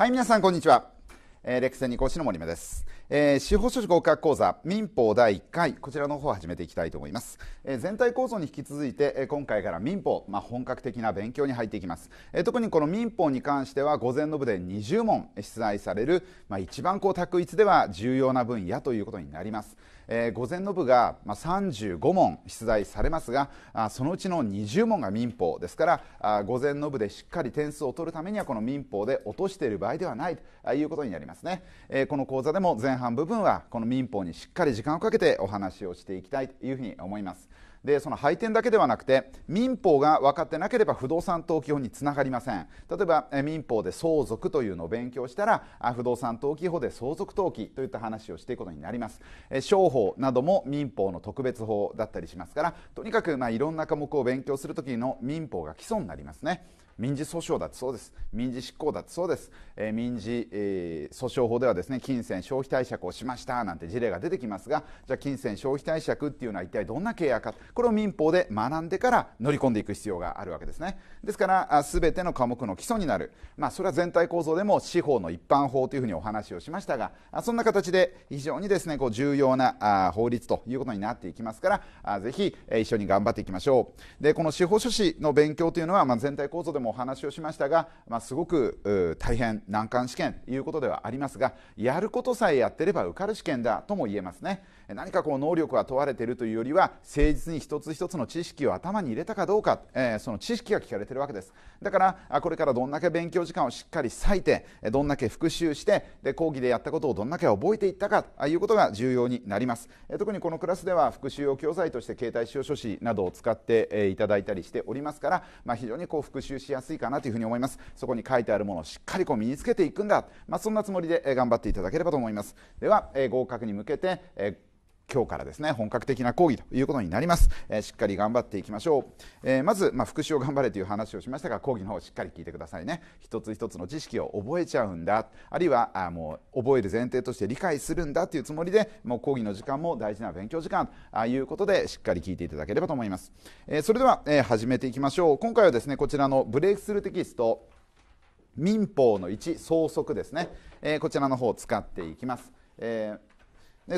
はい、皆さん、こんにちは。えー、レクセンに講師の森目です。えー、司法書士合格講座民法第1回、こちらの方を始めていきたいと思います。えー、全体構造に引き続いて、え今回から民法、まあ、本格的な勉強に入っていきます。え特にこの民法に関しては、午前の部で20問出題される、まあ、一番こう択一では重要な分野ということになります。えー、午前の部が、まあ、35問出題されますがあそのうちの20問が民法ですからあ午前の部でしっかり点数を取るためにはこの民法で落としている場合ではないということになりますね、えー、この講座でも前半部分はこの民法にしっかり時間をかけてお話をしていきたいというふうに思います。でその配点だけではなくて民法が分かってなければ不動産登記法につながりません例えば民法で相続というのを勉強したら不動産登記法で相続登記といった話をしていくことになります商法なども民法の特別法だったりしますからとにかくまあいろんな科目を勉強する時の民法が基礎になりますね民事訴訟だってそうです民事執行だってそうです、えー、民事、えー、訴訟法ではですね金銭消費貸借をしましたなんて事例が出てきますがじゃあ金銭消費貸借っていうのは一体どんな契約かこれを民法で学んでから乗り込んでいく必要があるわけですねですから全ての科目の基礎になる、まあ、それは全体構造でも司法の一般法というふうにお話をしましたがそんな形で非常にですねこう重要な法律ということになっていきますからぜひ一緒に頑張っていきましょうでこの司法書士の勉強というのは、まあ、全体構造でももお話をしましたが、まあ、すごく大変難関試験ということではありますがやることさえやってれば受かる試験だとも言えますね。何かこう能力が問われているというよりは誠実に一つ一つの知識を頭に入れたかどうか、えその知識が聞かれてるわけですだからこれからどんだけ勉強時間をしっかり割いてどんだけ復習してで講義でやったことをどんだけ覚えていったかということが重要になります、え特にこのクラスでは復習用教材として携帯使用書士などを使って、えいただいたりしておりますから、まあ、非常にこう復習しやすいかなというふうに思いますそこに書いてあるものをしっかりこう身につけていくんだ、まあ、そんなつもりで頑張っていただければと思いますでは、え合格に向けて、今日からですね本格的な講義ということになります、えー、しっかり頑張っていきましょう、えー、まず、まあ、復習を頑張れという話をしましたが講義の方しっかり聞いてくださいね一つ一つの知識を覚えちゃうんだあるいはあもう覚える前提として理解するんだというつもりでもう講義の時間も大事な勉強時間ということでしっかり聞いていただければと思います、えー、それでは、え始めていきましょう今回はですねこちらのブレイクスルーテキスト民法の1総則ですね、えこちらの方を使っていきます、えー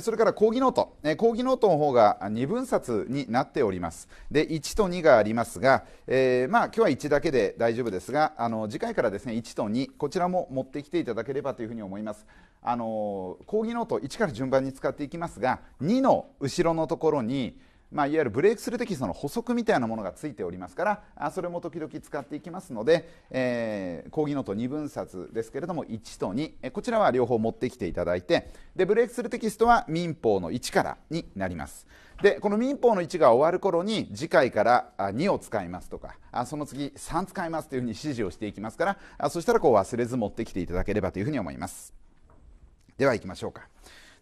それから講義ノート、講義ノートの方が2分冊になっております。で、1と2がありますが、えー、まあ今日は1だけで大丈夫ですが、あの次回からですね、1と2、こちらも持ってきていただければというふうに思います。あの講義ノート1から順番に使っていきますが、2の後ろのところに、まあ、いわゆるブレイクスルーテキストの補足みたいなものがついておりますからあそれも時々使っていきますので、えー、講義ノート2分冊ですけれども1と2、えこちらは両方持ってきていただいてでブレイクスルーテキストは民法の1からになりますでこの民法の1が終わる頃に次回から2を使いますとかその次3使いますというふうに指示をしていきますからそしたらこう忘れず持ってきていただければというふうに思いますでは行きましょうか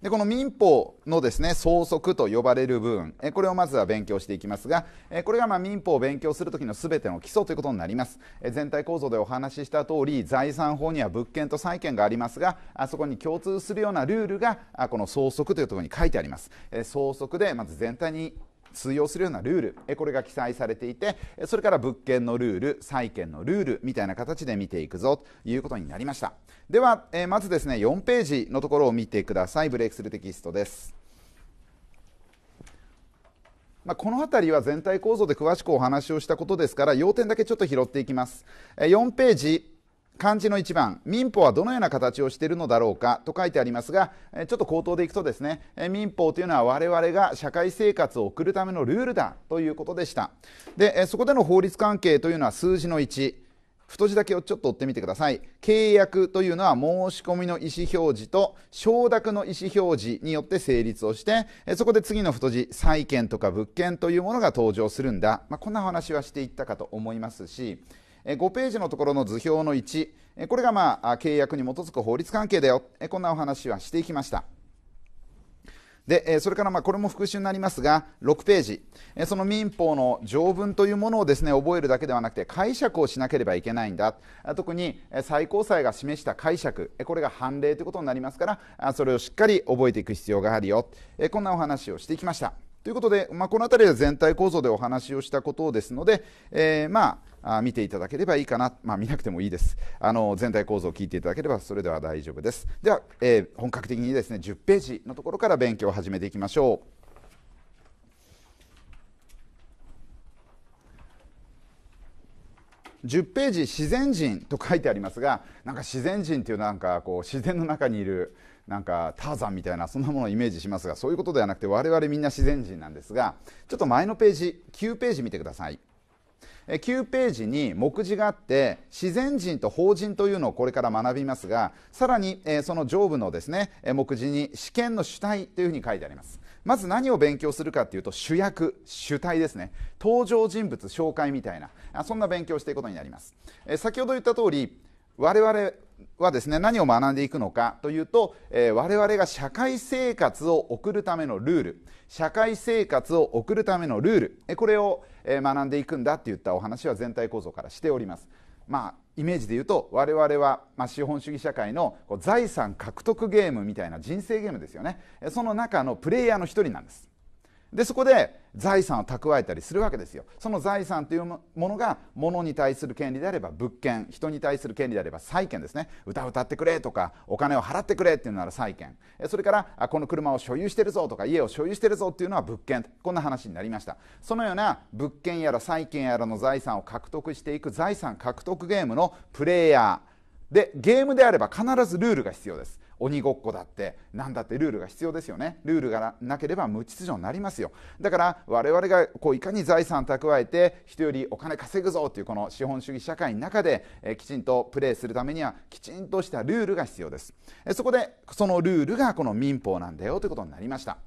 でこの民法のですね総則と呼ばれる部分えこれをまずは勉強していきますがえこれがま民法を勉強するときの全ての基礎ということになりますえ全体構造でお話しした通り財産法には物件と債権がありますがあそこに共通するようなルールがあこの総則というところに書いてありますえ総則でまず全体に通用するようなルール、えこれが記載されていて、それから物件のルール、債権のルールみたいな形で見ていくぞということになりました。では、えまずですね、4ページのところを見てください。ブレイクするテキストです。まあ、この辺りは全体構造で詳しくお話をしたことですから要点だけちょっと拾っていきます4ページ漢字の1番民法はどのような形をしているのだろうかと書いてありますがちょっと口頭でいくとですね民法というのは我々が社会生活を送るためのルールだということでしたでそこでの法律関係というのは数字の1太字だけをちょっと追ってみてください契約というのは申し込みの意思表示と承諾の意思表示によって成立をしてそこで次の太字債権とか物件というものが登場するんだ、まあ、こんな話はしていったかと思いますし5ページのところの図表の1、これがまあ契約に基づく法律関係だよ、こんなお話はしていきました。で、それからまあこれも復習になりますが、6ページ、その民法の条文というものをですね覚えるだけではなくて、解釈をしなければいけないんだ、特に最高裁が示した解釈、これが判例ということになりますから、それをしっかり覚えていく必要があるよ、こんなお話をしていきました。ということで、まあ、この辺りは全体構造でお話をしたことですので、えー、まああ見ていただければいいかな、まあ、見なくてもいいです。あの全体構造を聞いていただければそれでは大丈夫です。では、えー、本格的にですね10ページのところから勉強を始めていきましょう。1ページ「自然人」と書いてありますがなんか自然人っていうなんかこう自然の中にいるなんかターザンみたいなそんなものをイメージしますがそういうことではなくて我々みんな自然人なんですがちょっと前のページ9ページ見てください。9ページに目次があって自然人と法人というのをこれから学びますがさらにその上部のですね目次に試験の主体というふうに書いてありますまず何を勉強するかというと主役主体ですね登場人物紹介みたいなそんな勉強をしていくことになります先ほど言った通り我々はですね何を学んでいくのかというと、えー、我々が社会生活を送るためのルール社会生活を送るためのルールこれを学んでいくんだっていったお話は全体構造からしております。まあイメージで言うと我々は、ま資本主義社会の財産獲得ゲームみたいな人生ゲームですよねその中のプレイヤーの一人なんですでそこで財産を蓄えたりするわけですよその財産というものが物に対する権利であれば物件人に対する権利であれば債権ですね歌を歌ってくれとかお金を払ってくれっていうなら債権それからこの車を所有してるぞとか家を所有してるぞっていうのは物件こんな話になりましたそのような物件やら債権やらの財産を獲得していく財産獲得ゲームのプレイヤーでゲームであれば必ずルールが必要です鬼ごっこだって何だってルールが必要ですよねルールがなければ無秩序になりますよだから我々がこういかに財産蓄えて人よりお金稼ぐぞというこの資本主義社会の中で、えきちんとプレーするためにはきちんとしたルールが必要です、えそこでそのルールがこの民法なんだよということになりました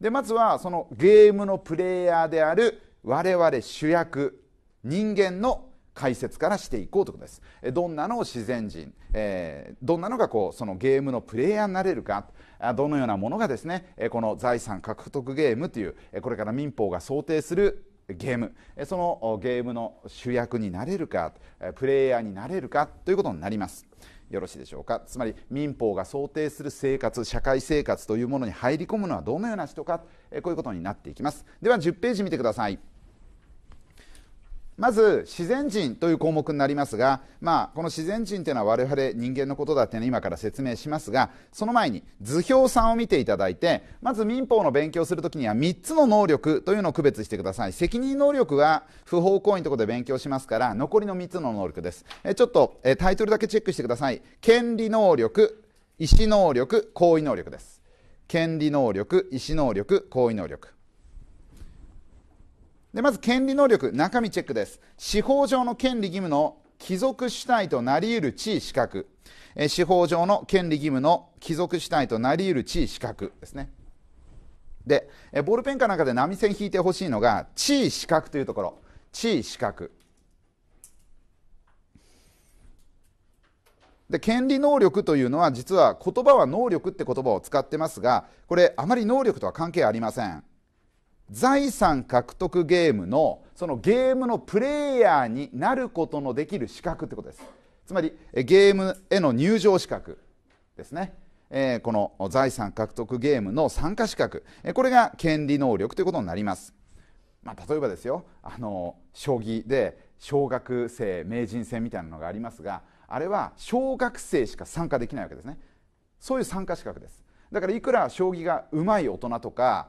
でまずはそのゲームのプレイヤーである我々主役人間の解説からしていこうということですどんなのを自然人、えー、どんなのがこうそのゲームのプレイヤーになれるかどのようなものがですねこの財産獲得ゲームというこれから民法が想定するゲームそのゲームの主役になれるかプレイヤーになれるかということになりますよろしいでしょうかつまり民法が想定する生活社会生活というものに入り込むのはどのような人かこういうことになっていきますでは10ページ見てくださいまず自然人という項目になりますが、まあ、この自然人というのは我々人間のことだとて、ね、今から説明しますがその前に図表さを見ていただいてまず民法の勉強するときには3つの能力というのを区別してください責任能力は不法行為のところで勉強しますから残りの3つの能力ですえちょっとえタイトルだけチェックしてください権利能力意思能力行為能力です権利能力意思能力行為能力でまず権利能力中身チェックです司法上の権利義務の帰属主体となり得る地位資格司法上の権利義務の帰属主体となり得る地位資格ですねでボールペンかなんかで波線引いてほしいのが地位資格というところ地位資格で権利能力というのは実は言葉は能力って言葉を使ってますがこれあまり能力とは関係ありません財産獲得ゲームのそのゲームのプレイヤーになることのできる資格ってことですつまりゲームへの入場資格ですね、えー、この財産獲得ゲームの参加資格これが権利能力ということになります、まあ、例えばですよあの将棋で小学生名人戦みたいなのがありますがあれは小学生しか参加できないわけですねそういう参加資格ですだからいくら将棋が上手い大人とか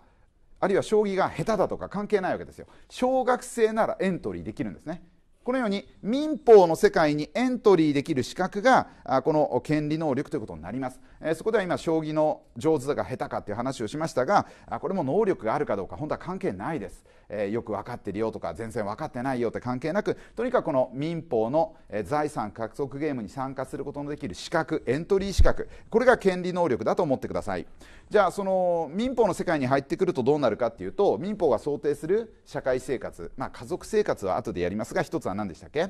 あるいは将棋が下手だとか関係ないわけですよ小学生ならエントリーできるんですねこのように民法の世界にエントリーできる資格がこの権利能力ということになります、えそこでは今将棋の上手だか下手かっていう話をしましたがこれも能力があるかどうか本当は関係ないですえー、よく分かってるよとか全然分かってないよって関係なくとにかくこの民法の財産獲得ゲームに参加することのできる資格エントリー資格これが権利能力だと思ってくださいじゃあその民法の世界に入ってくるとどうなるかっていうと民法が想定する社会生活、まあ、家族生活は後でやりますが一つは何でしたっけ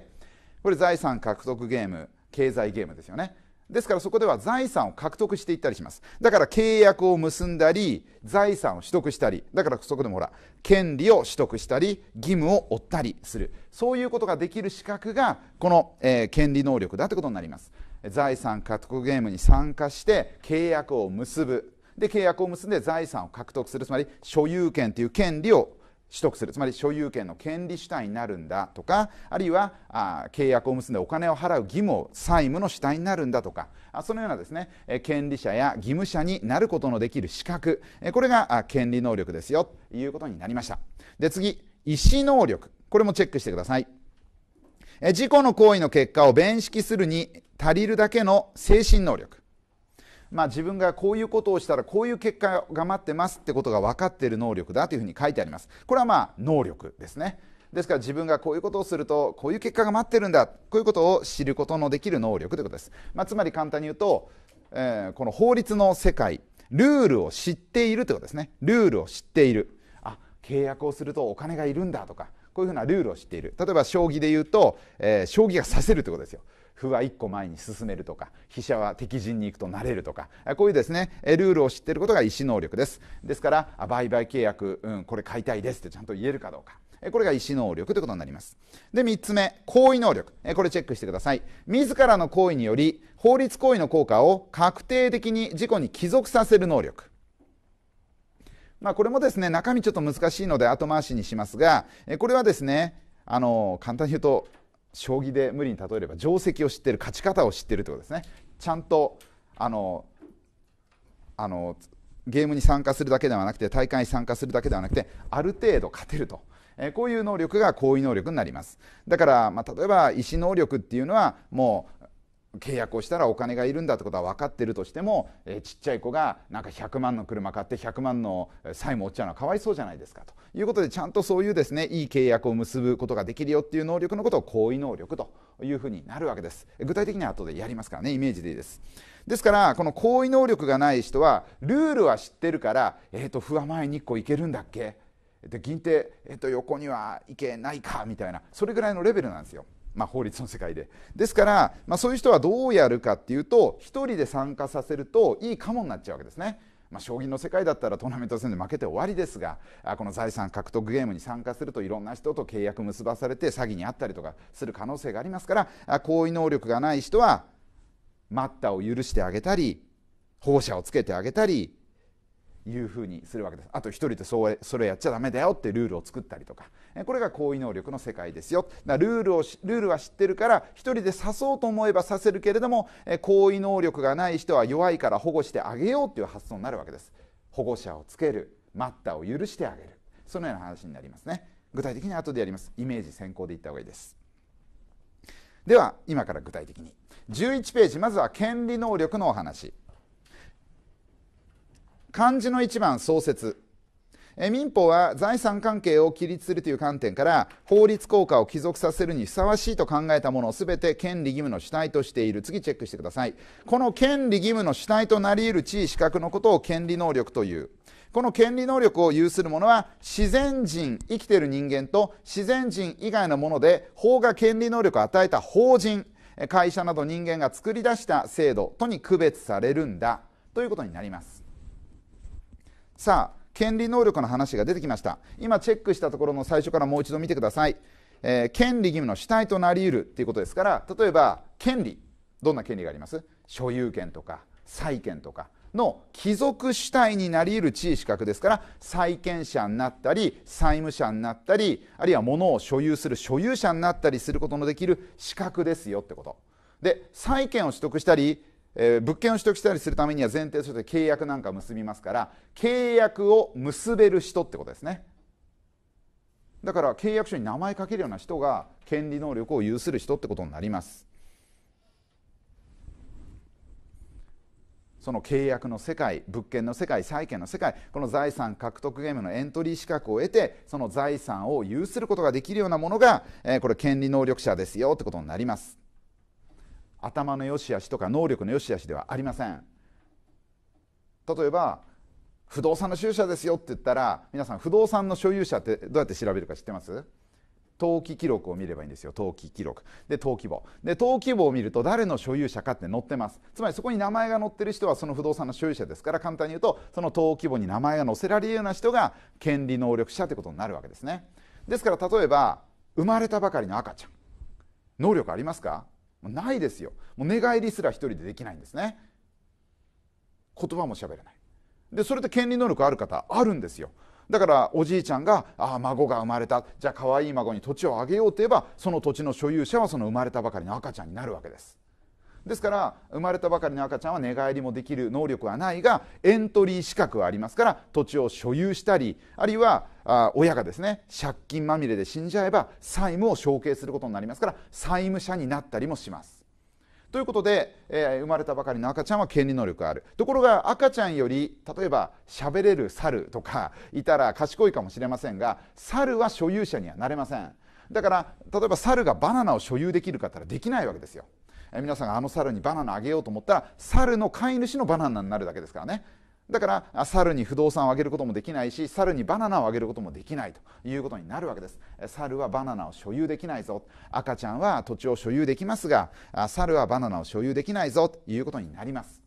これ財産獲得ゲーム経済ゲームですよねですからそこでは財産を獲得していったりします。だから契約を結んだり、財産を取得したり、だからそこでもほら、権利を取得したり、義務を負ったりする。そういうことができる資格が、この、えー、権利能力だということになります。財産獲得ゲームに参加して契約を結ぶ。で、契約を結んで財産を獲得する。つまり所有権という権利を取得するつまり所有権の権利主体になるんだとかあるいはあ契約を結んでお金を払う義務を債務の主体になるんだとかあそのようなですね、え権利者や義務者になることのできる資格、えこれがあ権利能力ですよということになりましたで次意思能力これもチェックしてくださいえ自己の行為の結果を弁識するに足りるだけの精神能力まあ、自分がこういうことをしたらこういう結果が待ってますってことが分かっている能力だというふうに書いてありますこれはまあ能力ですねですから自分がこういうことをするとこういう結果が待ってるんだこういうことを知ることのできる能力ということです、まあ、つまり簡単に言うと、えー、この法律の世界ルールを知っているということですねルールを知っているあ契約をするとお金がいるんだとかこういうふうなルールを知っている例えば将棋で言うと、えー、将棋が指せるということですよ歩は1個前に進めるとか飛車は敵陣に行くとなれるとかこういうですねルールを知っていることが意思能力ですですから売買契約、うん、これ買いたいですってちゃんと言えるかどうかこれが意思能力ということになりますで3つ目行為能力これチェックしてください自らの行為により法律行為の効果を確定的に事故に帰属させる能力まあ、これもですね中身ちょっと難しいので後回しにしますがこれはですねあの簡単に言うと将棋で無理に例えれば定石を知ってる勝ち方を知ってるってことですねちゃんとあのあのゲームに参加するだけではなくて大会に参加するだけではなくてある程度勝てると、えこういう能力が行為能力になりますだから、まあ、例えば意思能力っていうのはもう契約をしたらお金がいるんだってことは分かってるとしても、えー、ちっちゃい子がなんか100万の車買って100万の債務負っちゃうのはかわいそうじゃないですかということでちゃんとそういうですねいい契約を結ぶことができるよっていう能力のことを行為能力というふうになるわけです具体的には後でやりますからねイメージでいいですですからこの行為能力がない人はルールは知ってるからえっ、ー、と不破前日光行けるんだっけで銀手、えー、と横には行けないかみたいなそれぐらいのレベルなんですよまあ、法律の世界でですから、まあ、そういう人はどうやるかっていうと1人で参加させるといいかもになっちゃうわけですね。まあ、将棋の世界だったらトーナメント戦で負けて終わりですがこの財産獲得ゲームに参加するといろんな人と契約結ばされて詐欺に遭ったりとかする可能性がありますから行為能力がない人は待ったを許してあげたり保護者をつけてあげたりいうふうにするわけですあと1人でそそれやっちゃだめだよってルールを作ったりとかこれが行為能力の世界ですよだルールをルールは知ってるから1人で刺そうと思えば刺せるけれども行為能力がない人は弱いから保護してあげようという発想になるわけです保護者をつける待ったを許してあげるそのような話になりますね具体的に後でやりますイメージ先行でいった方がいいですでは今から具体的に11ページまずは権利能力のお話漢字の1番創設民法は財産関係を規律するという観点から法律効果を帰属させるにふさわしいと考えたものを全て権利義務の主体としている次チェックしてくださいこの権利義務の主体となり得る地位資格のことを権利能力というこの権利能力を有するものは自然人生きている人間と自然人以外のもので法が権利能力を与えた法人会社など人間が作り出した制度とに区別されるんだということになりますさあ権利能力の話が出てきました。今チェックしたところの最初からもう一度見てください。えー、権利義務の主体となりうるっていうことですから、例えば権利、どんな権利があります所有権とか債権とかの貴族主体になりうる地位資格ですから債権者になったり債務者になったりあるいは物を所有する所有者になったりすることのできる資格ですよってことで債権を取得したりえー、物件を取得したりするためには前提として契約なんか結びますから契約を結べる人ってことですねだから契約書に名前書けるような人が権利能力を有する人ってことになりますその契約の世界物件の世界債権の世界この財産獲得ゲームのエントリー資格を得てその財産を有することができるようなものが、えー、これ権利能力者ですよってことになります頭の良し悪しとか能力の良し悪しではありません例えば不動産の所有者ですよって言ったら皆さん不動産の所有者ってどうやって調べるか知ってます登記記録を見ればいいんですよ登記記録で登記簿で登記簿を見ると誰の所有者かって載ってますつまりそこに名前が載ってる人はその不動産の所有者ですから簡単に言うとその登記簿に名前が載せられるような人が権利能力者ってことになるわけですねですから例えば生まれたばかりの赤ちゃん能力ありますかもうないですよもう寝返りすら一人でできないんですね言葉も喋れないでそれって権利能力ある方あるんですよだからおじいちゃんが「ああ孫が生まれたじゃあ可愛い孫に土地をあげよう」といえばその土地の所有者はその生まれたばかりの赤ちゃんになるわけですですから生まれたばかりの赤ちゃんは寝返りもできる能力はないがエントリー資格はありますから土地を所有したりあるいはあ親がですね借金まみれで死んじゃえば債務を承継することになりますから債務者になったりもします。ということで、えー、生まれたばかりの赤ちゃんは権利能力があるところが赤ちゃんより例えば喋れる猿とかいたら賢いかもしれませんが猿は所有者にはなれませんだから例えば猿がバナナを所有できるかったらできないわけですよえ皆さんがあの猿にバナナあげようと思ったら猿の飼い主のバナナになるだけですからねだから猿に不動産をあげることもできないし猿にバナナをあげることもできないということになるわけです猿はバナナを所有できないぞ赤ちゃんは土地を所有できますが猿はバナナを所有できないぞということになります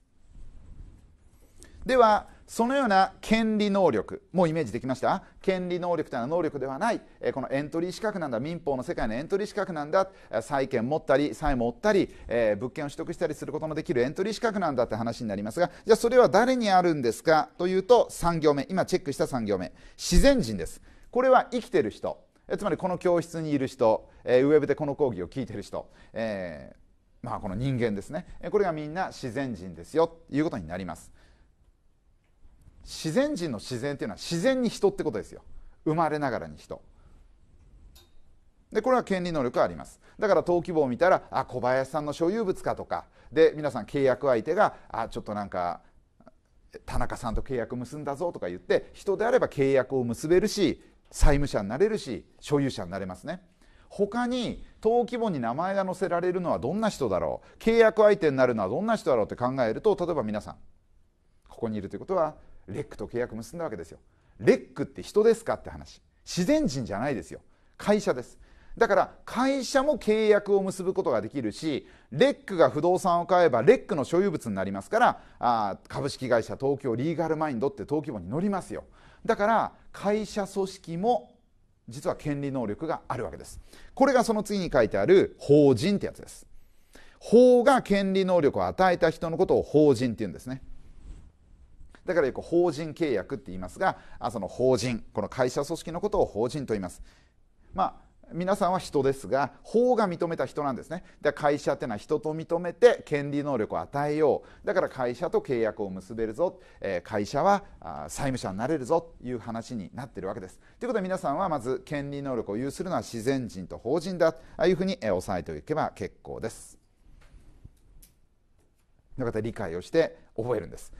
ではそのような権利能力もうイメージできました権利能力というのは能力ではないこのエントリー資格なんだ民法の世界のエントリー資格なんだ債権持ったり債務を負ったり物件を取得したりすることのできるエントリー資格なんだって話になりますがじゃあそれは誰にあるんですかというと3行目今チェックした3行目自然人ですこれは生きてる人つまりこの教室にいる人ウェブでこの講義を聞いてる人、えーまあ、この人間ですねこれがみんな自然人ですよということになります自然人の自然っていうのは自然に人ってことですよ生まれながらに人でこれは権利能力がありますだから登記簿を見たらあ小林さんの所有物かとかで皆さん契約相手があちょっとなんか田中さんと契約結んだぞとか言って人であれば契約を結べるし債務者になれるし所有者になれますね他に登記簿に名前が載せられるのはどんな人だろう契約相手になるのはどんな人だろうって考えると例えば皆さんここにいるということはレックと契約結んだわけですよレックって人ですかって話自然人じゃないですよ会社ですだから会社も契約を結ぶことができるしレックが不動産を買えばレックの所有物になりますからあ株式会社東京リーガルマインドって登記簿に載りますよだから会社組織も実は権利能力があるわけですこれがその次に書いてある法人ってやつです法が権利能力を与えた人のことを法人っていうんですねだからよく法人契約って言いますがその法人この会社組織のことを法人と言います。まあ皆さんは人ですが法が認めた人なんですねで会社ってのは人と認めて権利能力を与えようだから会社と契約を結べるぞ、えー、会社は債務者になれるぞという話になってるわけですということで皆さんはまず権利能力を有するのは自然人と法人だああいうふうに、えー、押さえておけば結構ですだから理解をして覚えるんです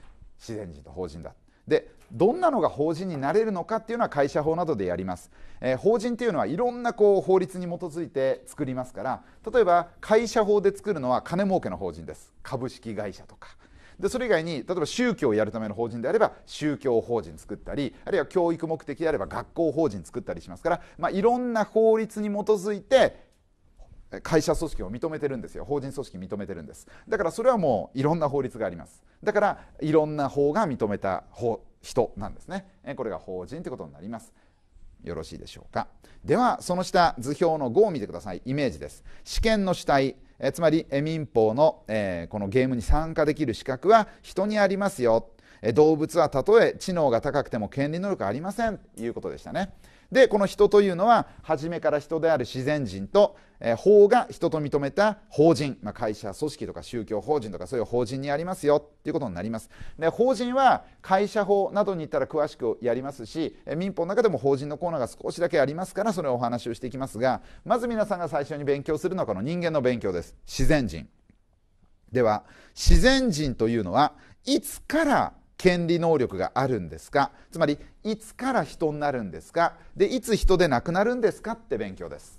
自然人と法人だでどんなのが法人になれるのかっていうのは会社法などでやります、えー、法人っていうのはいろんなこう法律に基づいて作りますから例えば会社法で作るのは金儲けの法人です株式会社とかでそれ以外に例えば宗教をやるための法人であれば宗教法人作ったりあるいは教育目的であれば学校法人作ったりしますから、まあ、いろんな法律に基づいて会社組織を認めてるんですよ法人組織認めてるんですだからそれはもういろんな法律がありますだからいろんな法が認めた法人なんですねこれが法人ってことになりますよろしいでしょうかではその下図表の5を見てくださいイメージです試験の主体えつまり民法の、えー、このゲームに参加できる資格は人にありますよ動物はたとえ知能が高くても権利能力ありませんということでしたねでこの人というのは初めから人である自然人と、えー、法が人と認めた法人、まあ、会社組織とか宗教法人とかそういう法人にありますよっていうことになりますで法人は会社法などに行ったら詳しくやりますし、えー、民法の中でも法人のコーナーが少しだけありますからそれをお話をしていきますがまず皆さんが最初に勉強するのはこの人間の勉強です自然人では自然人というのはいつから権利能力があるんですかつまりいつから人になるんですかでいつ人でなくなるんですかって勉強です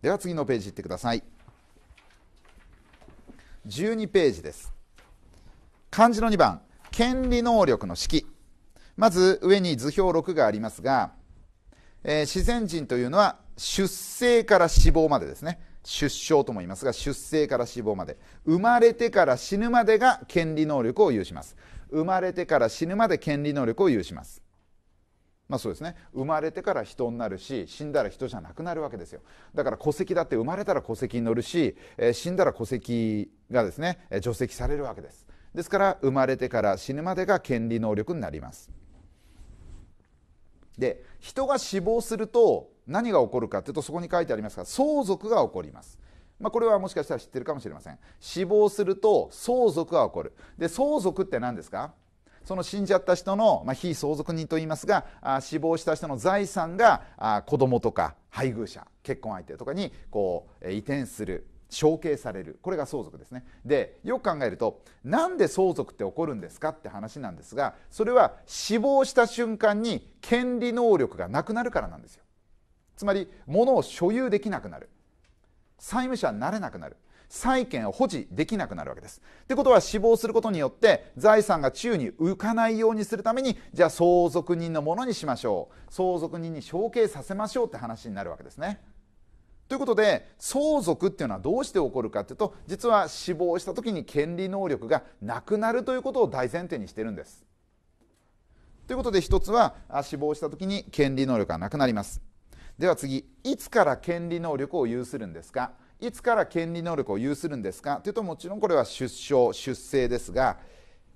では次のページいってください12ページです漢字の2番権利能力の式まず上に図表6がありますが、えー、自然人というのは出生から死亡までですね出生とも言いますが出生から死亡まで生まれてから死ぬまでが権利能力を有します生まれてから死ぬまで権利能力を有します。まあそうですね生まれてから人になるし死んだら人じゃなくなるわけですよだから戸籍だって生まれたら戸籍に乗るし、えー、死んだら戸籍がですね除籍されるわけですですから生まれてから死ぬまでが権利能力になりますで人が死亡すると何が起こるかというとそこに書いてありますが相続が起こりますまあ、これはもしかしたら知ってるかもしれません死亡すると相続が起こるで相続って何ですかその死んじゃった人の、まあ、非相続人といいますがあ死亡した人の財産があ子供とか配偶者結婚相手とかにこう移転する承継されるこれが相続ですねでよく考えると何で相続って起こるんですかって話なんですがそれは死亡した瞬間に権利能力がなくなるからなんですよつまり物を所有できなくなる債務者になれなくなる債権を保持できなくなるわけです。ってことは死亡することによって財産が宙に浮かないようにするためにじゃあ相続人のものにしましょう相続人に承継させましょうって話になるわけですね。ということで相続っていうのはどうして起こるかっていうと実は死亡した時に権利能力がなくなるということを大前提にしてるんです。ということで一つは死亡した時に権利能力がなくなります。では次いつから権利能力を有するんですかいつから権利能力を有するんですかというともちろんこれは出生出生ですが、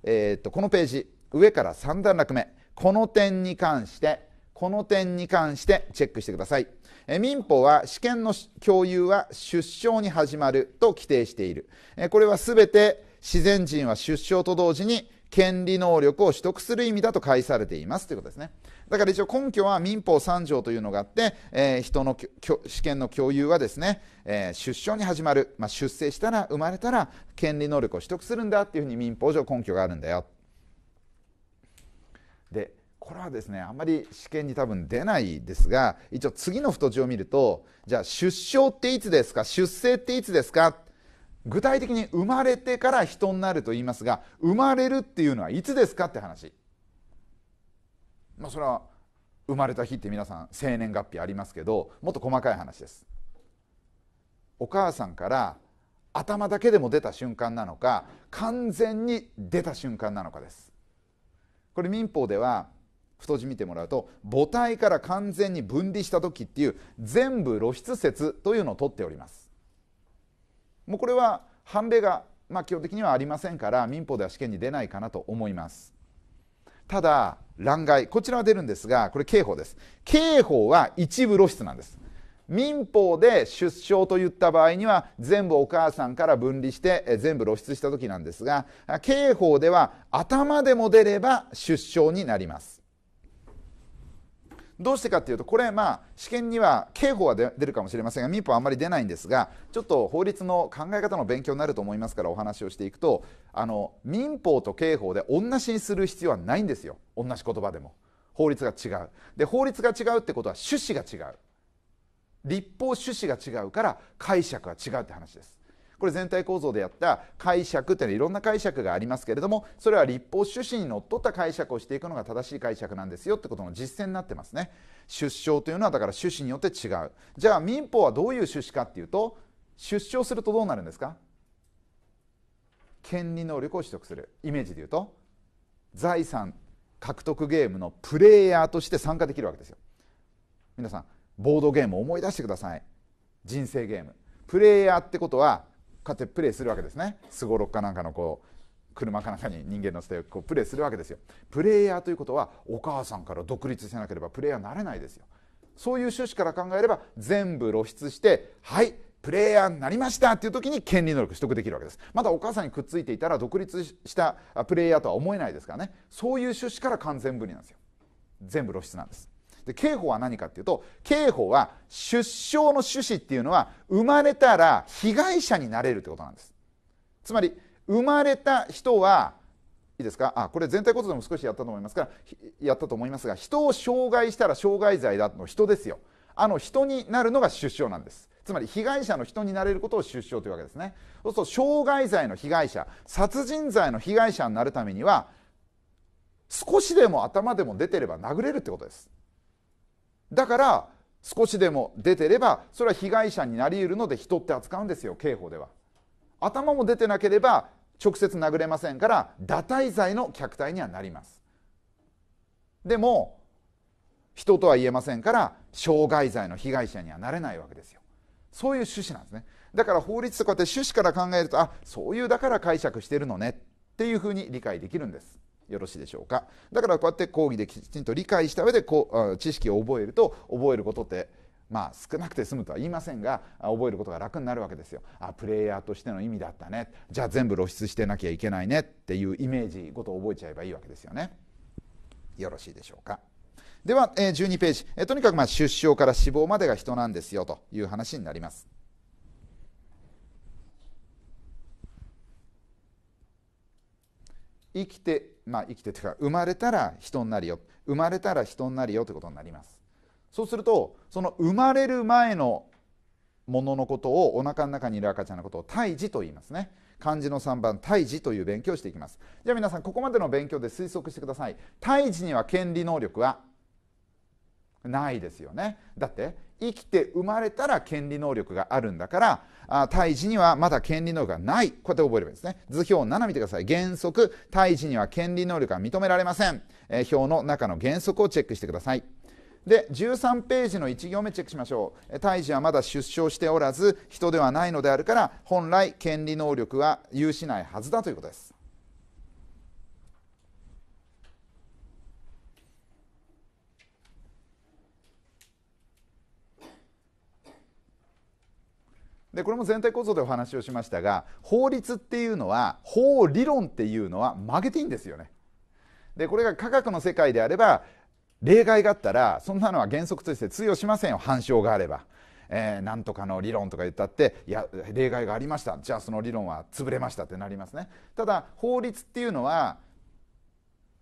えー、っとこのページ上から3段落目この点に関してこの点に関してチェックしてくださいえ民法は試験の共有は出生に始まると規定しているえこれは全て自然人は出生と同時に権利能力を取得する意味だと解されていますということですねだから一応根拠は民法3条というのがあって、えー、人の試験の共有はですね、えー、出生に始まる、まあ、出生したら生まれたら権利能力を取得するんだっていうふうに民法上根拠があるんだよ。でこれはですねあんまり試験に多分出ないですが一応次の太字を見るとじゃあ出生っていつですか出生っていつですか具体的に生まれてから人になると言いますが生まれるっていうのはいつですかって話まあ、それは生まれた日って皆さん生年月日ありますけどもっと細かい話ですお母さんから頭だけでも出た瞬間なのか完全に出た瞬間なのかですこれ民法では太字見てもらうと母体から完全に分離した時っていう全部露出説というのを取っておりますもうこれは判例がまあ基本的にはありませんから民法では試験に出ないかなと思いますただ欄外、こちらは出るんですがこれ刑法です刑法は一部露出なんです民法で出生といった場合には全部お母さんから分離して全部露出した時なんですが刑法では頭でも出れば出生になりますどうしてかというとこれまあ試験には刑法は出るかもしれませんが民法はあんまり出ないんですがちょっと法律の考え方の勉強になると思いますからお話をしていくとあの民法と刑法で同じにする必要はないんですよ同じ言葉でも法律が違うで法律が違うってことは趣旨が違う立法趣旨が違うから解釈が違うって話ですこれ全体構造でやった解釈というのはいろんな解釈がありますけれどもそれは立法趣旨にのっとった解釈をしていくのが正しい解釈なんですよってことの実践になってますね出生というのはだから趣旨によって違うじゃあ民法はどういう趣旨かっていうと出生するとどうなるんですか権利能力を取得するイメージで言うと財産獲得ゲームのプレイヤーとして参加できるわけですよ皆さんボードゲームを思い出してください人生ゲームプレイヤーってことはこうってプレイするわけですねすごろっかなんかのこう車かなんかに人間のせてこうプレイするわけですよプレイヤーということはお母さんから独立してなければプレイヤーになれないですよそういう趣旨から考えれば全部露出してはいプレイヤーになりましたっていう時に権利能力取得できるわけですまだお母さんにくっついていたら独立したプレイヤーとは思えないですからねそういう趣旨から完全分離なんですよ全部露出なんですで刑法は何かっていうと刑法は出生の趣旨っていうのは生まれたら被害者になれるってことなんですつまり生まれた人はいいですかあこれ全体骨でも少しやったと思いますからやったと思いますが人を傷害したら傷害罪だの人ですよあの人になるのが出生なんですつまり被害者の人になれることを出生というわけですねそうすると傷害罪の被害者殺人罪の被害者になるためには少しでも頭でも出てれば殴れるってことですだから少しでも出てればそれは被害者になりうるので人って扱うんですよ刑法では頭も出てなければ直接殴れませんから堕胎罪の虐待にはなりますでも人とは言えませんから傷害罪の被害者にはなれないわけですよそういう趣旨なんですねだから法律とかって趣旨から考えるとあそういうだから解釈してるのねっていうふうに理解できるんですよろしいでしょうかだからこうやって講義できちんと理解した上でこう知識を覚えると覚えることってまあ少なくて済むとは言いませんが覚えることが楽になるわけですよ。あプレイヤーとしての意味だったねじゃあ全部露出してなきゃいけないねっていうイメージごと覚えちゃえばいいわけですよね。よろしいでしょうか。では、え12ページ、えとにかくま出生から死亡までが人なんですよという話になります。生きてまあ生きてというか生まれたら人になるよ生まれたら人になるよということになりますそうするとその生まれる前のもののことをお腹の中にいる赤ちゃんのことを胎児と言いますね漢字の3番胎児という勉強をしていきますじゃあ皆さんここまでの勉強で推測してください胎児には権利能力はないですよねだって生きて生まれたら権利能力があるんだから胎児にはまだ権利能力がない。こうやって覚えればいいですね。図表7見てください。原則、胎児には権利能力が認められません。えー、表の中の原則をチェックしてください。で13ページの1行目チェックしましょう胎児はまだ出生しておらず人ではないのであるから本来権利能力は有しないはずだということですでこれも全体構造でお話をしましたが法律っていうのは法理論っていうのは曲げていいんですよね。でこれが科学の世界であれば例外があったらそんなのは原則として通用しませんよ反証があれば。えー、なんとかの理論とか言ったっていや例外がありましたじゃあその理論は潰れましたってなりますね。ただ法律っていうのは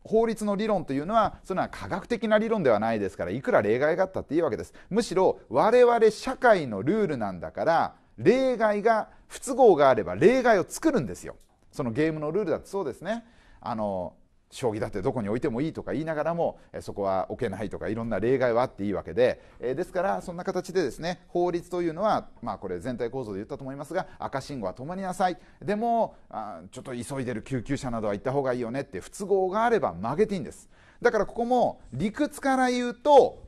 法律の理論というのはそれは科学的な理論ではないですからいくら例外があったっていいわけですむしろ我々社会のルールなんだから例外が不都合があれば例外を作るんですよそのゲームのルールだってそうですねあの将棋だってどこに置いてもいいとか言いながらもそこは置けないとかいろんな例外はあっていいわけでですからそんな形でですね法律というのはまあこれ全体構造で言ったと思いますが赤信号は止まりなさいでもちょっと急いでる救急車などは行った方がいいよねって不都合があれば曲げていいんですだからここも理屈から言うと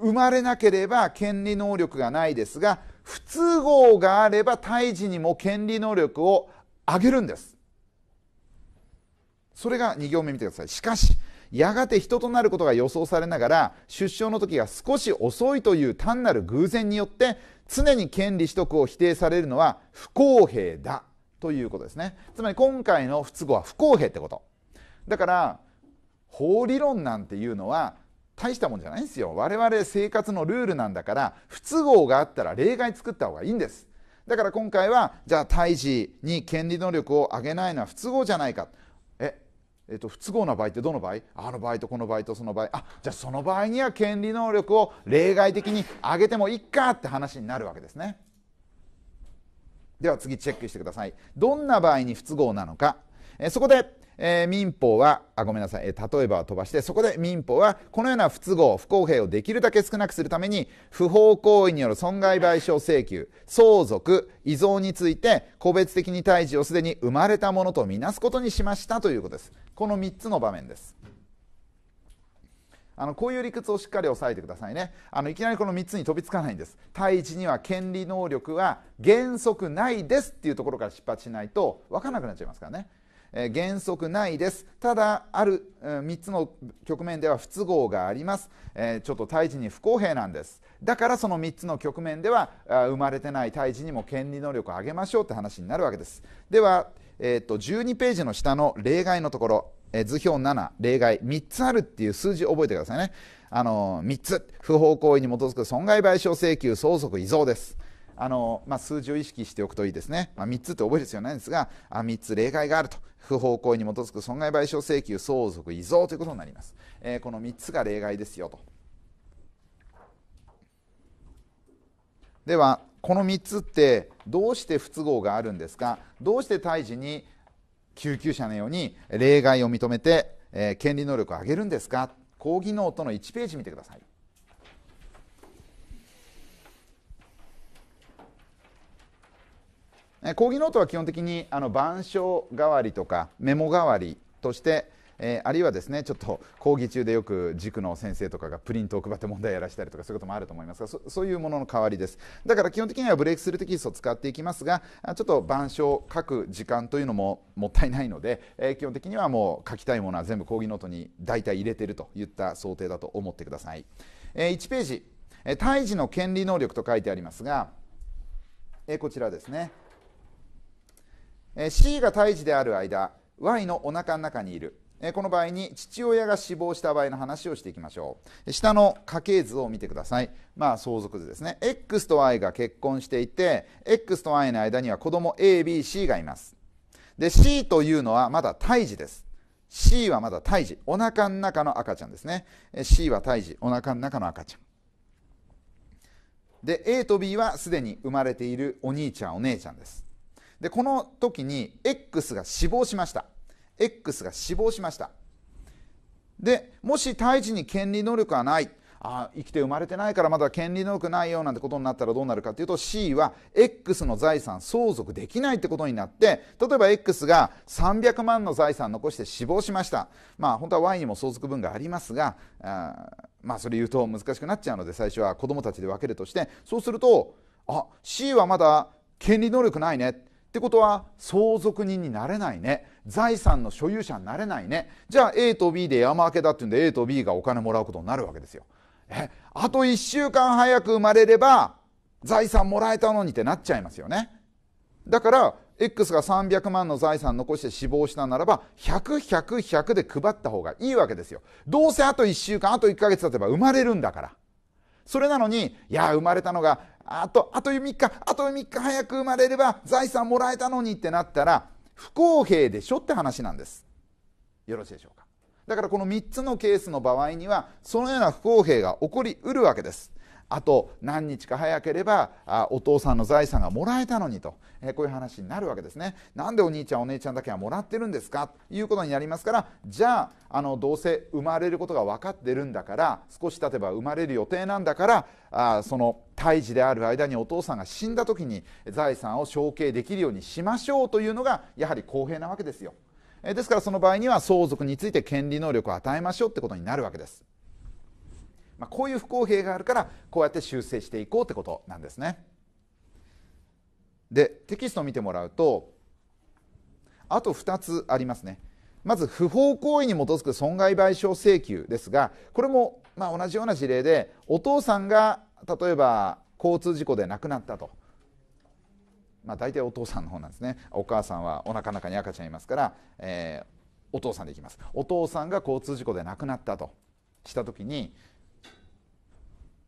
生まれなければ権利能力がないですが不都合があれば胎児にも権利能力を上げるんですそれが2行目見てくださいしかしやがて人となることが予想されながら出生の時が少し遅いという単なる偶然によって常に権利取得を否定されるのは不公平だということですねつまり今回の不都合は不公平ってことだから法理論なんていうのは大したもんじゃないんですよ我々生活のルールなんだから不都合があったら例外作った方がいいんですだから今回はじゃあ胎児に権利能力を上げないのは不都合じゃないかええっと、不都合な場合ってどの場合あの場合とこの場合とその場合あじゃあその場合には権利能力を例外的に上げてもいいかって話になるわけですねでは次チェックしてくださいどんな場合に不都合なのかえそこでえー、民法はあごめんなさい、えー、例えば飛ばしてそこで民法はこのような不都合不公平をできるだけ少なくするために不法行為による損害賠償請求相続遺贈について個別的に対峙をすでに生まれたものとみなすことにしましたということですこの3つの場面ですあのこういう理屈をしっかり押さえてくださいねあのいきなりこの3つに飛びつかないんです対児には権利能力は原則ないですっていうところから出発しないと分からなくなっちゃいますからね原則ないですただある、3つの局面では不都合があります、ちょっと胎児に不公平なんですだからその3つの局面では生まれてない胎児にも権利能力を上げましょうって話になるわけですでは、12ページの下の例外のところ図表7、例外、3つあるっていう数字覚えてくださいね。あの3つ、不法行為に基づく損害賠償請求、相続、遺贈です。あのまあ、数字を意識しておくといいですね、まあ、3つって覚える必要ないんですがあ3つ例外があると不法行為に基づく損害賠償請求相続遺贈ということになります、えー、この3つが例外ですよとではこの3つってどうして不都合があるんですかどうして胎児に救急車のように例外を認めて、えー、権利能力を上げるんですか抗議ノートの1ページ見てください講義ノートは基本的にあの板書代わりとかメモ代わりとして、えー、あるいはですねちょっと講義中でよく塾の先生とかがプリントを配って問題やらしたりとかそういうこともあると思いますがそういうものの代わりですだから基本的にはブレイクスルーテキストを使っていきますがちょっと板書を書く時間というのももったいないので、えー、基本的にはもう書きたいものは全部講義ノートに大体入れてるといった想定だと思ってください、えー、1ページ「胎児の権利能力」と書いてありますが、えこちらですね C が胎児である間 Y のお腹の中にいるこの場合に父親が死亡した場合の話をしていきましょう下の家系図を見てくださいまあ相続図ですね X と Y が結婚していて X と Y の間には子供 ABC がいますで C というのはまだ胎児です C はまだ胎児お腹の中の赤ちゃんですね C は胎児お腹の中の赤ちゃんで A と B はすでに生まれているお兄ちゃんお姉ちゃんですでこの時に X が死亡しました X が死亡しましたでもし胎児に権利能力はないあ生きて生まれてないからまだ権利能力ないよなんてことになったらどうなるかというと C は X の財産相続できないってことになって例えば X が300万の財産残して死亡しましたまあ本当は Y にも相続分がありますがあまあそれ言うと難しくなっちゃうので最初は子供たちで分けるとしてそうするとあ C はまだ権利能力ないねってことは相続人になれないね財産の所有者になれないねじゃあ A と B で山分けだっていうんで A と B がお金もらうことになるわけですよえあと1週間早く生まれれば財産もらえたのにってなっちゃいますよねだから X が300万の財産残して死亡したならば100100で配った方がいいわけですよどうせあと1週間あと1ヶ月経てば生まれるんだからそれなのにいや生まれたのがあと、あと3日、あと3日早く生まれれば財産もらえたのにってなったら、不公平でしょって話なんです。よろしいでしょうか。だからこの3つのケースの場合には、そのような不公平が起こりうるわけです。あと何日か早ければお父さんの財産がもらえたのにと、えこういう話になるわけですねなんでお兄ちゃんお姉ちゃんだけはもらってるんですかということになりますからじゃああのどうせ生まれることが分かってるんだから少し経てば生まれる予定なんだからあその胎児である間にお父さんが死んだ時に財産を承継できるようにしましょうというのがやはり公平なわけですよ。ですからその場合には相続について権利能力を与えましょうってことになるわけです。まあ、こういう不公平があるからこうやって修正していこうってことなんですね。でテキストを見てもらうとあと2つありますね。まず不法行為に基づく損害賠償請求ですがこれもま同じような事例でお父さんが例えば交通事故で亡くなったと、まあ、大体お父さんの方なんですねお母さんはおなかの中に赤ちゃんいますから、えー、お父さんでいきますお父さんが交通事故で亡くなったとした時に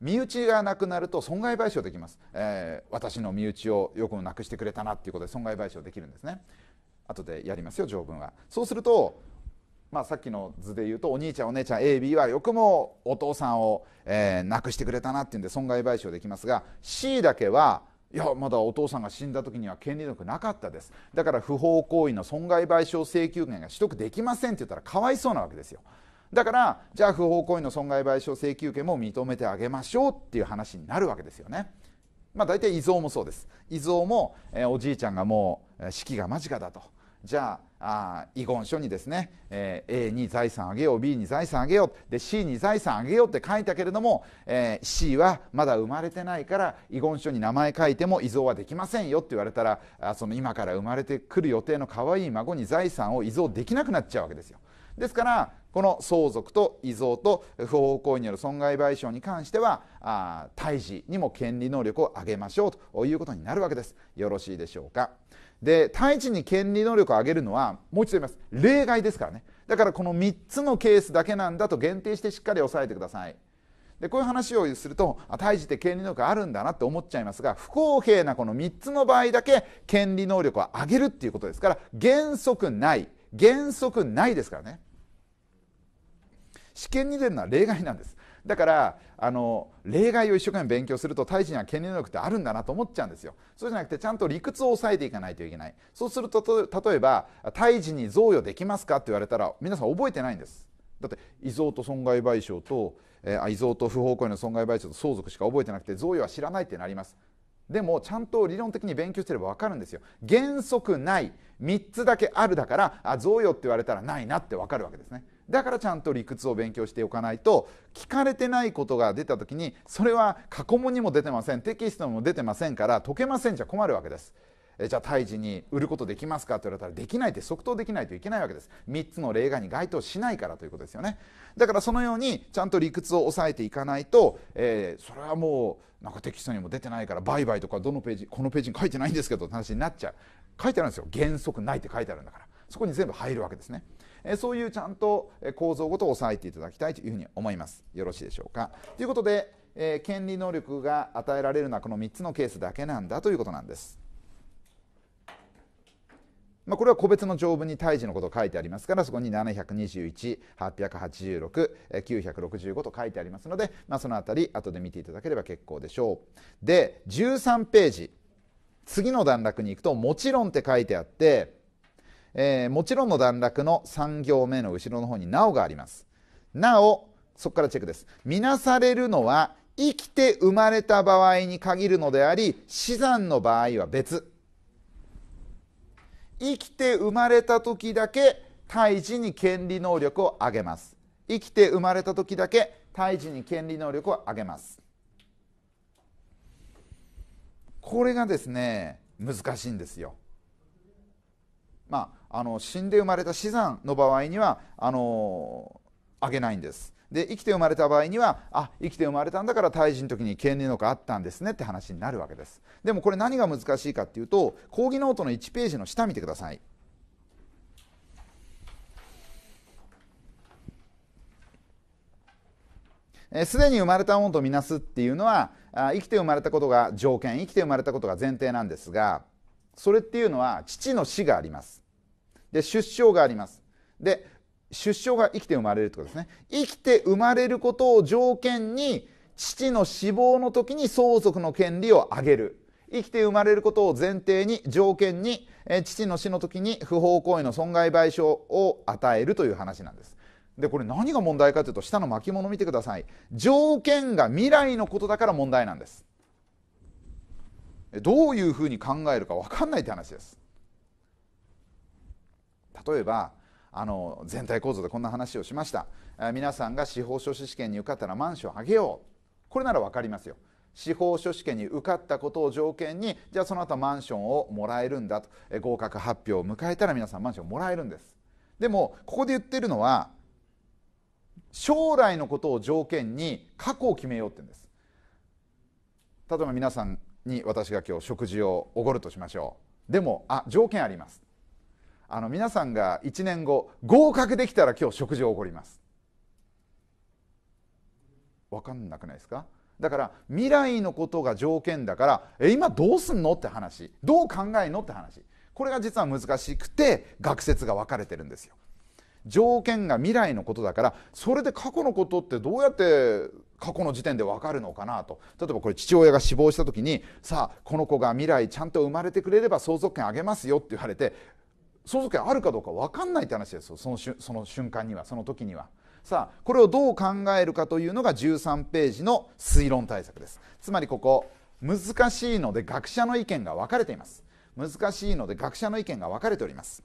身内がなくなると損害賠償できます、えー、私の身内をよくもなくしてくれたなっていうことで損害賠償できるんですね後でやりますよ条文はそうするとまあ、さっきの図で言うとお兄ちゃんお姉ちゃん AB はよくもお父さんを、えー、亡くしてくれたなっていうんで損害賠償できますが C だけはいやまだお父さんが死んだ時には権利力なかったですだから不法行為の損害賠償請求権が取得できませんって言ったらかわいそうなわけですよだからじゃあ不法行為の損害賠償請求権も認めてあげましょうっていう話になるわけですよね。まあ、大体遺贈もそうです遺贈も、えー、おじいちゃんがもう死期が間近だとじゃあ遺言書にですね、えー、A に財産あげよう B に財産あげようで C に財産あげようって書いたけれども、えー、C はまだ生まれてないから遺言書に名前書いても遺贈はできませんよって言われたらあその今から生まれてくる予定の可愛い孫に財産を遺贈できなくなっちゃうわけですよ。ですからこの相続と遺贈と不法行為による損害賠償に関してはあ児にも権利能力を上げましょうということになるわけですよろしいでしょうかで胎児に権利能力を上げるのはもう一度言います例外ですからねだからこの3つのケースだけなんだと限定してしっかり押さえてくださいでこういう話をすると胎児って権利能力あるんだなって思っちゃいますが不公平なこの3つの場合だけ権利能力を上げるっていうことですから原則ない原則ないですからね試験に出るのは例外なんですだからあの例外を一生懸命勉強すると胎児には権利能力ってあるんだなと思っちゃうんですよそうじゃなくてちゃんと理屈を抑えていかないといけないそうすると例えば胎児に贈与できますかって言われたら皆さん覚えてないんですだって遺贈と損害賠償と、えー、遺贈と不法行為の損害賠償と相続しか覚えてなくて贈与は知らないってなりますでもちゃんと理論的に勉強してれば分かるんですよ原則ない3つだけあるだからあ贈与って言われたらないなって分かるわけですねだからちゃんと理屈を勉強しておかないと聞かれてないことが出た時にそれは過去問にも出てませんテキストにも出てませんから解けませんじゃ困るわけです。えじゃあ胎児に売ることできますかと言われたらできないって即答できないといけないわけです3つの例外に該当しないからということですよねだからそのようにちゃんと理屈を抑えていかないと、えー、それはもうなんかテキストにも出てないから売買とかどのページこのページに書いてないんですけどって話になっちゃう書いてあるんですよ原則ないって書いてあるんだからそこに全部入るわけですねえそういうちゃんと構造ごと押さえていただきたいというふうに思います。よろしいでしょうか。ということで、えー、権利能力が与えられるのはこの3つのケースだけなんだということなんです。まあ、これは個別の条文に胎児のことを書いてありますからそこに7 2 1 8 8 6 9 6 5と書いてありますので、まあ、そのあたり後で見ていただければ結構でしょう。で13ページ次の段落に行くと「もちろん」って書いてあってえー、もちろんの段落の3行目の後ろの方になおがあります。なお、そこからチェックです。見なされるのは生きて生まれた場合に限るのであり、死産の場合は別。生きて生まれた時だけ胎児に権利能力を上げます。生きて生まれた時だけ胎児に権利能力を上げます。これがですね難しいんですよ。まああの死んで生まれた死産の場合にはあのあげないんですで生きて生まれた場合にはあ生きて生まれたんだから胎児の時に権利のがあったんですねって話になるわけですでもこれ何が難しいかっていうと講義ノートの1ページの下見てくださいすでに生まれたものとみなすっていうのは生きて生まれたことが条件生きて生まれたことが前提なんですがそれっていうのは父の死がありますで出生がありますで出生が生きて生まれるってことですね生きて生まれることを条件に父の死亡の時に相続の権利をあげる生きて生まれることを前提に条件に父の死の時に不法行為の損害賠償を与えるという話なんですでこれ何が問題かというと下の巻物見てください条件が未来のことだから問題なんですどういうふうに考えるか分かんないって話です例えばあの全体構造でこんな話をしました皆さんが司法書士試験に受かったらマンションあげようこれなら分かりますよ司法書士試験に受かったことを条件にじゃあその後マンションをもらえるんだと合格発表を迎えたら皆さんマンションもらえるんですでもここで言ってるのは将来のことを条件に過去を決めようって言うんです例えば皆さんに私が今日食事をおごるとしましょうでもあ条件ありますあの皆さんが1年後合格できたら今日食事を起こります分かんなくないですかだから未来のことが条件だからえ今どうすんのって話どう考えんのって話これが実は難しくて学説が分かれてるんですよ条件が未来のことだからそれで過去のことってどうやって過去の時点で分かるのかなと例えばこれ父親が死亡した時にさあこの子が未来ちゃんと生まれてくれれば相続権あげますよって言われて相続権あるかどうか分かんないって話ですよそのその瞬間にはその時にはさあこれをどう考えるかというのが13ページの推論対策ですつまりここ難しいので学者の意見が分かれています難しいので学者の意見が分かれております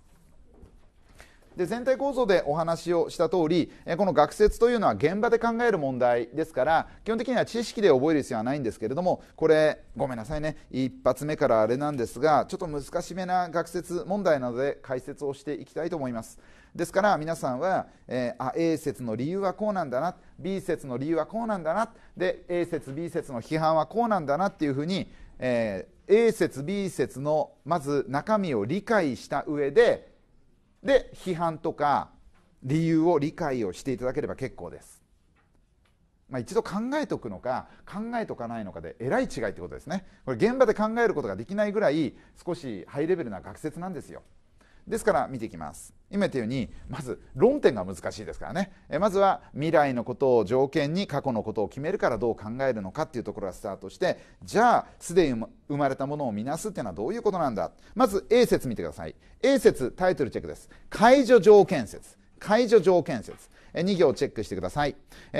で全体構造でお話をした通りこの学説というのは現場で考える問題ですから基本的には知識で覚える必要はないんですけれどもこれごめんなさいね一発目からあれなんですがちょっと難しめな学説問題なので解説をしていきたいと思いますですから皆さんは、えー、あ A 説の理由はこうなんだな B 説の理由はこうなんだなで A 説 B 説の批判はこうなんだなっていうふうに、えー、A 説 B 説のまず中身を理解した上でで批判とか理由を理解をしていただければ結構です、まあ、一度考えておくのか考えておかないのかでえらい違いってことですねこれ現場で考えることができないぐらい少しハイレベルな学説なんですよですから見ていきます今言ったようにまず論点が難しいですからねまずは未来のことを条件に過去のことを決めるからどう考えるのかっていうところがスタートしてじゃあすでに生まれたものを見なすっていうのはどういうことなんだまず A 説見てください A 説タイトルチェックです解除条件説解除条件説2行チェックしてください。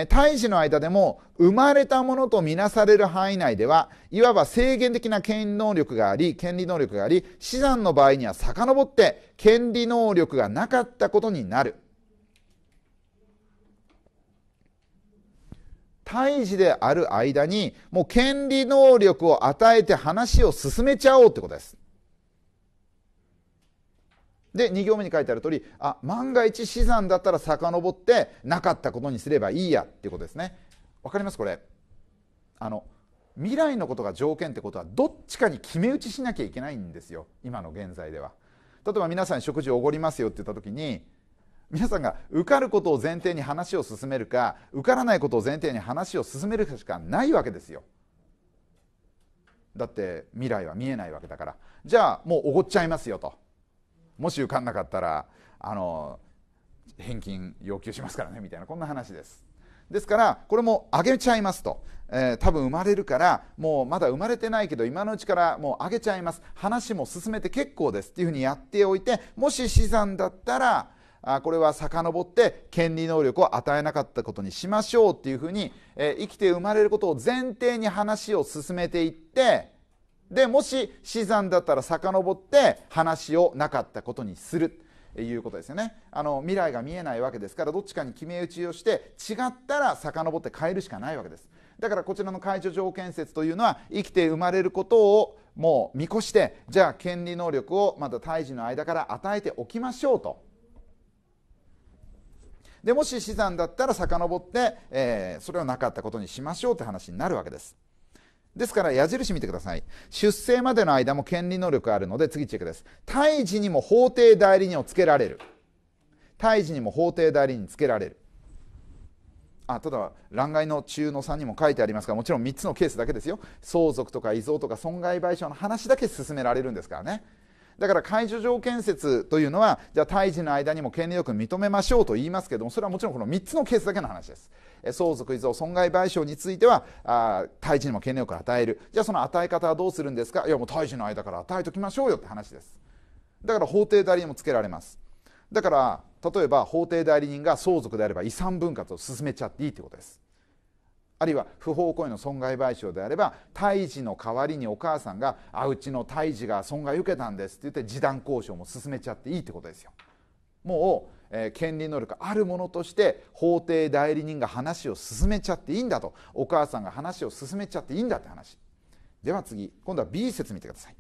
胎児の間でも生まれたものとみなされる範囲内では、いわば制限的な権利能力があり、権利能力があり、死産の場合には遡って権利能力がなかったことになる。胎児である間に、もう権利能力を与えて話を進めちゃおうってことです。で2行目に書いてある通りあ万が一死産だったら遡ってなかったことにすればいいやっていうことですねわかりますこれあの未来のことが条件ってことはどっちかに決め打ちしなきゃいけないんですよ今の現在では例えば皆さんに食事をおごりますよって言った時に皆さんが受かることを前提に話を進めるか受からないことを前提に話を進めるしかないわけですよだって未来は見えないわけだからじゃあもうおごっちゃいますよともし受かんなかったらあの返金要求しますからねみたいなこんな話ですですからこれもあげちゃいますと、えー、多分生まれるからもうまだ生まれてないけど今のうちからもうあげちゃいます話も進めて結構ですっていうふうにやっておいてもし資産だったらあこれは遡って権利能力を与えなかったことにしましょうっていうふうに、えー、生きて生まれることを前提に話を進めていってでもし死産だったら遡って話をなかったことにするいうことですよねあの未来が見えないわけですからどっちかに決め打ちをして違ったら遡って変えるしかないわけですだからこちらの解除条件説というのは生きて生まれることをもう見越してじゃあ権利能力をまた胎児の間から与えておきましょうと。でもし死産だったら遡って、えー、それをなかったことにしましょうって話になるわけです。ですから矢印見てください。出生までの間も権利能力があるので、次チェックです。胎児にも法定代理人をつけられる。胎児にも法定代理人つけられる。あただ、欄外の中野さんにも書いてありますが、もちろん3つのケースだけですよ。相続とか遺贈とか損害賠償の話だけ進められるんですからね。だから解除条件説というのは、じゃあ胎児の間にも権利力認めましょうと言いますけども、それはもちろんこの3つのケースだけの話です。相続依存損害賠償についてはあ胎児にも権利力を与えるじゃあその与え方はどうするんですかいやもう胎児の間から与えときましょうよって話ですだから法定代理人もつけられますだから例えば法定代理人が相続であれば遺産分割を進めちゃっていいってことですあるいは不法行為の損害賠償であれば胎児の代わりにお母さんが「あうちの胎児が損害を受けたんです」って言って示談交渉も進めちゃっていいってことですよもうえー、権利能力あるものとして法廷代理人が話を進めちゃっていいんだとお母さんが話を進めちゃっていいんだって話では次今度は B 説見てください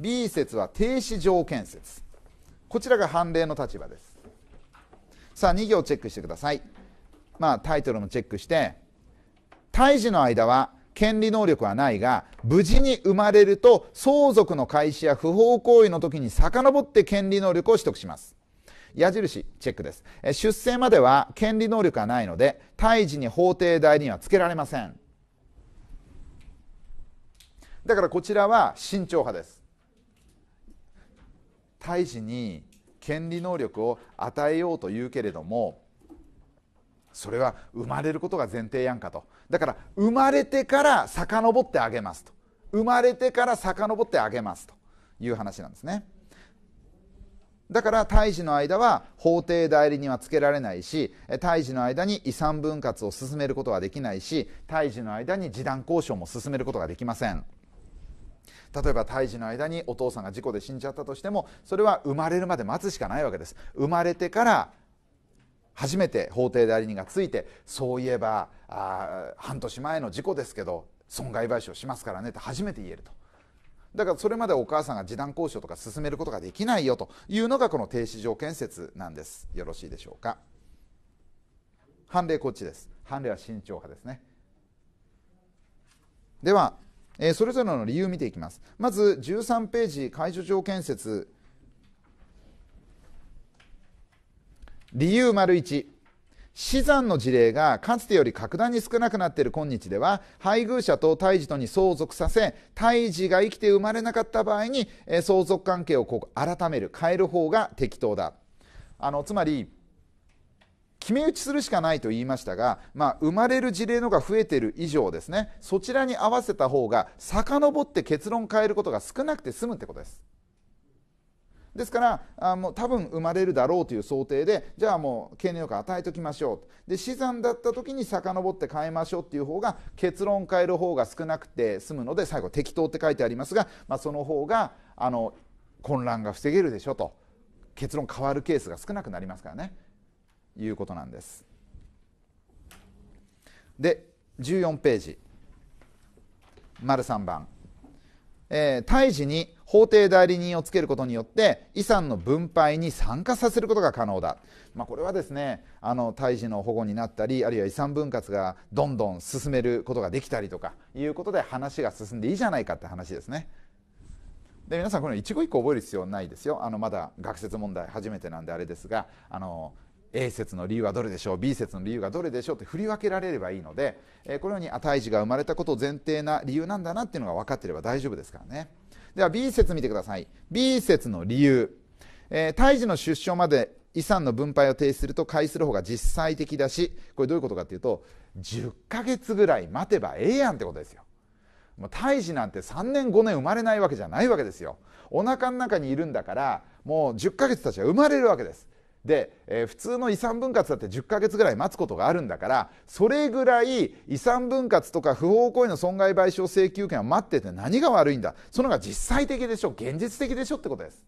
B 説は停止条件説こちらが判例の立場ですさあ2行チェックしてくださいまあタイトルもチェックして胎児の間は権利能力はないが無事に生まれると相続の開始や不法行為の時に遡って権利能力を取得します矢印チェックです出生までは権利能力はないので胎児に法定代理にはつけられませんだからこちらは慎重派です胎児に権利能力を与えようというけれどもそれは生まれることが前提やんかとだから生まれてから遡ってあげますと生まれてから遡ってあげますという話なんですねだから胎児の間は法定代理にはつけられないし胎児の間に遺産分割を進めることはできないし胎児の間に示談交渉も進めることができません例えば胎児の間にお父さんが事故で死んじゃったとしてもそれは生まれるまで待つしかないわけです生まれてから初めて法定代理人がついてそういえばあ半年前の事故ですけど損害賠償しますからねって初めて言えるとだからそれまでお母さんが示談交渉とか進めることができないよというのがこの停止条件説なんですよろしいでしょうか判例こっちです判例は慎重派ですねでは、えー、それぞれの理由を見ていきますまず13ページ解除条件説理由丸1死産の事例がかつてより格段に少なくなっている今日では配偶者と胎児とに相続させ胎児が生きて生まれなかった場合に相続関係をこう改める変える方が適当だあのつまり決め打ちするしかないと言いましたが、まあ、生まれる事例のが増えている以上ですねそちらに合わせた方が遡って結論変えることが少なくて済むってことです。ですからあもう多分生まれるだろうという想定でじゃあもう経利の与えておきましょうで死産だった時に遡って変えましょうっていう方が結論変える方が少なくて済むので最後適当って書いてありますが、まあ、その方があの混乱が防げるでしょと結論変わるケースが少なくなりますからねいうことなんです。で14ページ丸3番えー、胎児に法定代理人をつけることによって遺産の分配に参加させることが可能だ、まあ、これはですねあの胎児の保護になったりあるいは遺産分割がどんどん進めることができたりとかいうことで話が進んでいいじゃないかって話ですね。で皆さんこれ一語一個覚える必要ないですよあのまだ学説問題初めてなんであれですがあの A 説の理由はどれでしょう B 説の理由がどれでしょうって振り分けられればいいので、えこのように胎児が生まれたことを前提な理由なんだなっていうのが分かってれば大丈夫ですからねでは B 説見てください B 説の理由、え胎児の出生まで遺産の分配を停止すると介する方が実際的だしこれどういうことかっていうと10ヶ月ぐらい待てばええやんってことですよもう胎児なんて3年5年生まれないわけじゃないわけですよお腹の中にいるんだからもう10ヶ月たちは生まれるわけですで、えー、普通の遺産分割だって10ヶ月ぐらい待つことがあるんだからそれぐらい遺産分割とか不法行為の損害賠償請求権を待ってて何が悪いんだそのが実際的でしょ現実的でしょってことです。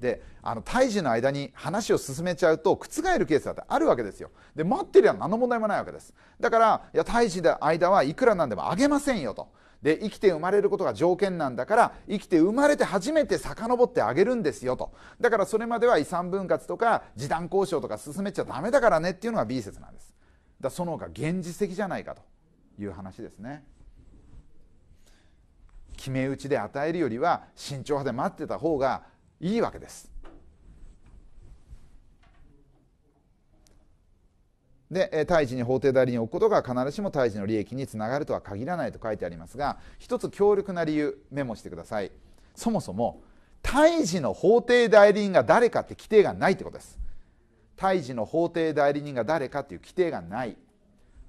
であの胎児の間に話を進めちゃうと覆るケースだってあるわけですよで待ってりゃ何の問題もないわけですだからいや胎児の間はいくらなんでもあげませんよとで生きて生まれることが条件なんだから生きて生まれて初めて遡ってあげるんですよとだからそれまでは遺産分割とか示談交渉とか進めちゃダメだからねっていうのが B 説なんですだその他現実的じゃないかという話ですね決め打ちで与えるよりは慎重派で待ってた方がいいわけですで胎児に法定代理に置くことが必ずしも胎児の利益につながるとは限らないと書いてありますが一つ強力な理由メモしてくださいそもそも胎児の法定代理人が誰かって規定がないってことです胎児の法定代理人が誰かっていう規定がない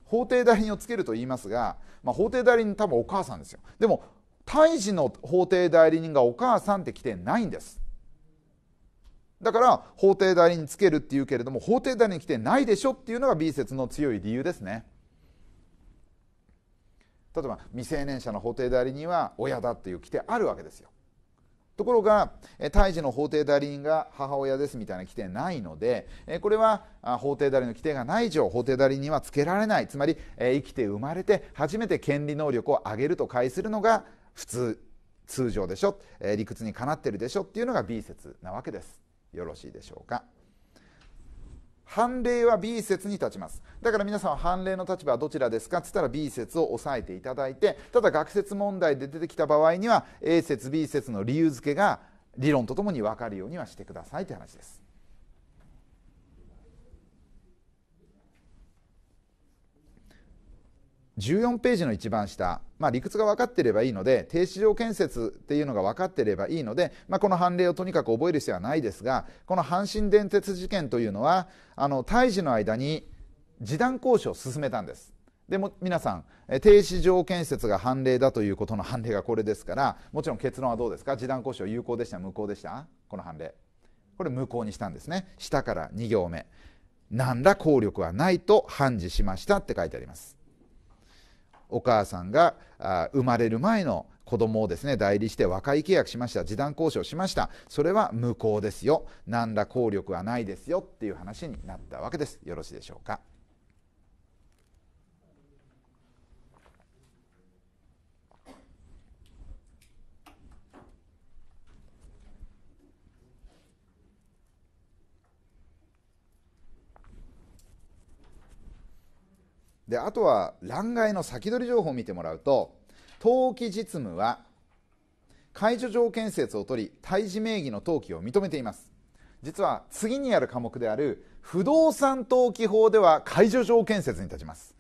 法定代理人をつけると言いますが、まあ、法定代理人多分お母さんですよでも胎児の法定代理人がお母さんって規定ないんですだから法廷理につけるっていうけれども法廷理に来てないでしょっていうのが B 説の強い理由ですね例えば未成年者の法廷代理人は親だっていう規定あるわけですよところが胎児の法廷代理人が母親ですみたいな規定ないのでこれは法廷代理の規定がない以上法廷代理人はつけられないつまり生きて生まれて初めて権利能力を上げると解するのが普通通常でしょ理屈にかなってるでしょっていうのが B 説なわけですよろしいでしょうか判例は B 説に立ちますだから皆さんは判例の立場はどちらですかっつったら B 説を押さえていただいてただ学説問題で出てきた場合には A 説 B 説の理由付けが理論とともに分かるようにはしてくださいという話です14ページの一番下、まあ、理屈が分かってればいいので停止場建設っていうのが分かってればいいので、まあ、この判例をとにかく覚える必要はないですがこの阪神電鉄事件というのはあの胎児の間に示談交渉を進めたんです。でも皆さん停止条件説が判例だということの判例がこれですからもちろん結論はどうですか示談交渉有効でした無効でしたこの判例これ無効にしたんですね下から2行目何ら効力はないと判事しましたって書いてありますお母さんが生まれる前の子供をですね代理して和解契約しました示談交渉しましたそれは無効ですよ何ら効力はないですよっていう話になったわけですよろしいでしょうかであとは欄外の先取り情報を見てもらうと登記実務は解除条件説を取り対事名義の登記を認めています実は次にある科目である不動産登記法では解除条件説に立ちます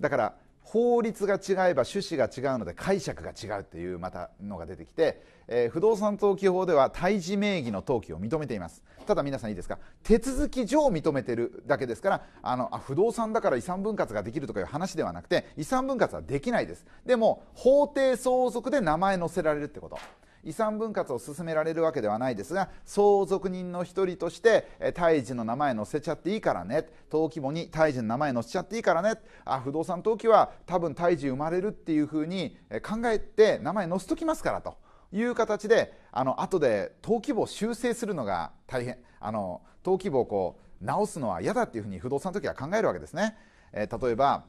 だから法律が違えば趣旨が違うので解釈が違うっていうまたのが出てきて、えー、不動産登記法では対事名義の登記を認めていますただ皆さんいいですか手続き上認めてるだけですからあのあ不動産だから遺産分割ができるとかいう話ではなくて遺産分割はできないですでも法定相続で名前載せられるってこと遺産分割を進められるわけではないですが相続人の一人として胎児の名前載せちゃっていいからね登記簿に胎児の名前載せちゃっていいからねあ不動産登記は多分胎児生まれるっていうふうに考えて名前載せときますからという形であの後で登記簿を修正するのが大変あの登記簿をこう直すのは嫌だっていうふうに不動産の時は考えるわけですね。えー、例えば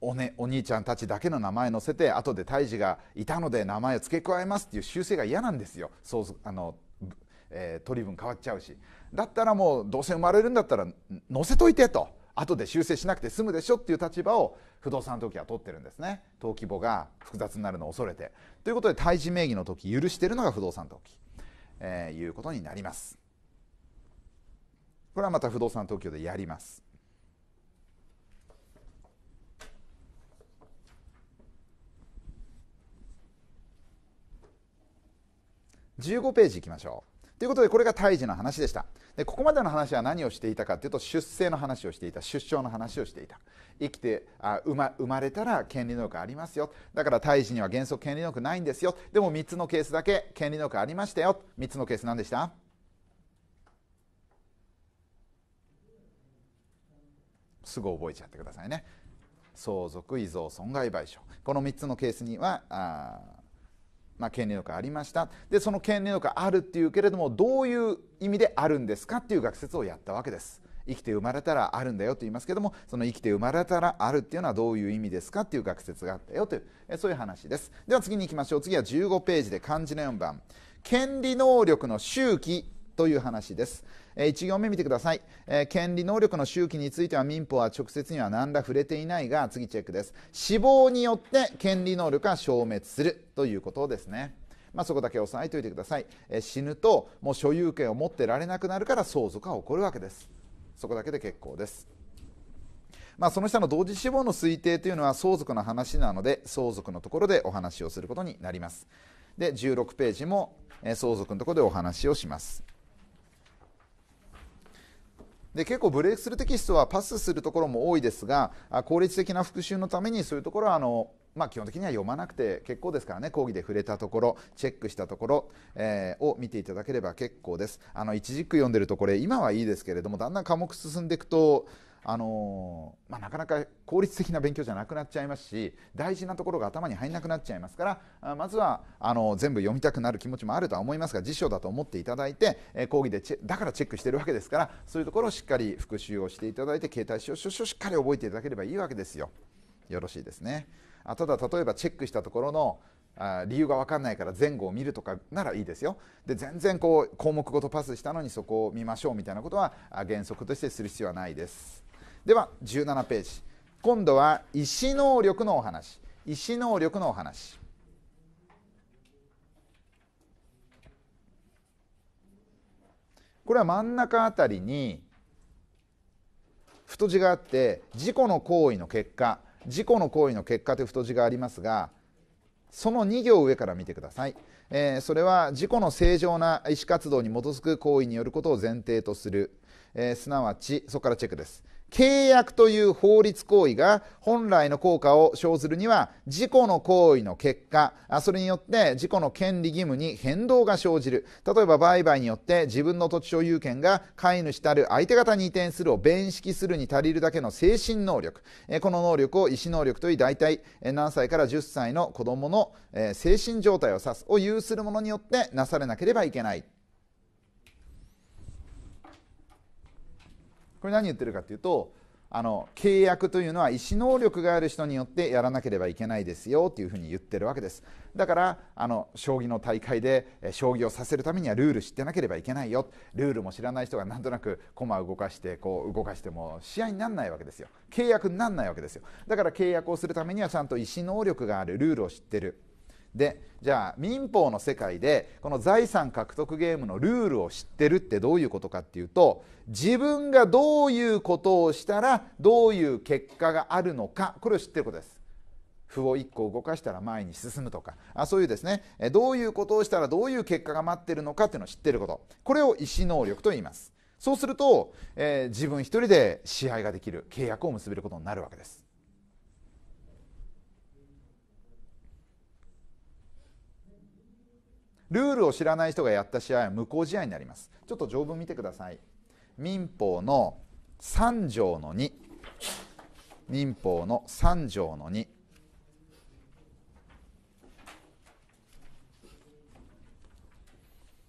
お,、ね、お兄ちゃんたちだけの名前載せて後で胎児がいたので名前を付け加えますっていう修正が嫌なんですよそうあの、えー、取り分変わっちゃうしだったらもうどうせ生まれるんだったら載せといてと後で修正しなくて済むでしょっていう立場を不動産の時は取ってるんですね登記簿が複雑になるのを恐れてということで胎児名義の時許してるのが不動産登記、えー、いうことになりますこれはまた不動産登記でやります15ページいきましょうということでこれが胎児の話でしたでここまでの話は何をしていたかというと出生の話をしていた出生の話をしていた生きてあ生ま生まれたら権利能力ありますよだから胎児には原則権利能力ないんですよでも3つのケースだけ権利能力ありましたよ3つのケース何でしたすぐ覚えちゃってくださいね相続遺贈損害賠償この3つのケースにはあまあ、権利の会ありましたでその権利の会あるっていうけれどもどういう意味であるんですかっていう学説をやったわけです生きて生まれたらあるんだよと言いますけどもその生きて生まれたらあるっていうのはどういう意味ですかっていう学説があったよというそういう話ですでは次に行きましょう次は15ページで漢字の4番権利能力の周期という話です1行目見てください、え権利能力の周期については民法は直接には何ら触れていないが次チェックです死亡によって権利能力は消滅するということですねまあ、そこだけ押さえておいてください、え死ぬともう所有権を持ってられなくなるから相続が起こるわけですそこだけで結構ですまあ、その下の同時死亡の推定というのは相続の話なので相続のところでお話をすることになりますで16ページも相続のところでお話をしますで結構ブレイクするテキストはパスするところも多いですが効率的な復習のためにそういうところはあのまあ、基本的には読まなくて結構ですからね講義で触れたところチェックしたところ、えー、を見ていただければ結構ですあの一軸読んでるとこれ今はいいですけれどもだんだん科目進んでいくとあのまあ、なかなか効率的な勉強じゃなくなっちゃいますし大事なところが頭に入らなくなっちゃいますからまずはあの全部読みたくなる気持ちもあるとは思いますが辞書だと思っていただいて、え講義でだからチェックしてるわけですからそういうところをしっかり復習をしていただいて携帯使用書をしっかり覚えていただければいいわけですよ。よろしいですね。あただ例えばチェックしたところのあ理由が分かんないから前後を見るとかならいいですよで全然こう項目ごとパスしたのにそこを見ましょうみたいなことは原則としてする必要はないです。では17ページ今度は意思能力のお話意思能力のお話これは真ん中あたりに太字があって事故の行為の結果事故の行為の結果という太字がありますがその2行上から見てください、えー、それは事故の正常な意思活動に基づく行為によることを前提とする、えー、すなわちそこからチェックです契約という法律行為が本来の効果を生ずるには自己の行為の結果それによって自己の権利義務に変動が生じる例えば売買によって自分の土地所有権が飼い主たる相手方に移転するを弁識するに足りるだけの精神能力この能力を意思能力という大体何歳から10歳の子どもの精神状態を指すを有するものによってなされなければいけないこれ何言ってるかっていうとあの契約というのは意思能力がある人によってやらなければいけないですよというふうに言ってるわけですだからあの将棋の大会で将棋をさせるためにはルール知ってなければいけないよルールも知らない人がなんとなく駒を動かしてこう動かしても試合にならないわけですよ契約にならないわけですよだから契約をするためにはちゃんと意思能力があるルールを知ってるでじゃあ民法の世界でこの財産獲得ゲームのルールを知ってるってどういうことかっていうと自分がどういうことをしたらどういう結果があるのかこれを知ってることです。歩を1個動かしたら前に進むとかあそういうですねえどういうことをしたらどういう結果が待ってるのかっていうのを知ってることこれを意思能力と言いますそうすると、えー、自分一人で試合ができる契約を結べることになるわけですルールを知らない人がやった試合は無効試合になりますちょっと条文見てください民法の3条の2民法の3条の2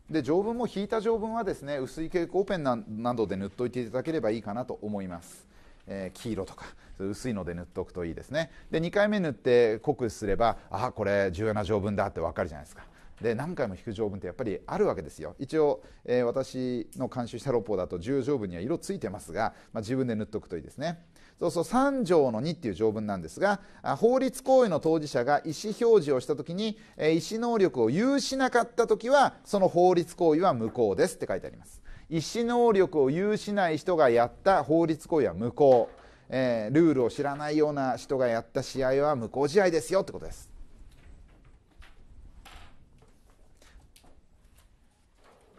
で条文も引いた条文はですね薄い蛍光ペンなどで塗っておいていただければいいかなと思います、えー、黄色とか薄いので塗っておくといいですねで2回目塗って濃くすればああこれ重要な条文だって分かるじゃないですかで何回も引く条文ってやっぱりあるわけですよ一応、えー、私の監修した六法だと10条文には色ついてますが、まあ、自分で塗っとくといいですねそうそう3条の2っていう条文なんですが法律行為の当事者が意思表示をした時に、えー、意思能力を有しなかった時はその法律行為は無効ですって書いてあります意思能力を有しない人がやった法律行為は無効、えー、ルールを知らないような人がやった試合は無効試合ですよってことです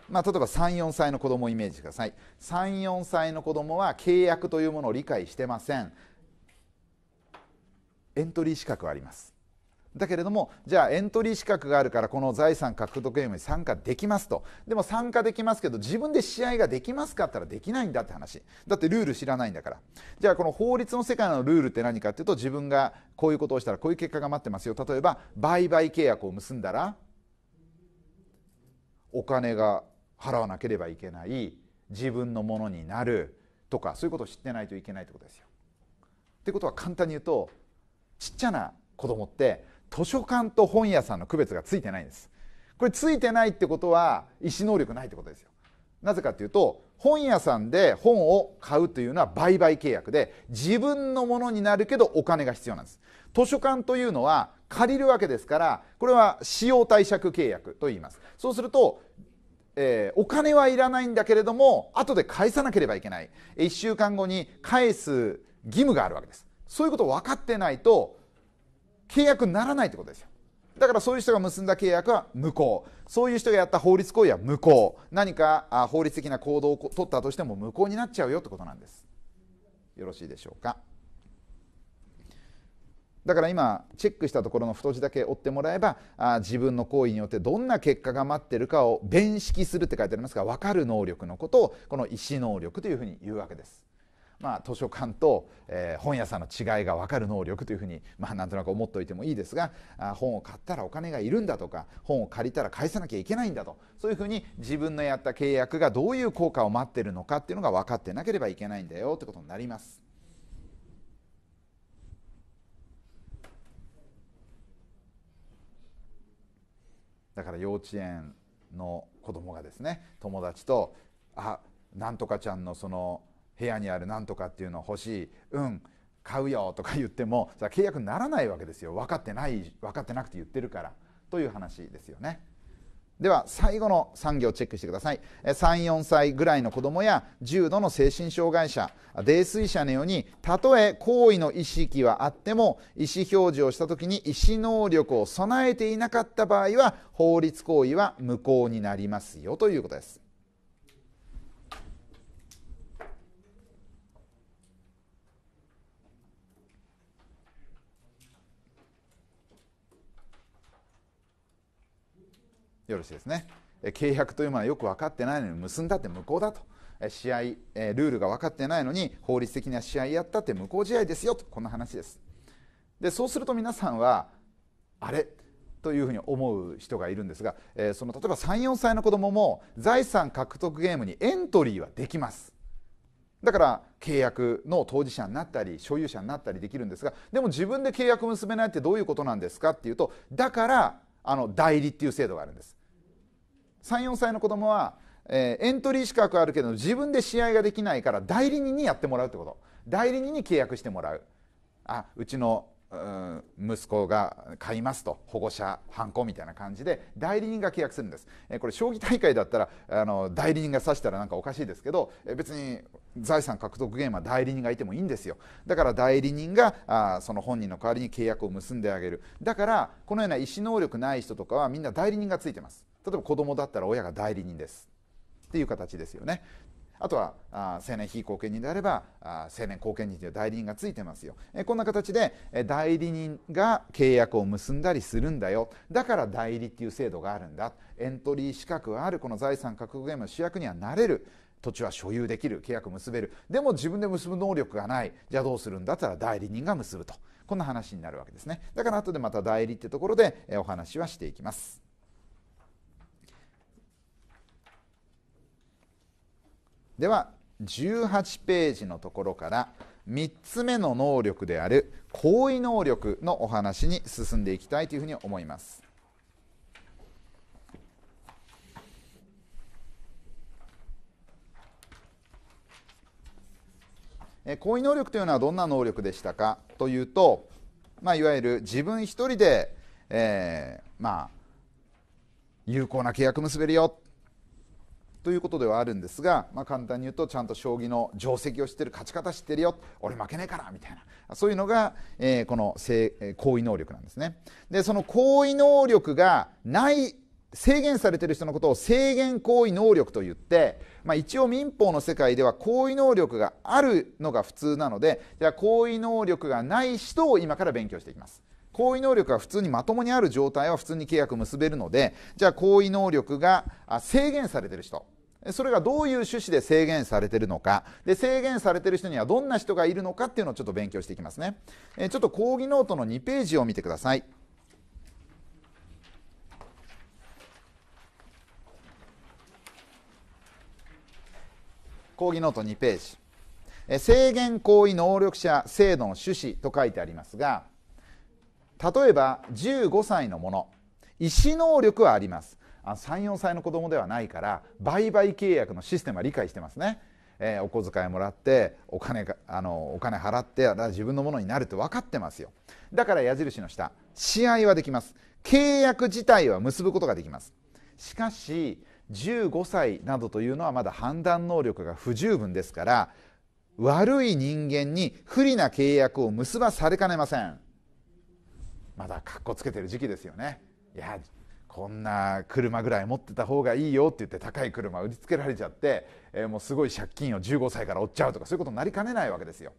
まあ、例えば34歳の子供をイメージしてください34歳の子供は契約というものを理解してませんエントリー資格はありますだけれどもじゃあエントリー資格があるからこの財産獲得ゲームに参加できますとでも参加できますけど自分で試合ができますかったらできないんだって話だってルール知らないんだからじゃあこの法律の世界のルールって何かっていうと自分がこういうことをしたらこういう結果が待ってますよ例えば売買契約を結んだらお金が払わなければいけない自分のものになるとかそういうことを知ってないといけないってことですよ。ってことは簡単に言うとちっちゃな子供って図書館と本屋さんの区別がついてないんです。これついてないってことは意思能力ないってことですよ。なぜかというと本屋さんで本を買うというのは売買契約で自分のものになるけどお金が必要なんです図書館というのは借りるわけですからこれは使用貸借契約と言いますそうするとえー、お金はいらないんだけれども後で返さなければいけない1週間後に返す義務があるわけですそういうことを分かってないと契約にならないってことですよだからそういう人が結んだ契約は無効そういう人がやった法律行為は無効何かあ法律的な行動を取ったとしても無効になっちゃうよってことなんですよろしいでしょうかだから今チェックしたところの太字だけ追ってもらえばあ自分の行為によってどんな結果が待ってるかを弁識するって書いてありますが分かる能力のことをこの意思能力というふうに言うわけです。まあ、図書館と、えー、本屋さんの違いが分かる能力というふうに、まあ、なんとなく思っておいてもいいですがあ本を買ったらお金がいるんだとか本を借りたら返さなきゃいけないんだとそういうふうに自分のやった契約がどういう効果を待ってるのかっていうのが分かってなければいけないんだよってことになります。だから幼稚園の子供がですね友達と「あなんとかちゃんのその部屋にあるなんとかっていうの欲しいうん買うよ」とか言ってもそれは契約にならないわけですよ分かってない分かってなくて言ってるからという話ですよね。では最後の産業をチェックしてください34歳ぐらいの子どもや重度の精神障害者泥酔者のようにたとえ行為の意識はあっても意思表示をした時に意思能力を備えていなかった場合は法律行為は無効になりますよということですよろしいですね契約というものはよく分かってないのに結んだって無効だと試合ルールが分かってないのに法律的な試合やったって無効試合ですよとこんな話ですでそうすると皆さんはあれというふうに思う人がいるんですが、えその例えば34歳の子供も財産獲得ゲームにエントリーはできますだから契約の当事者になったり所有者になったりできるんですがでも自分で契約結べないってどういうことなんですかっていうとだからあの代理っていう制度があるんです34歳の子供は、えー、エントリー資格あるけど自分で試合ができないから代理人にやってもらうってこと代理人に契約してもらうあうちのうん息子が買いますと保護者犯行みたいな感じで代理人が契約するんです、えこれ将棋大会だったらあの代理人が指したらなんかおかしいですけど、え別に財産獲得ゲームは代理人がいてもいいんですよだから代理人があその本人の代わりに契約を結んであげるだからこのような意思能力ない人とかはみんな代理人がついてます例えば子供だったら親が代理人ですっていう形ですよねあとはあ青年非後見人であればあ青年後見人という代理人がついてますよ、えこんな形で、え代理人が契約を結んだりするんだよだから代理っていう制度があるんだエントリー資格はあるこの財産確保ゲームの主役にはなれる土地は所有できる契約結べるでも自分で結ぶ能力がないじゃあどうするんだったら代理人が結ぶとこんな話になるわけですねだから後でまた代理ってところでお話はしていきますでは18ページのところから3つ目の能力である行為能力のお話に進んでいきたいというふうに思います。行為能力というのはどんな能力でしたかというと、まあ、いわゆる自分一人で、えーまあ、有効な契約結べるよということではあるんですが、まあ、簡単に言うとちゃんと将棋の定石を知ってる勝ち方知ってるよ俺負けねえからみたいなそういうのが、えー、この行為能力なんですねでその行為能力がない制限されてる人のことを制限行為能力といって、まあ、一応民法の世界では行為能力があるのが普通なのでじゃあ行為能力がない人を今から勉強していきます行為能力が普通にまともにある状態は普通に契約結べるのでじゃあ行為能力が制限されてる人それがどういう趣旨で制限されてるのかで制限されてる人にはどんな人がいるのかっていうのをちょっと勉強していきますねえちょっと講義ノートの2ページを見てください講義ノート2ページ制限行為能力者制度の趣旨と書いてありますが例えば15歳のもの意思能力はあります34歳の子供ではないから売買契約のシステムは理解してますね、えー、お小遣いもらってお金あのお金払って自分のものになるって分かってますよだから矢印の下試合はできます契約自体は結ぶことができますしかし15歳などというのはまだ判断能力が不十分ですから悪い人間に不利な契約を結ばされかねませんまだかっこつけてる時期ですよねいやこんな車ぐらい持ってた方がいいよって言って高い車売りつけられちゃって、えー、もうすごい借金を15歳から負っちゃうとかそういうことになりかねないわけですよ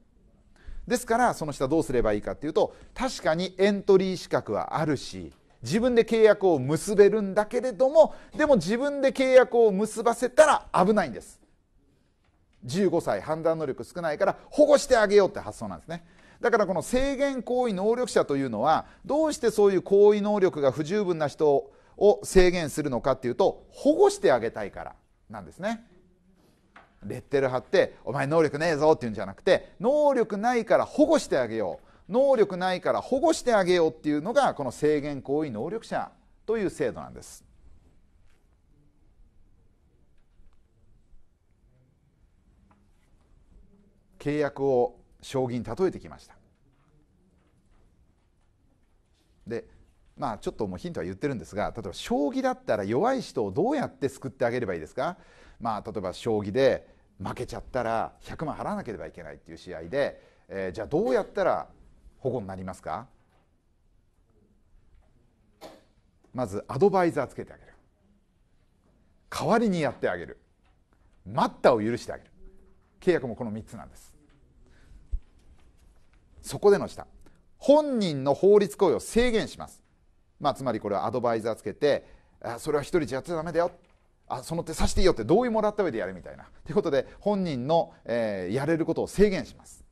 ですからその下どうすればいいかっていうと確かにエントリー資格はあるし自分で契約を結べるんだけれどもでも自分で契約を結ばせたら危ないんです15歳判断能力少ないから保護してあげようって発想なんですねだからこの制限行為能力者というのはどうしてそういう行為能力が不十分な人を制限するのかっていうと保護してあげたいからなんですね。レッテル貼って「お前能力ねえぞ」っていうんじゃなくて能力ないから保護してあげよう能力ないから保護してあげようっていうのがこの制限行為能力者という制度なんです。契約を将棋に例えてきましたでまあちょっともうヒントは言ってるんですが例えば将棋だったら弱い人をどうやって救ってあげればいいですかまあ例えば将棋で負けちゃったら100万払わなければいけないっていう試合で、えー、じゃあどうやったら保護になりますかまずアドバイザーつけてあげる代わりにやってあげる待ったを許してあげる契約もこの3つなんですそこでの下本人の法律行為を制限します、まあ、つまりこれはアドバイザーつけてあそれは1人じゃやっちゃだめだよあその手刺していいよって同意もらった上でやるみたいなということで本人の、えー、やれることを制限します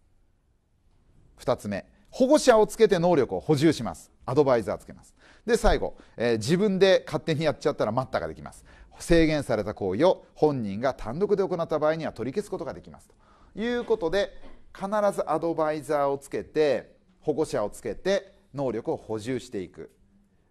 2つ目保護者をつけて能力を補充しますアドバイザーつけますで最後、えー、自分で勝手にやっちゃったら待ったができます制限された行為を本人が単独で行った場合には取り消すことができますということで必ずアドバイザーをつけて保護者をつけて能力を補充していく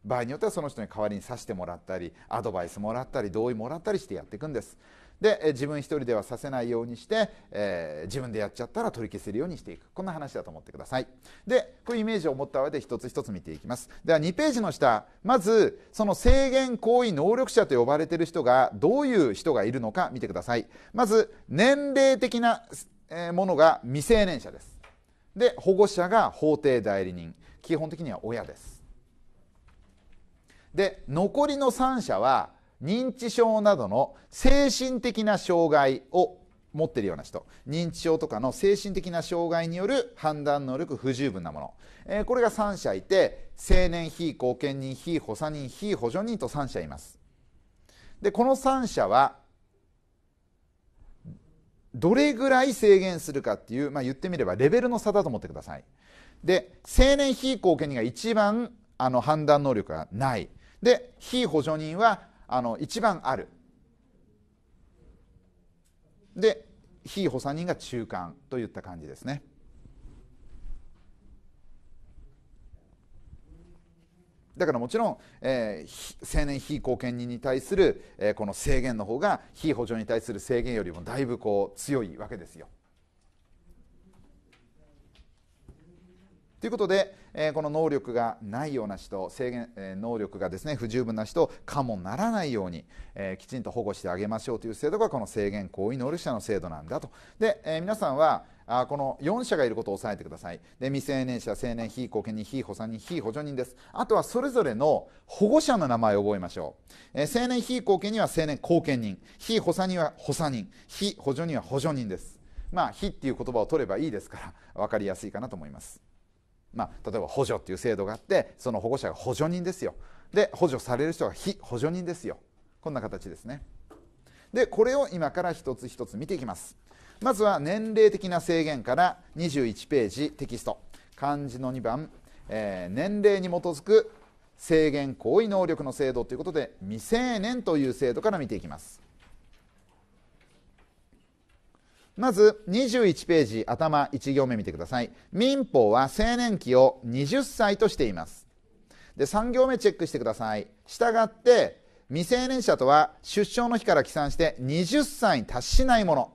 場合によってはその人に代わりにさしてもらったりアドバイスもらったり同意もらったりしてやっていくんですで自分一人ではさせないようにして、えー、自分でやっちゃったら取り消せるようにしていくこんな話だと思ってくださいでこういうイメージを持った上で一つ一つ見ていきますでは2ページの下まずその制限行為能力者と呼ばれている人がどういう人がいるのか見てくださいまず年齢的なのが未成年者ですで保護者が法定代理人基本的には親ですで残りの3者は認知症などの精神的な障害を持っているような人認知症とかの精神的な障害による判断能力不十分なもの、えー、これが3者いて成年非後見人非補佐人非補助人と3者いますでこの3者はどれぐらい制限するかっていう、まあ、言ってみればレベルの差だと思ってください。で成年非後見人が一番あの判断能力がないで非補助人はあの一番あるで非補佐人が中間といった感じですね。だからもちろん、えー、青年非貢献人に対する、えー、この制限の方が非補助に対する制限よりもだいぶこう強いわけですよ。ということで、えー、この能力がないような人制限、えー、能力がですね不十分な人かもならないように、えー、きちんと保護してあげましょうという制度がこの制限行為能力者の制度なんだと。で、え皆さんはあこの4社がいることを押さえてくださいで未成年者成年非公権人非補佐人非補助人ですあとはそれぞれの保護者の名前を覚えましょう、えー、成年非公権人は成年後見人非補佐人は補佐人非補助人は補助人ですまあ非っていう言葉を取ればいいですから分かりやすいかなと思いますまあ、例えば補助っていう制度があってその保護者が補助人ですよで補助される人が非補助人ですよこんな形ですねでこれを今から一つ一つ見ていきますまずは年齢的な制限から21ページテキスト漢字の2番、えー、年齢に基づく制限行為能力の制度ということで未成年という制度から見ていきますまず21ページ頭1行目見てください民法は青年期を20歳としていますで3行目チェックしてくださいしたがって未成年者とは出生の日から起算して20歳に達しないもの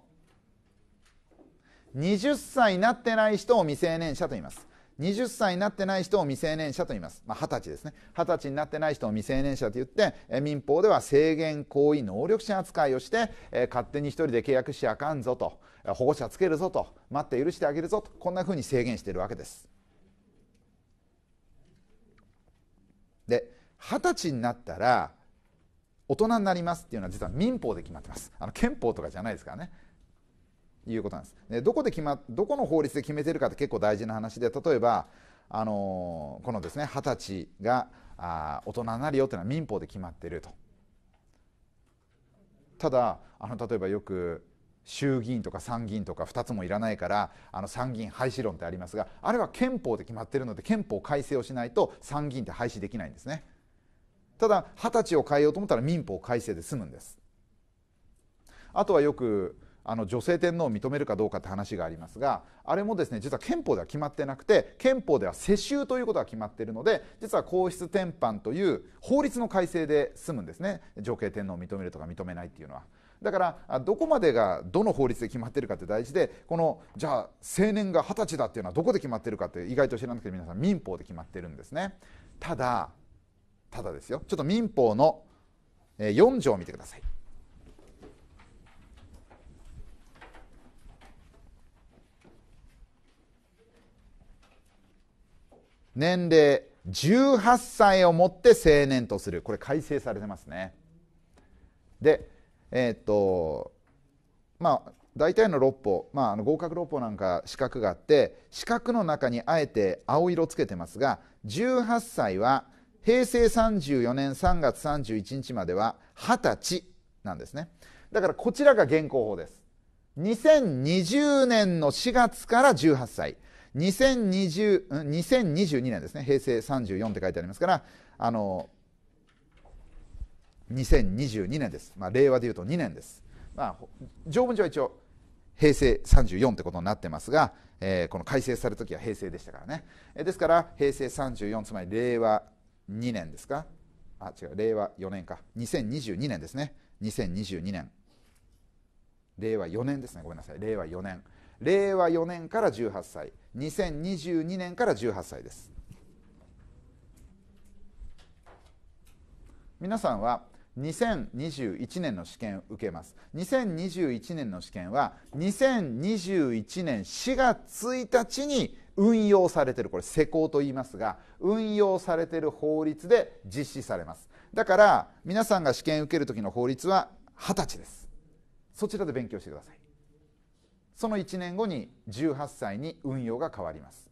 20歳になってない人を未成年者と言います20歳になってない人を未成年者と言います、まあ、20歳ですね20歳になってない人を未成年者と言って民法では制限行為能力者扱いをして、え勝手に1人で契約しあかんぞと保護者つけるぞと待って許してあげるぞとこんなふうに制限しているわけですで20歳になったら大人になりますっていうのは実は民法で決まってますあの憲法とかじゃないですからねいうことなんです。でどこで決まどこの法律で決めてるかって結構大事な話で例えばあのー、このですね二十歳があ大人になるよっていうのは民法で決まってると。ただあの例えばよく衆議院とか参議院とか2つもいらないからあの参議院廃止論ってありますがあれは憲法で決まってるので憲法改正をしないと参議院って廃止できないんですねただ二十歳を変えようと思ったら民法改正で済むんですあとはよくあの女性天皇を認めるかどうかって話がありますがあれもですね実は憲法では決まってなくて憲法では世襲ということが決まっているので実は皇室転範という法律の改正で済むんですね女系天皇を認めるとか認めないっていうのは。だからどこまでがどの法律で決まってるかって大事でこのじゃあ青年が二十歳だっていうのはどこで決まってるかって意外と知らなくて皆さん民法で決まってるんですねただただですよちょっと民法の4条を見てください年齢18歳をもって成年とするこれ改正されてますねでえー、っとまあ大体の六法、まあ、あの合格六法なんか資格があって資格の中にあえて青色つけてますが18歳は平成34年3月31日までは二十歳なんですねだからこちらが現行法です2020年の4月から18歳2020 2年ですね、平成34って書いてありますから、あの2022年です、まあ、令和でいうと2年です。まあ、条文上は一応平成34ってことになってますが、えー、この改正された時は平成でしたからね、えですから平成34つまり令和2年ですかあ違う令和4年か2022年ですね2022年令和4年ですねごめんなさい令和4年令和4年から18歳2022年から18歳です皆さんは2021年の試験受けます2021年の試験は2021年4月1日に運用されてるこれ施行と言いますが運用されてる法律で実施されますだから皆さんが試験受ける時の法律は20歳ですそちらで勉強してくださいその1年後に18歳に運用が変わります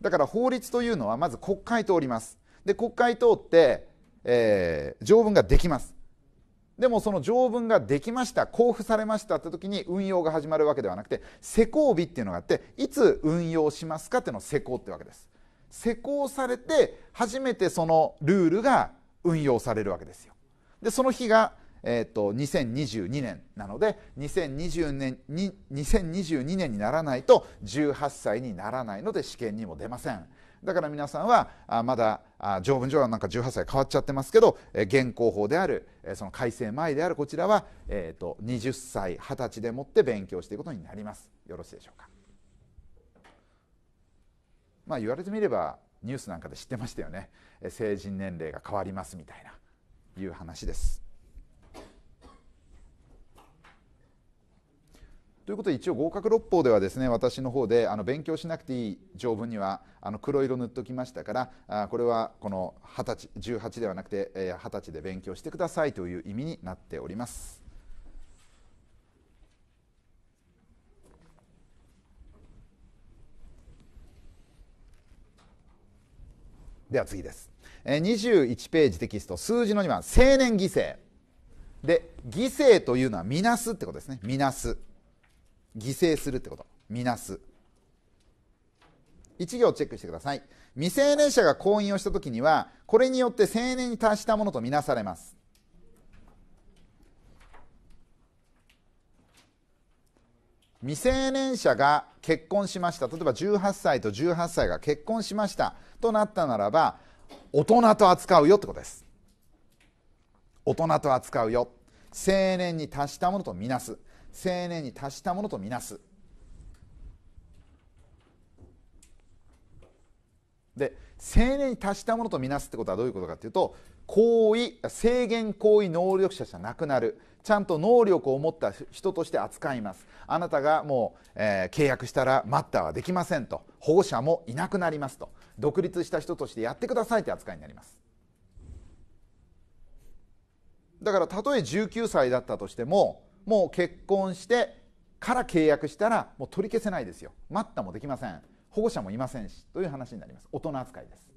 だから法律というのはまず国会通りますで国会通って、えー、条文ができますでもその条文ができました交付されましたって時に運用が始まるわけではなくて施行日っていうのがあっていつ運用しますかっていうのを施行ってわけです施行されて初めてそのルールが運用されるわけですよでその日がえーと、2022年なので2020年に2022年にならないと18歳にならないので試験にも出ません。だから皆さんはあまだあ条文上はなんか18歳変わっちゃってますけど、えー、現行法である、えー、その改正前であるこちらは、えーと、と20歳20歳でもって勉強していくことになりますよろしいでしょうかまあ言われてみればニュースなんかで知ってましたよね、えー、成人年齢が変わりますみたいないう話です。ということで一応合格六法ではですね私の方であの勉強しなくていい条文にはあの黒色塗っときましたからあこれはこの20歳18ではなくて、えー、20歳で勉強してくださいという意味になっております。では次です。21ページテキスト数字の2番「青年犠牲」で「犠牲」というのは「みなす」ってことですね「みなす」犠牲するってことみなす1行チェックしてください未成年者が婚姻をした時にはこれによって成年に達したものとみなされます未成年者が結婚しました例えば18歳と18歳が結婚しましたとなったならば大人と扱うよってことです大人と扱うよ成年に達したものとみなす青年に達したものとみなすで青年に達したものとみなすってことはどういうことかっていうと行為制限行為能力者じゃなくなるちゃんと能力を持った人として扱いますあなたがもう、えー、契約したら待ったはできませんと保護者もいなくなりますと独立した人としてやってくださいって扱いになりますだからたとえ19歳だったとしてももう結婚してから契約したらもう取り消せないですよ待ったもできません保護者もいませんしという話になります大人扱いです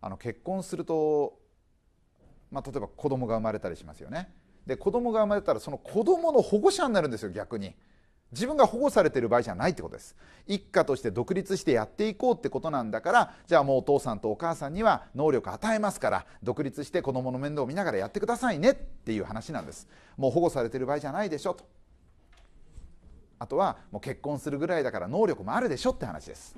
あの結婚すると、まあ、例えば子供が生まれたりしますよねで子供が生まれたらその子供の保護者になるんですよ逆に自分が保護されてる場合じゃないってことです一家として独立してやっていこうってことなんだからじゃあもうお父さんとお母さんには能力与えますから独立して子供の面倒を見ながらやってくださいねっていう話なんですもう保護されてる場合じゃないでしょとあとはもう結婚するぐらいだから能力もあるでしょって話です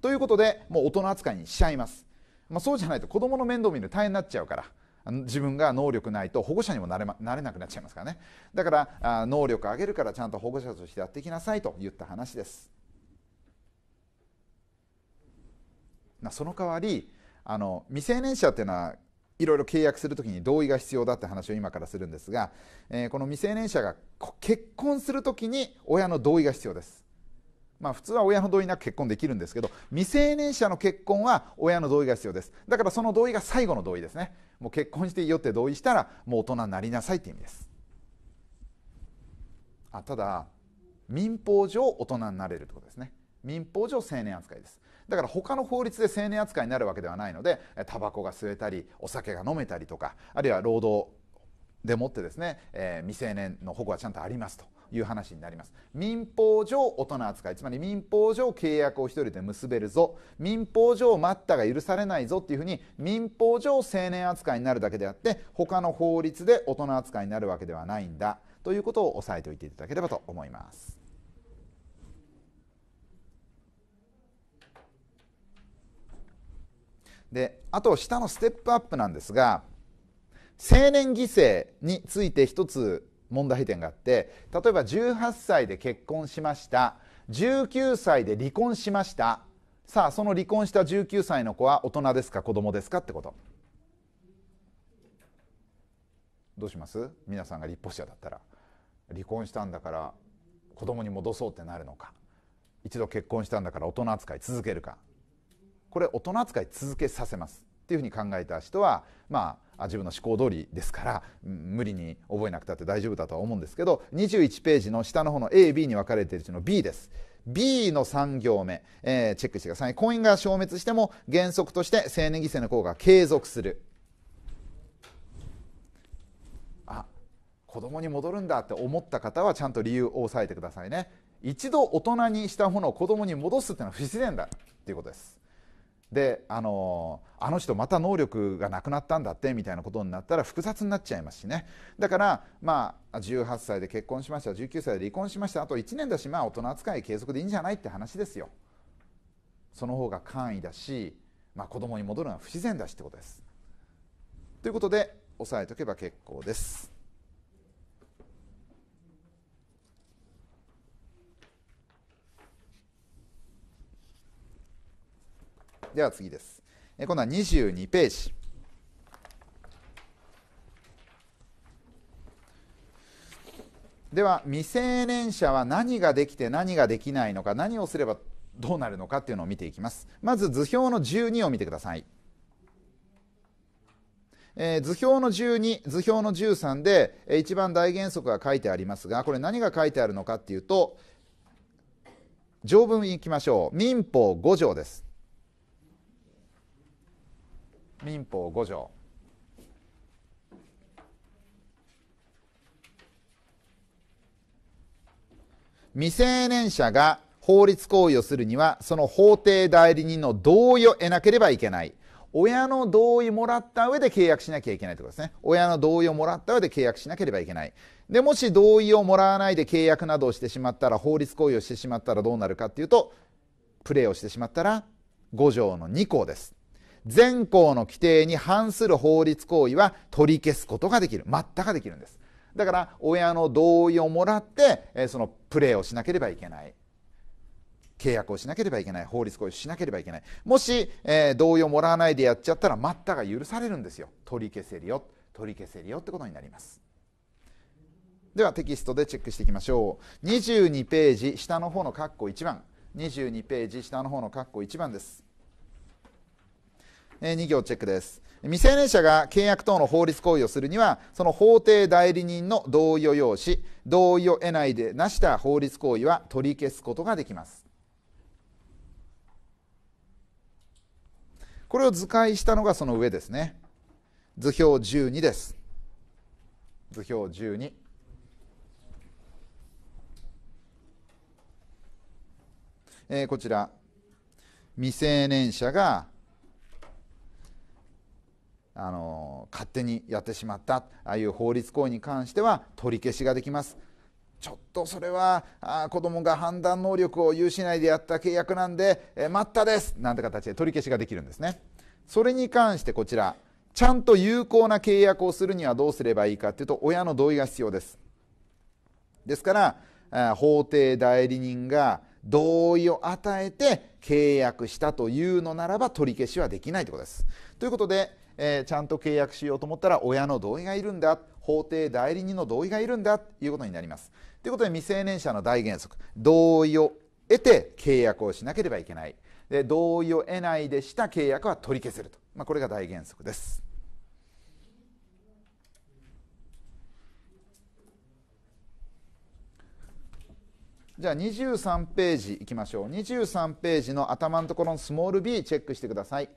ということでもう大人扱いにしちゃいます、まあ、そうじゃないと子供の面倒を見る大変になっちゃうから自分が能力ないと保護者にもなれ,、ま、なれなくなっちゃいますからねだからあ能力上げるからちゃんと保護者としてやっていきなさいと言った話ですその代わりあの未成年者っていうのはいろいろ契約するときに同意が必要だって話を今からするんですが、えー、この未成年者が結婚するときに親の同意が必要ですまあ、普通は親の同意なく結婚できるんですけど未成年者の結婚は親の同意が必要ですだからその同意が最後の同意ですねもう結婚していいよって同意したらもう大人になりなさいって意味ですあただ民法上大人になれるってことですね民法上成年扱いですだから他の法律で成年扱いになるわけではないのでタバコが吸えたりお酒が飲めたりとかあるいは労働でもってですね、えー、未成年の保護はちゃんとありますという話になります民法上大人扱いつまり民法上契約を1人で結べるぞ民法上待ったが許されないぞっていうふうに民法上青年扱いになるだけであって他の法律で大人扱いになるわけではないんだということを押さえておいていただければと思います。であと下のステップアップなんですが成年犠牲について一つ問題点があって例えば18歳で結婚しました19歳で離婚しましたさあその離婚した19歳の子は大人ですか子供ですかってことどうします皆さんが立法者だったら離婚したんだから子供に戻そうってなるのか一度結婚したんだから大人扱い続けるかこれ大人扱い続けさせますっていうふうに考えた人はまあ自分の思考通りですから、うん、無理に覚えなくたって大丈夫だとは思うんですけど21ページの下の方の AB に分かれているうちの B です。B の3行目、えー、チェックしてください。婚姻が消滅しても原則として青年犠牲の効果が継続する。あ子供に戻るんだって思った方はちゃんと理由を押さえてくださいね。一度大人にしたものを子供に戻すっていうのは不自然だっていうことです。であのあの人また能力がなくなったんだってみたいなことになったら複雑になっちゃいますしねだからまあ18歳で結婚しました19歳で離婚しましたあと1年だしまあ大人扱い継続でいいんじゃないって話ですよその方が簡易だし、まあ、子供に戻るのは不自然だしってことですということで押さえておけば結構ですでは次です。え今度は22ページ。では未成年者は何ができて何ができないのか何をすればどうなるのかっていうのを見ていきますまず図表の12を見てください、えー、図表の12図表の13で、えー、一番大原則が書いてありますがこれ何が書いてあるのかっていうと条文いきましょう民法5条です民法5条未成年者が法律行為をするにはその法定代理人の同意を得なければいけない親の同意もらった上で契約しなきゃいけないということですね親の同意をもらった上で契約しなければいけないでもし同意をもらわないで契約などをしてしまったら法律行為をしてしまったらどうなるかっていうとプレーをしてしまったら5条の2項です全項の規定に反する法律行為は取り消すことができる全くできるんですだから親の同意をもらってそのプレーをしなければいけない契約をしなければいけない法律行為をしなければいけないもし、えー、同意をもらわないでやっちゃったら待ったが許されるんですよ取り消せるよ取り消せるよってことになりますではテキストでチェックしていきましょう22ページ下の方の括弧1番22ページ下の方の括弧1番です2行チェックです未成年者が契約等の法律行為をするにはその法定代理人の同意を要し同意を得ないでなした法律行為は取り消すことができますこれを図解したのがその上ですね図表12です図表12えー、こちら未成年者があの勝手にやってしまったああいう法律行為に関しては取り消しができますちょっとそれはあ子供が判断能力を有しないでやった契約なんで、えー、待ったですなんて形で取り消しができるんですねそれに関してこちらちゃんと有効な契約をするにはどうすればいいかというと親の同意が必要ですですから法定代理人が同意を与えて契約したというのならば取り消しはできないということですということでえー、ちゃんと契約しようと思ったら親の同意がいるんだ法定代理人の同意がいるんだということになります。ということで未成年者の大原則同意を得て契約をしなければいけないで同意を得ないでした契約は取り消せると、まあ、これが大原則です。じゃあ23ページいきましょう23ページの頭のところのスモール b チェックしてください。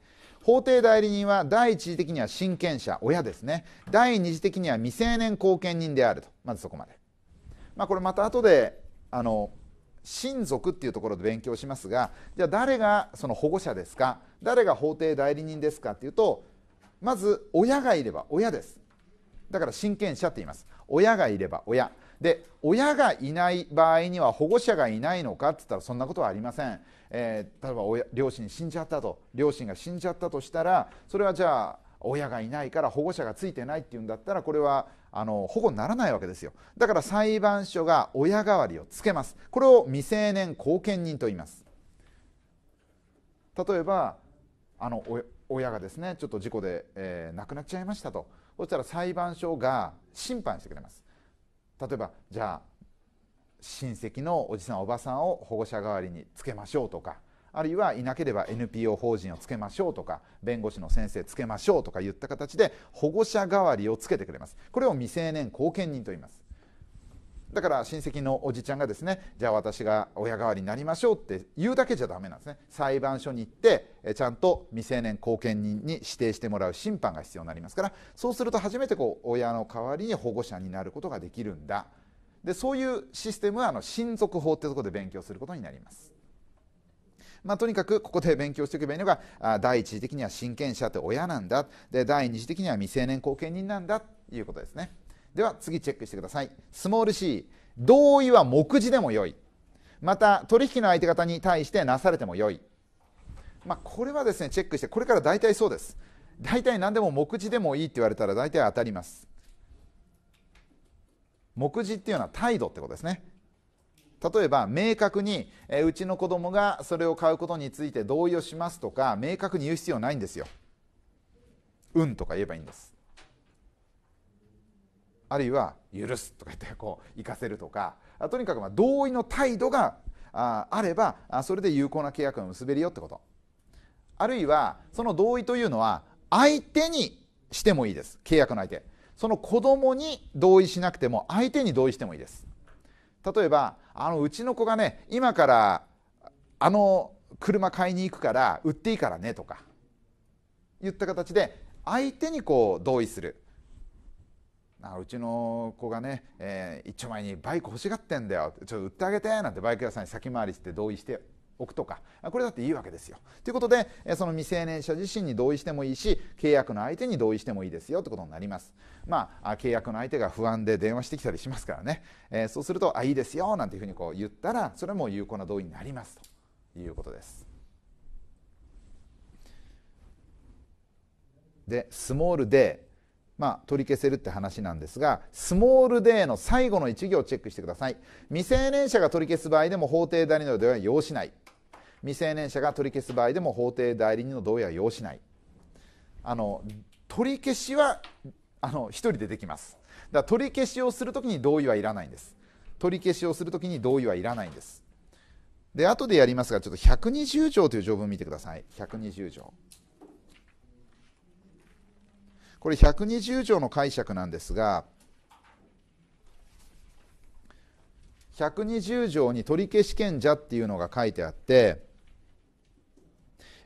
法定代理人は第一次的には親権者親ですね第二次的には未成年後見人であるとまずそこまで、まあ、これまた後であの親族っていうところで勉強しますがじゃあ誰がその保護者ですか誰が法定代理人ですかっていうとまず親がいれば親ですだから親権者って言います親がいれば親で親がいない場合には保護者がいないのかって言ったらそんなことはありませんえー、例えば親両親死んじゃったと両親が死んじゃったとしたらそれはじゃあ親がいないから保護者がついてないっていうんだったらこれはあの保護にならないわけですよだから裁判所が親代わりをつけますこれを未成年後見人と言います例えばあの親がですねちょっと事故で、えー、亡くなっちゃいましたとそしたら裁判所が審判してくれます例えばじゃあ親戚のおじさんおばさんを保護者代わりにつけましょうとかあるいはいなければ NPO 法人をつけましょうとか弁護士の先生つけましょうとか言った形で保護者代わりをつけてくれますこれを未成年後見人と言いますだから親戚のおじちゃんがですねじゃあ私が親代わりになりましょうって言うだけじゃダメなんですね裁判所に行ってちゃんと未成年後見人に指定してもらう審判が必要になりますからそうすると初めてこう親の代わりに保護者になることができるんだでそういうシステムはあの親族法ってとこで勉強することになります。まあ、とにかくここで勉強しておけばいいのが第一次的には親権者って親なんだで第二次的には未成年後見人なんだということですねでは次チェックしてくださいスモール c 同意は目次でもよいまた取引の相手方に対してなされてもよい、まあ、これはですねチェックしてこれから大体そうです大体何でも目次でもいいって言われたら大体当たります目次っていうのは態度ってことですね例えば明確に、えうちの子供がそれを買うことについて同意をしますとか明確に言う必要ないんですようんとか言えばいいんですあるいは許すとか言ってこう行かせるとかとにかくま同意の態度がああればそれで有効な契約が結べるよってことあるいはその同意というのは相手にしてもいいです契約の相手その子供に同意しなくても相手に同意してもいいです例えばあのうちの子がね今からあの車買いに行くから売っていいからねとか言った形で相手にこう同意するあうちの子がね、えー、一丁前にバイク欲しがってんだよちょっと売ってあげてなんてバイク屋さんに先回りして同意して置くとかこれだっていいわけですよ。ということでその未成年者自身に同意してもいいし契約の相手に同意してもいいですよってことになります。まあ契約の相手が不安で電話してきたりしますからね、えー、そうすると「あいいですよ」なんていうふうにこう言ったらそれも有効な同意になりますということです。でスモールデーまあ、取り消せるって話なんですがスモールデーの最後の1行をチェックしてください未成年者が取り消す場合でも法定代理のでは要しない未成年者が取り消す場合でも法定代理人の同意は要しないあの取り消しはあの1人でできますだから取り消しをするときに同意はいらないんです取り消しをするときに同意はいらないんですで後でやりますがちょっと120条という条文を見てください120条これ120条の解釈なんですが120条に取り消し権者っていうのが書いてあって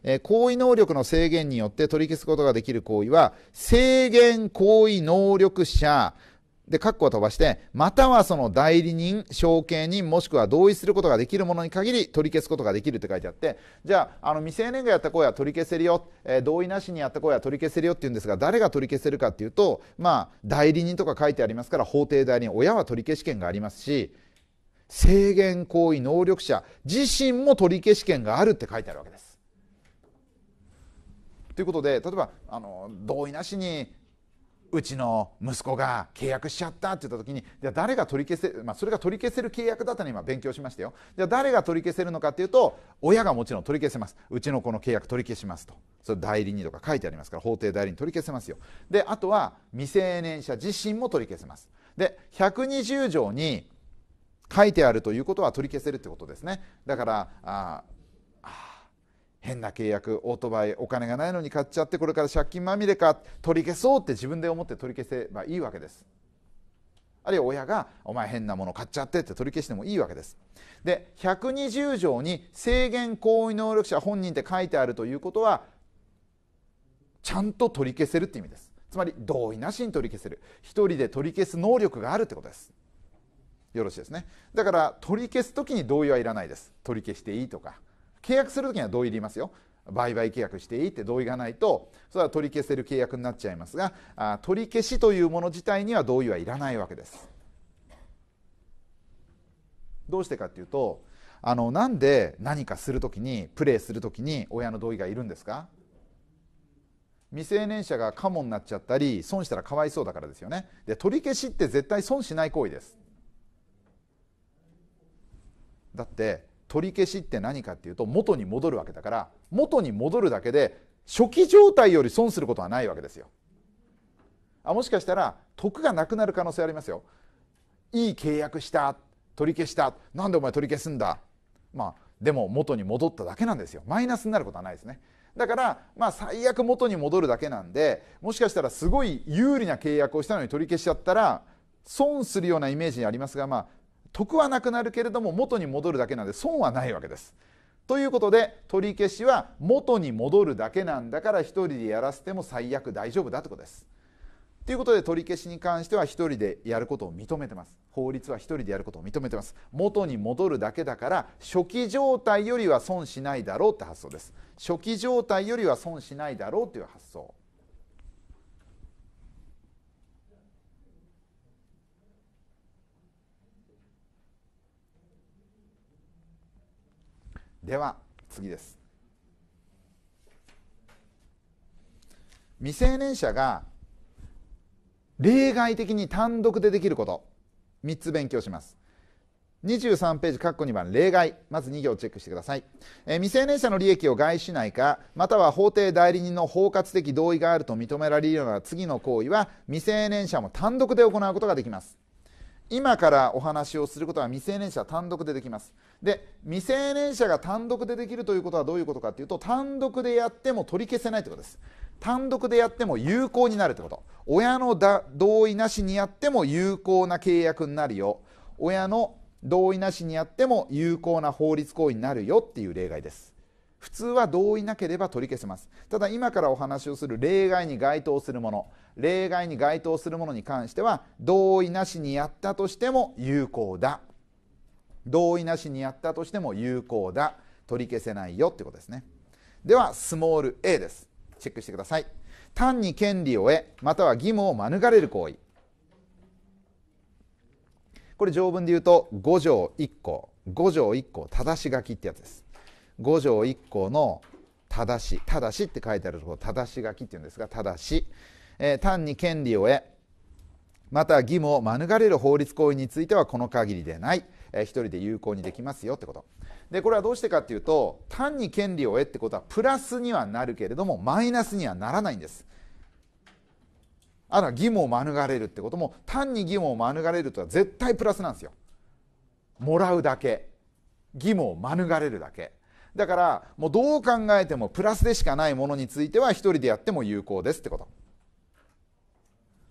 え行為能力の制限によって取り消すことができる行為は、制限行為能力者、で、括弧を飛ばして、またはその代理人、証券人、もしくは同意することができるものに限り取り消すことができるって書いてあって、じゃあ、あの未成年がやった行為は取り消せるよ、えー、同意なしにやった行為は取り消せるよって言うんですが、誰が取り消せるかっていうと、まあ、代理人とか書いてありますから、法定代理人、親は取り消し権がありますし、制限行為能力者自身も取り消し権があるって書いてあるわけです。ということで例えばあの同意なしにうちの息子が契約しちゃったって言った時にじゃ誰が取り消せ、まあ、それが取り消せる契約だったの今勉強しましたよじゃ誰が取り消せるのかっていうと親がもちろん取り消せますうちの子の契約取り消しますとそれ代理人とか書いてありますから法定代理人取り消せますよであとは未成年者自身も取り消せますで120条に書いてあるということは取り消せるってことですねだから変な契約オートバイお金がないのに買っちゃってこれから借金まみれか取り消そうって自分で思って取り消せばいいわけですあるいは親が「お前変なもの買っちゃって」って取り消してもいいわけですで120条に制限行為能力者本人って書いてあるということはちゃんと取り消せるって意味ですつまり同意なしに取り消せる1人で取り消す能力があるってことですよろしいですねだから取り消す時に同意はいらないです取り消していいとか契約する時には同意いりますよ売買契約していいって同意がないとそれは取り消せる契約になっちゃいますがあ取り消しというもの自体には同意はいらないわけですどうしてかっていうとあのなんで何かするときにプレーするときに親の同意がいるんですか未成年者がカモになっちゃったり損したらかわいそうだからですよねで取り消しって絶対損しない行為ですだって取り消しって何かっていうと元に戻るわけだから元に戻るだけで初期状態より損することはないわけですよあもしかしたら得がなくなる可能性ありますよいい契約した取り消したなんでお前取り消すんだまあでも元に戻っただけなんですよマイナスになることはないですねだからまあ最悪元に戻るだけなんでもしかしたらすごい有利な契約をしたのに取り消しちゃったら損するようなイメージありますが、まあ、得はなくなるけれども元に戻るだけなんで損はないわけです。ということで取り消しは元に戻るだけなんだから1人でやらせても最悪大丈夫だってことです。ということで取り消しに関しては1人でやることを認めてます法律は1人でやることを認めてます元に戻るだけだから初期状態よりは損しないだろうって発想です初期状態よりは損しないだろうという発想では次です未成年者が例外的に単独でできること3つ勉強します23ページ括弧2番例外まず2行チェックしてください、えー、未成年者の利益を害しないかまたは法定代理人の包括的同意があると認められるような次の行為は未成年者も単独で行うことができます今からお話をすることは未成年者単独でできますで未成年者が単独でできるということはどういうことかというと単独でやっても取り消せないということです単独でやっても有効になるということ親の同意なしにやっても有効な契約になるよ親の同意なしにやっても有効な法律行為になるよっていう例外です普通は同意なければ取り消せますただ今からお話をする例外に該当するもの例外に該当するものに関しては同意なしにやったとしても有効だ同意なしにやったとしても有効だ取り消せないよってことですねではスモール a ですチェックしてください単に権利を得または義務を免れる行為これ条文で言うと5条1項5条1項正し書きってやつです5条1項の正し正しって書いてあるところ正し書きっていうんですが正しえ単に権利を得また義務を免れる法律行為についてはこの限りでない、えー、一人で有効にできますよってことでこれはどうしてかっていうと単に権利を得ってことはプラスにはなるけれどもマイナスにはならないんですあら義務を免れるってことも単に義務を免れるとは絶対プラスなんですよもらうだけ義務を免れるだけだからもうどう考えてもプラスでしかないものについては一人でやっても有効ですってこと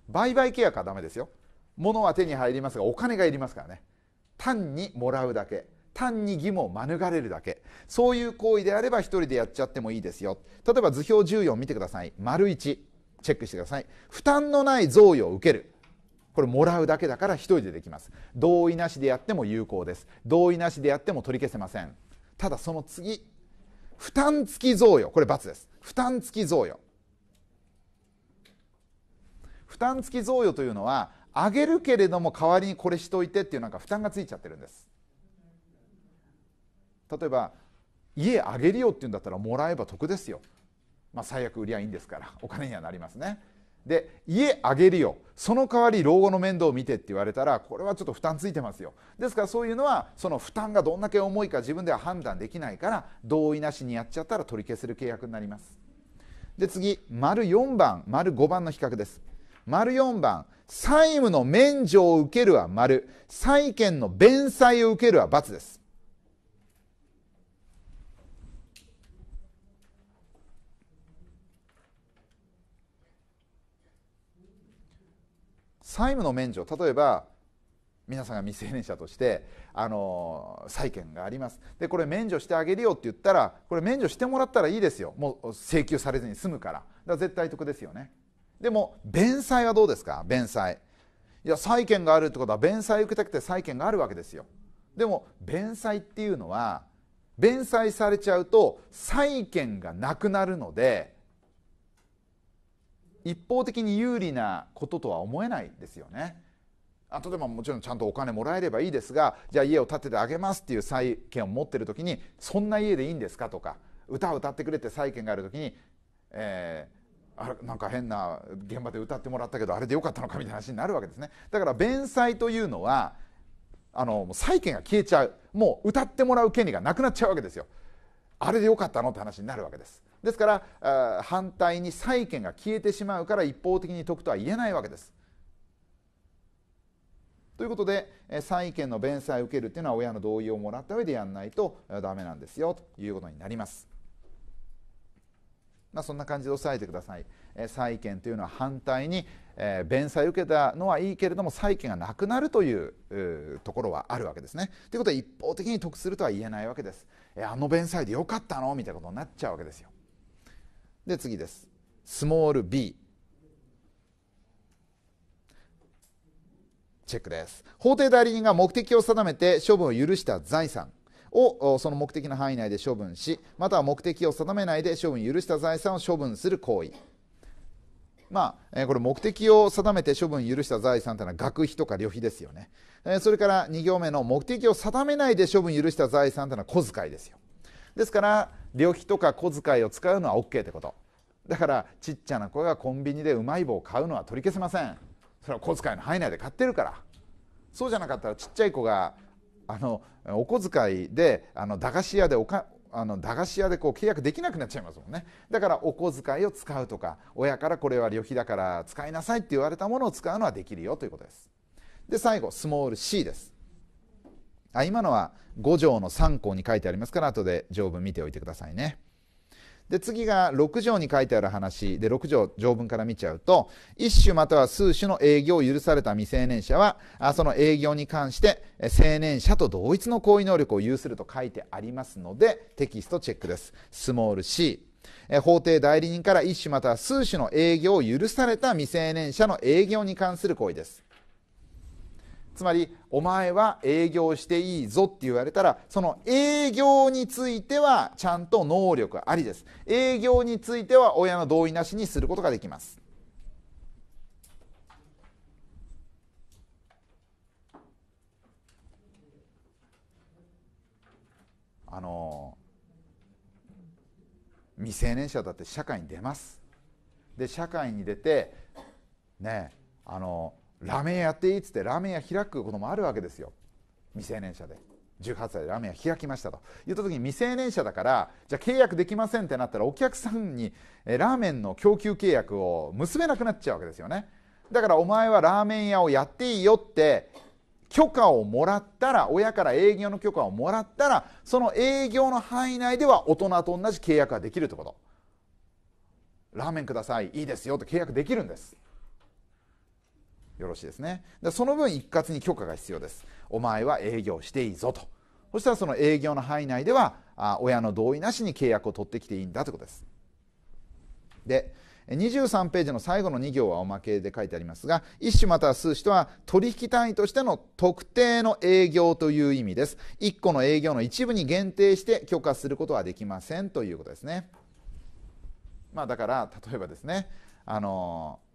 売買契約はダメですよ物は手に入りますがお金がいりますからね単にもらうだけ単に義務を免れるだけそういう行為であれば1人でやっちゃってもいいですよ例えば図表14見てください丸1チェックしてください負担のない贈与を受けるこれもらうだけだから1人でできます同意なしでやっても有効です同意なしでやっても取り消せませんただその次負担付き贈与これ×です負担付き贈与負担付き贈与というのはあげるけれども代わりにこれしといてっていうなんか負担がついちゃってるんです例えば家あげるよっていうんだったらもらえば得ですよまあ最悪売りゃいいんですからお金にはなりますねで家あげるよその代わり老後の面倒を見てって言われたらこれはちょっと負担ついてますよですからそういうのはその負担がどんだけ重いか自分では判断できないから同意なしにやっちゃったら取り消せる契約になりますで次丸4番丸5番の比較です丸4番、債務の免除を受けるは丸、債権の弁済を受けるは×です。債務の免除例えば皆さんが未成年者としてあの債権がありますでこれ免除してあげるよって言ったらこれ免除してもらったらいいですよもう請求されずに済むからだから絶対得ですよね。でも弁済はどうですか弁済いや債権があるってことは弁済受けたくて債権があるわけですよでも弁済っていうのは弁済されちゃうと債権がなくなるので一方的に有利なこととは思えないですよねあとでももちろんちゃんとお金もらえればいいですがじゃあ家を建ててあげますっていう債権を持ってる時にそんな家でいいんですかとか歌を歌ってくれて債権がある時に、えあれなんか変な現場で歌ってもらったけどあれでよかったのかみたいな話になるわけですねだから弁済というのはあの債権が消えちゃうもう歌ってもらう権利がなくなっちゃうわけですよあれでよかったのって話になるわけですですから反対に債権が消えてしまうから一方的に解くとは言えないわけですということで債権の弁済を受けるっていうのは親の同意をもらった上でやんないとダメなんですよということになりますまあ、そんな感じで押さえてください、え債権というのは反対に、え弁済を受けたのはいいけれども債権がなくなるというところはあるわけですね。ということは一方的に得するとは言えないわけです。えあの弁済でよかったのみたいなことになっちゃうわけですよ。で次です。スモール B チェックです法定代理人が目的を定めて処分を許した財産をその目的の範囲内で処分しまたは目的を定めないで処分許した財産を処分する行為まあ、えー、これ目的を定めて処分許した財産というのは学費とか旅費ですよね、えー、それから2行目の目的を定めないで処分許した財産というのは小遣いですよですから旅費とか小遣いを使うのは OK ってことだからちっちゃな子がコンビニでうまい棒を買うのは取り消せませんそれは小遣いの範囲内で買ってるからそうじゃなかったらちっちゃい子があのお小遣いであの駄菓子屋でおかあの駄菓子屋でこう契約できなくなっちゃいますもんねだからお小遣いを使うとか親からこれは旅費だから使いなさいって言われたものを使うのはできるよということですで最後スモール C ですあ今のは5条の3項に書いてありますから後で条文見ておいてくださいねで次が6条に書いてある話で6条条文から見ちゃうと一種または数種の営業を許された未成年者はその営業に関して成年者と同一の行為能力を有すると書いてありますのでテキストチェックですスモール C 法定代理人から一種または数種の営業を許された未成年者の営業に関する行為ですつまりお前は営業していいぞって言われたらその営業についてはちゃんと能力ありです営業については親の同意なしにすることができますあの未成年者だって社会に出ますで社会に出てねあのラーメン屋やっていいっつってラーメン屋開くこともあるわけですよ未成年者で18歳でラーメン屋開きましたと言った時に未成年者だからじゃあ契約できませんってなったらお客さんにラーメンの供給契約を結べなくなっちゃうわけですよねだからお前はラーメン屋をやっていいよって許可をもらったら親から営業の許可をもらったらその営業の範囲内では大人と同じ契約ができるってことラーメンくださいいいですよって契約できるんですよろしいですねでその分一括に許可が必要ですお前は営業していいぞとそしたらその営業の範囲内ではあ親の同意なしに契約を取ってきていいんだということですで23ページの最後の2行はおまけで書いてありますが一種または数種とは取引単位としての特定の営業という意味です1個の営業の一部に限定して許可することはできませんということですねまあだから例えばですねあのー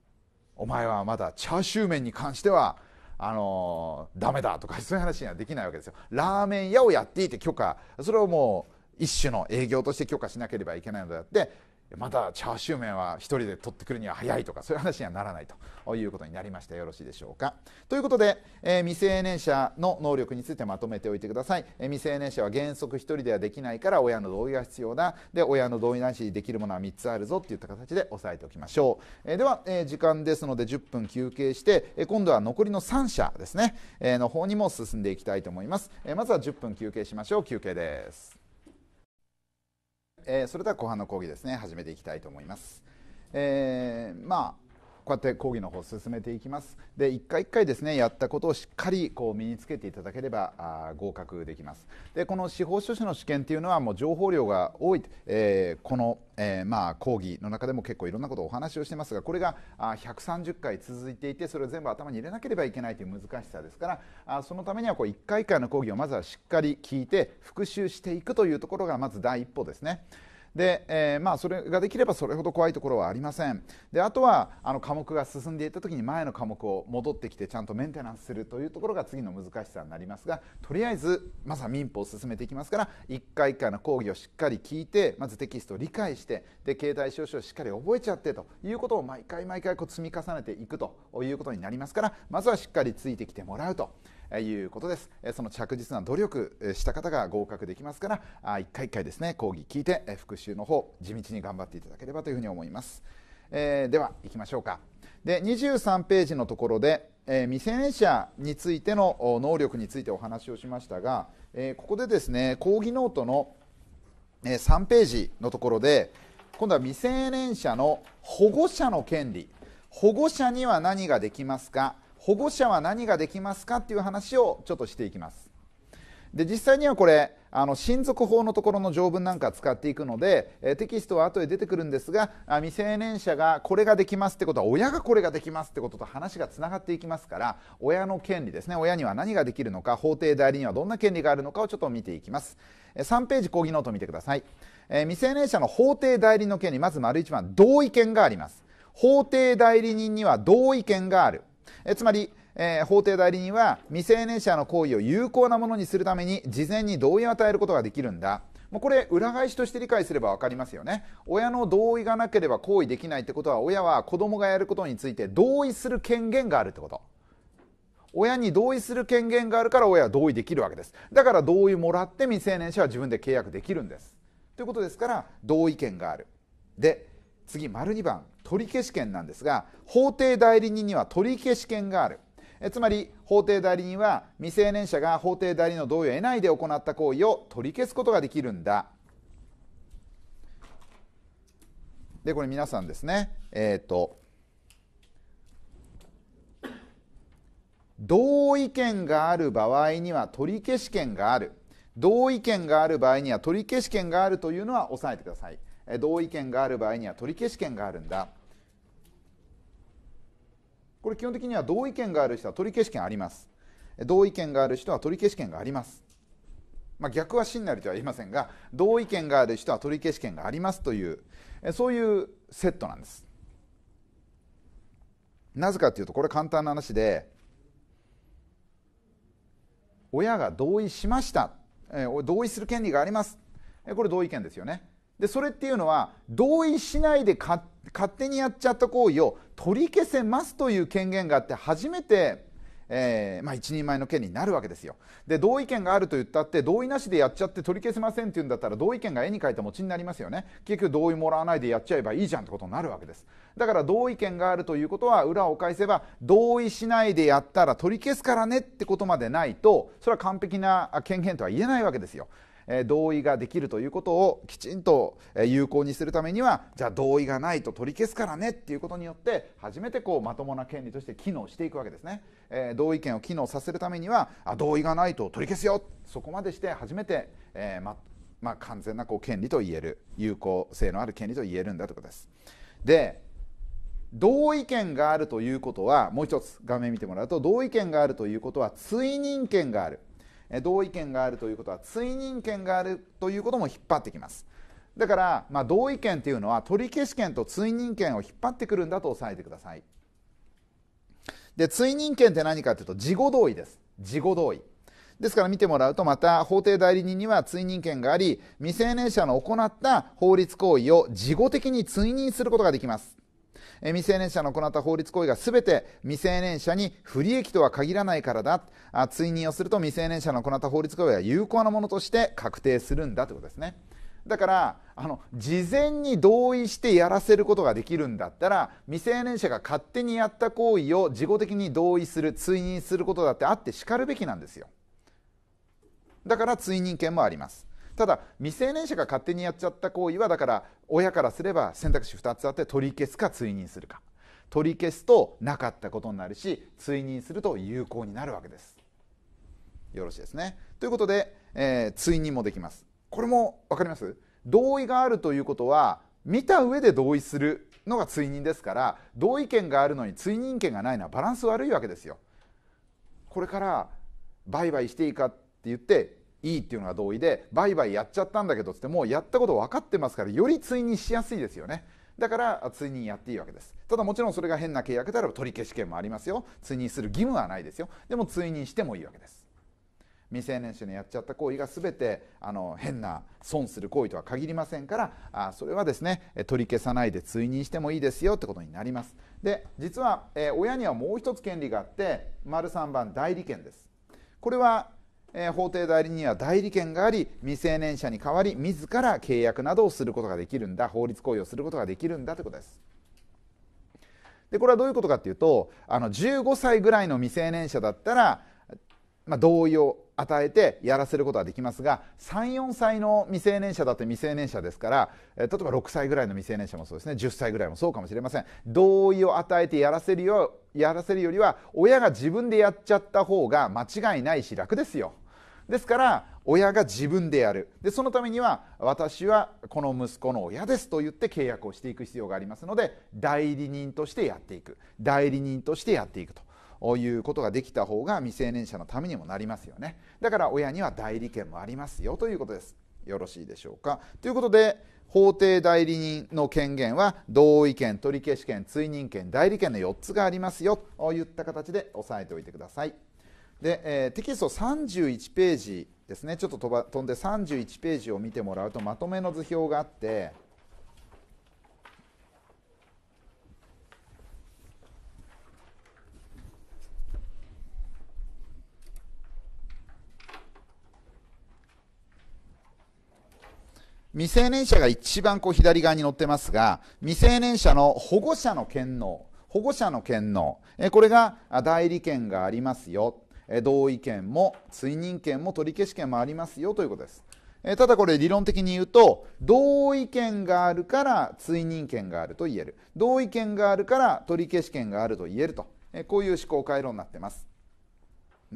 お前はまだチャーシュー麺に関してはあのー、ダメだとか そういう話にはできないわけですよラーメン屋をやっていいって許可それをもう一種の営業として許可しなければいけないのであってまたチャーシュー麺は1人で取ってくるには早いとかそういう話にはならないということになりましたよろしいでしょうかということで、えー、未成年者の能力についてまとめておいてください、えー、未成年者は原則1人ではできないから親の同意が必要だで親の同意なしにできるものは3つあるぞといった形で押さえておきましょう、えー、では、え時間ですので10分休憩して、え今度は残りの3社ですね、えの方にも進んでいきたいと思います、えまずは10分休憩しましょう休憩ですえー、それでは後半の講義ですね始めていきたいと思います。えー、まこうやって講義の方進めていきますで一回一回ですねやったことをしっかりこう身につけていただければあ合格できますでこの司法書士の試験っていうのはもう情報量が多い、えー、この、えー、まあ講義の中でも結構いろんなことをお話をしてますがこれがあ130回続いていてそれを全部頭に入れなければいけないという難しさですからあそのためにはこう一回一回の講義をまずはしっかり聞いて復習していくというところがまず第一歩ですね。で、えー、まあ、それができればそれほど怖いところはありませんであとはあの科目が進んでいった時に前の科目を戻ってきてちゃんとメンテナンスするというところが次の難しさになりますがとりあえずまずは民法を進めていきますから1回1回の講義をしっかり聞いてまずテキストを理解してで携帯証書をしっかり覚えちゃってということを毎回毎回こう積み重ねていくということになりますからまずはしっかりついてきてもらうと。いうことですその着実な努力した方が合格できますから1回1回ですね講義聞いて復習の方地道に頑張っていただければというふうに思います、えー、では行きましょうかで23ページのところで、えー、未成年者についての能力についてお話をしましたが、えー、ここでですね講義ノートの3ページのところで今度は未成年者の保護者の権利保護者には何ができますか保護者は何ができますかっていう話をちょっとしていきますで実際にはこれあの親族法のところの条文なんか使っていくので、えテキストは後で出てくるんですが未成年者がこれができますってことは親がこれができますってことと話がつながっていきますから親の権利ですね親には何ができるのか法定代理にはどんな権利があるのかをちょっと見ていきます、え3ページ講義ノート見てください、え未成年者の法定代理の権利まず丸1番同意権があります法定代理人には同意権があるえつまり、えー、法定代理人は未成年者の行為を有効なものにするために事前に同意を与えることができるんだもうこれ裏返しとして理解すれば分かりますよね親の同意がなければ行為できないってことは親は子供がやることについて同意する権限があるってこと親に同意する権限があるから親は同意できるわけですだから同意もらって未成年者は自分で契約できるんですということですから同意権があるで次丸2番取消権なんですが法定代理人には取消権があるつまり法定代理人は未成年者が法定代理の同意を得ないで行った行為を取り消すことができるんだでこれ皆さんですねえっ、ー、と同意権がある場合には取り消し権がある同意権がある場合には取り消し権があるというのは押さえてください同意権がある場合には取り消し権があるんだこれ基本的には同意見がある人は取り消し権あります同意見がある人は取り消し権がありますまあ、逆は真なりとは言いませんが同意見がある人は取り消し権がありますというそういうセットなんですなぜかというとこれ簡単な話で親が同意しました同意する権利がありますこれ同意権ですよねでそれっていうのは同意しないで勝手にやっちゃった行為を取り消せますという権限があって初めてえー、まあ、一人前の権になるわけですよで同意見があると言ったって同意なしでやっちゃって取り消せませんっていうんだったら同意見が絵に描いた餅になりますよね結局同意もらわないでやっちゃえばいいじゃんってことになるわけですだから同意見があるということは裏を返せば同意しないでやったら取り消すからねってことまでないとそれは完璧な権限とは言えないわけですよ同意ができるということをきちんと有効にするためにはじゃあ同意がないと取り消すからねっていうことによって初めてこうまともな権利として機能していくわけですね、え同意権を機能させるためにはあ同意がないと取り消すよそこまでして初めて、えー、ままあ、完全なこう権利と言える有効性のある権利と言えるんだということです。で同意見があるということはもう一つ画面見てもらうと同意見があるということは追認権がある同意見があるということは追認権があるということも引っ張ってきますだから、まあ、同意権というのは取消権と追認権を引っ張ってくるんだと押さえてくださいで追認権って何かというと事後同意です事後同意ですから見てもらうとまた法定代理人には追認権があり未成年者の行った法律行為を事後的に追認することができます未成年者の行った法律行為が全て未成年者に不利益とは限らないからだあ追認をすると未成年者の行った法律行為は有効なものとして確定するんだということですねだからあの事前に同意してやらせることができるんだったら未成年者が勝手にやった行為を事後的に同意する追認することだってあってしかるべきなんですよだから追認権もありますただ未成年者が勝手にやっちゃった行為はだから親からすれば選択肢2つあって取り消すか追認するか取り消すとなかったことになるし追認すると有効になるわけですよろしいですねということで、えー、追認もできますこれも分かります同意があるということは見た上で同意するのが追認ですから同意権があるのに追認権がないのはバランス悪いわけですよこれから売買していいかって言っていいっていうのが同意で売買やっちゃったんだけどつってもうやったこと分かってますからより追認しやすいですよねだから追認やっていいわけですただもちろんそれが変な契約であれば取り消し権もありますよ追認する義務はないですよでも追認してもいいわけです未成年者のやっちゃった行為が全てあの変な損する行為とは限りませんからあそれはですね取り消さないで追認してもいいですよってことになりますで実は、えー、親にはもう一つ権利があって丸3番代理権ですこれはえー、法定代理人は代理権があり未成年者に代わり自ら契約などをすることができるんだ法律行為をすることができるんだということです。でこれはどういうことかっていうとあの15歳ぐらいの未成年者だったら、まあ、同意を与えてやらせることはできますが34歳の未成年者だって未成年者ですから例えば6歳ぐらいの未成年者もそうですね10歳ぐらいもそうかもしれません同意を与えてやらせるよやらせるよりは親が自分でやっちゃった方が間違いないし楽ですよ。ですから親が自分でやるでそのためには私はこの息子の親ですと言って契約をしていく必要がありますので代理人としてやっていく代理人としてやっていくということができた方が未成年者のためにもなりますよねだから親には代理権もありますよということですよろしいでしょうかということで法定代理人の権限は同意権取消権追認権代理権の4つがありますよといった形で押さえておいてください。で、えー、テキスト31ページですねちょっと飛ば飛んで31ページを見てもらうとまとめの図表があって未成年者が一番こう左側に載ってますが未成年者の保護者の権能保護者の権能えこれが代理権がありますよ同意権も追認権も取り消し権もありますよということです。ただこれ理論的に言うと同意権があるから追認権があると言える同意権があるから取り消し権があると言えるとこういう思考回路になってます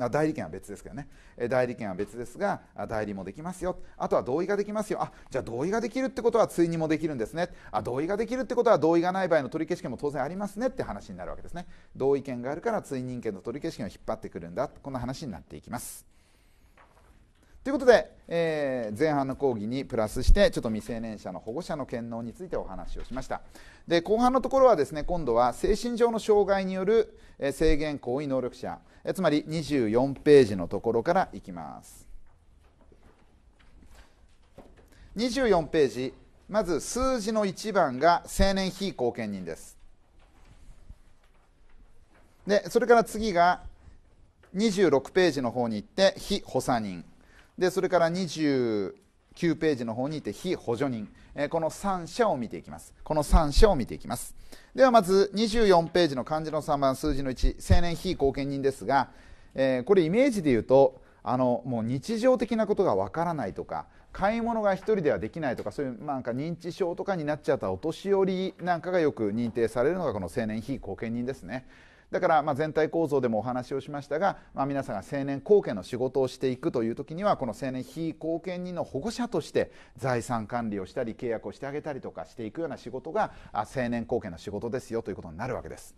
代理権は別ですけどね代理権は別ですが代理もできますよあとは同意ができますよあじゃあ同意ができるってことは追認もできるんですねあ同意ができるってことは同意がない場合の取消権も当然ありますねって話になるわけですね同意権があるから追認権の取消権を引っ張ってくるんだこんな話になっていきますということで、えー、前半の講義にプラスしてちょっと未成年者の保護者の権能についてお話をしましたで後半のところはですね今度は精神上の障害による制限行為能力者つまり24ページのところからいきます24ページまず数字の1番が成年非貢献人ですでそれから次が26ページの方に行って非補佐人でそれから29ページの方にいて非補助人、えー、この3社を見ていきますこの3社を見ていきますではまず24ページの漢字の3番数字の1青年非貢献人ですが、えー、これイメージで言うとあのもう日常的なことがわからないとか買い物が1人ではできないとかそういうなんか認知症とかになっちゃったお年寄りなんかがよく認定されるのがこの青年非貢献人ですね。だからま全体構造でもお話をしましたが、まあ、皆さんが成年後見の仕事をしていくという時にはこの成年非後見人の保護者として財産管理をしたり契約をしてあげたりとかしていくような仕事が成年後見の仕事ですよということになるわけです。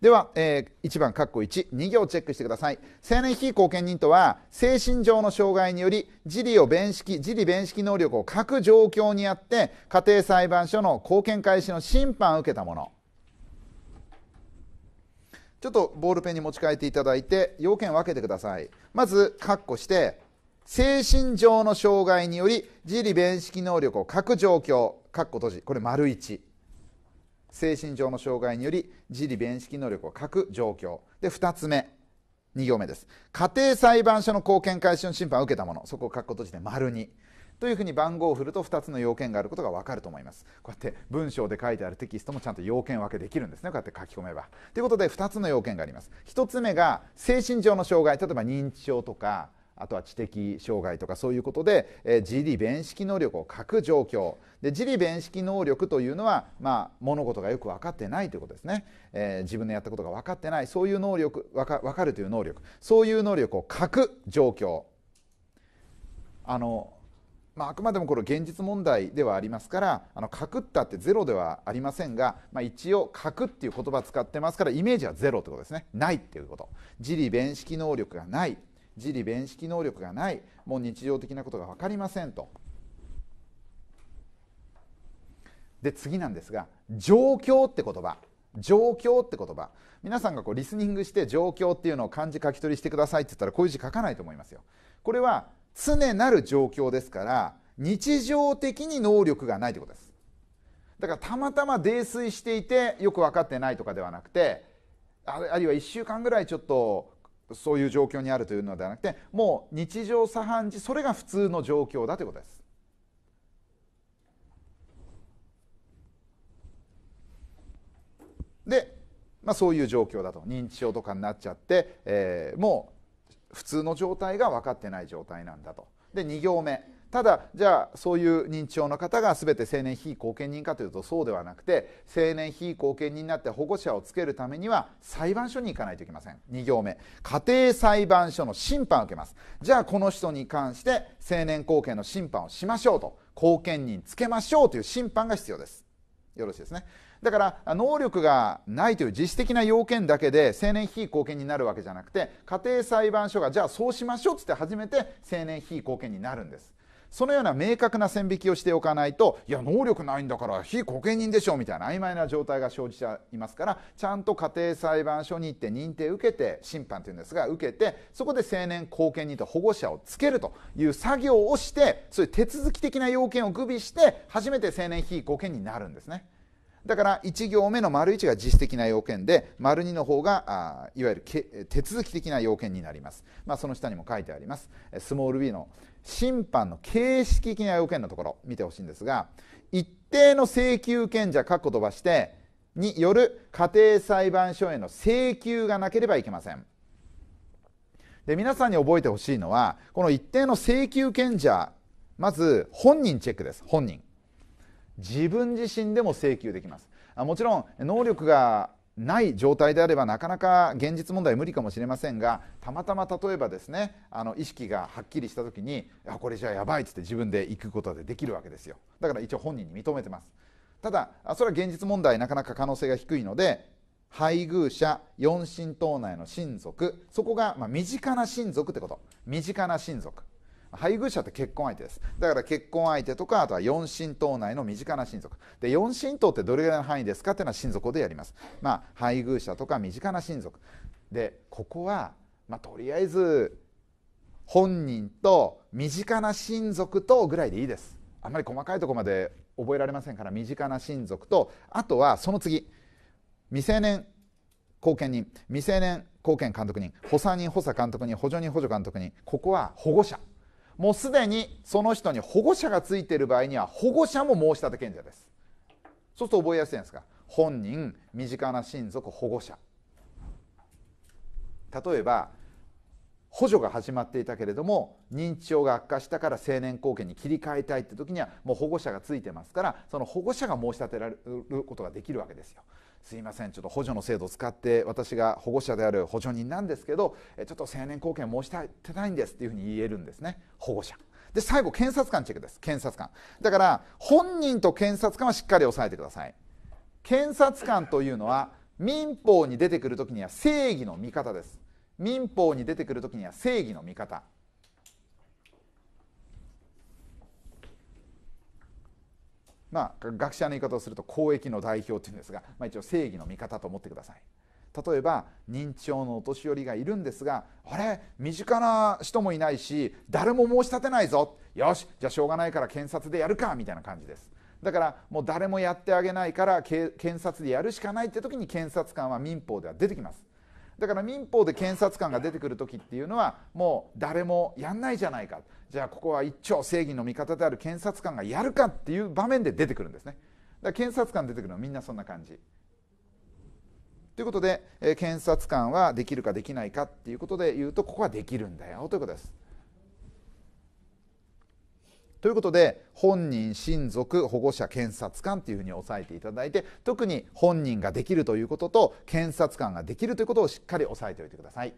では、えー、1番括弧12行チェックしてください成年非後見人とは精神上の障害により自利を弁識自利弁識能力を欠く状況にあって家庭裁判所の後見開始の審判を受けたものちょっとボールペンに持ち替えていただいて、要件分けてください。まず、括弧して、精神上の障害により自利弁識能力を欠く状況、括弧閉じ、これ丸1。精神上の障害により自利弁識能力を欠く状況。で、2つ目。2行目です。家庭裁判所の貢献開始の審判を受けたもの。そこを括弧閉じて丸2。というふうに番号を振ると2つの要件があることがわかると思いますこうやって文章で書いてあるテキストもちゃんと要件分けできるんですねこうやって書き込めばということで2つの要件があります1つ目が精神上の障害例えば認知症とかあとは知的障害とかそういうことで、えー、自利弁識能力を欠く状況で自利弁識能力というのは、まあ、物事がよく分かってないということですね、えー、自分のやったことが分かってないそういう能力分か分かるという能力そういう能力を欠く状況あのまあ、あくまでもこれ現実問題ではありますからあのかくったってゼロではありませんが、まあ、一応かくっていう言葉使ってますからイメージはゼロってことですねないっていうこと自理弁識能力がない自理弁識能力がないもう日常的なことが分かりませんとで次なんですが状況って言葉状況って言葉皆さんがこうリスニングして状況っていうのを漢字書き取りしてくださいって言ったらこういう字書かないと思いますよこれは常なる状況ですから日常的に能力がないということですだからたまたま泥酔していてよく分かってないとかではなくてあるいは1週間ぐらいちょっとそういう状況にあるというのではなくてもう日常茶飯事それが普通の状況だということですで、まあ、そういう状況だと認知症とかになっちゃって、えー、もう普通の状態が分かってない状態なんだとで2行目ただじゃあそういう認知症の方が全て成年非後見人かというとそうではなくて成年非後見人になって保護者をつけるためには裁判所に行かないといけません2行目家庭裁判所の審判を受けますじゃあこの人に関して成年後見の審判をしましょうと後見人つけましょうという審判が必要ですよろしいですねだから能力がないという実質的な要件だけで成年非貢献になるわけじゃなくて家庭裁判所がじゃあそうしましょうっつって初めて成年非貢献になるんですそのような明確な線引きをしておかないといや能力ないんだから非貢献人でしょみたいな曖昧な状態が生じちゃいますからちゃんと家庭裁判所に行って認定受けて審判というんですが受けてそこで成年後見人と保護者をつけるという作業をしてそういう手続き的な要件を具備して初めて成年非貢献になるんですね。だから1行目の丸1が実質的な要件で丸二の方があいわゆるけ手続き的な要件になります、まあ、その下にも書いてありますスモール b の審判の形式的な要件のところ見てほしいんですが一定の請求権者かっこ飛ばしてによる家庭裁判所への請求がなければいけませんで皆さんに覚えてほしいのはこの一定の請求権者まず本人チェックです本人自分自身でも請求できますもちろん能力がない状態であればなかなか現実問題無理かもしれませんがたまたま例えばですねあの意識がはっきりした時にあこれじゃあやばいっつって自分で行くことでできるわけですよだから一応本人に認めてますただそれは現実問題なかなか可能性が低いので配偶者四親等内の親族そこがま身近な親族ってこと身近な親族配偶者って結婚相手ですだから結婚相手とかあとは4親等内の身近な親族で4親等ってどれぐらいの範囲ですかっていうのは親族でやりますまあ配偶者とか身近な親族でここは、まあ、とりあえず本人と身近な親族とぐらいでいいですあんまり細かいとこまで覚えられませんから身近な親族とあとはその次未成年後見人未成年後見監督人補佐人補佐監督人補助人補助監督人ここは保護者もうすでにその人に保護者がついている場合には保護者も申立権者ですそうすると覚えやすいんですが本人身近な親族保護者例えば補助が始まっていたけれども認知症が悪化したから成年後見に切り替えたいって時にはもう保護者がついてますからその保護者が申し立てられることができるわけですよすいませんちょっと補助の制度を使って私が保護者である補助人なんですけどちょっと成年後見申し立てたいんですっていうふうに言えるんですね保護者で最後検察官チェックです検察官だから本人と検察官はしっかり押さえてください検察官というのは民法に出てくる時には正義の味方です民法に出てくる時には正義の味方まあ、学者の言い方をすると公益の代表というんですが、まあ、一応正義の味方と思ってください。例えば認知症のお年寄りがいるんですがあれ身近な人もいないし誰も申し立てないぞよしじゃあしょうがないから検察でやるかみたいな感じですだからもう誰もやってあげないから検察でやるしかないって時に検察官は民法では出てきますだから民法で検察官が出てくる時っていうのはもう誰もやんないじゃないかじゃあここは一丁正義の味方である検察官がやるかっていう場面で出てくるんですねだから検察官出てくるのはみんなそんな感じということで、え検察官はできるかできないかっていうことで言うとここはできるんだよということですということで本人親族保護者検察官というふうに押さえていただいて特に本人ができるということと検察官ができるということをしっかり押さえておいてください。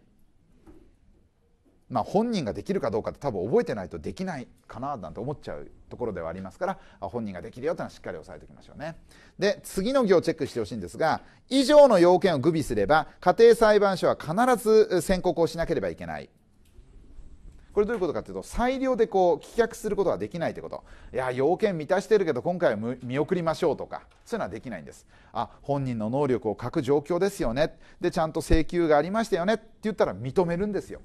まあ、本人ができるかどうかって多分覚えてないとできないかななんて思っちゃうところではありますから本人ができるよってのはしっかり押さえておきましょうねで次の行をチェックしてほしいんですが以上の要件を具備すれば家庭裁判所は必ず宣告をしなければいけないこれどういうことかっていうと裁量でこう棄却することはできないってこといや要件満たしてるけど今回は見送りましょうとかそういうのはできないんですあ本人の能力を欠く状況ですよねでちゃんと請求がありましたよねって言ったら認めるんですよ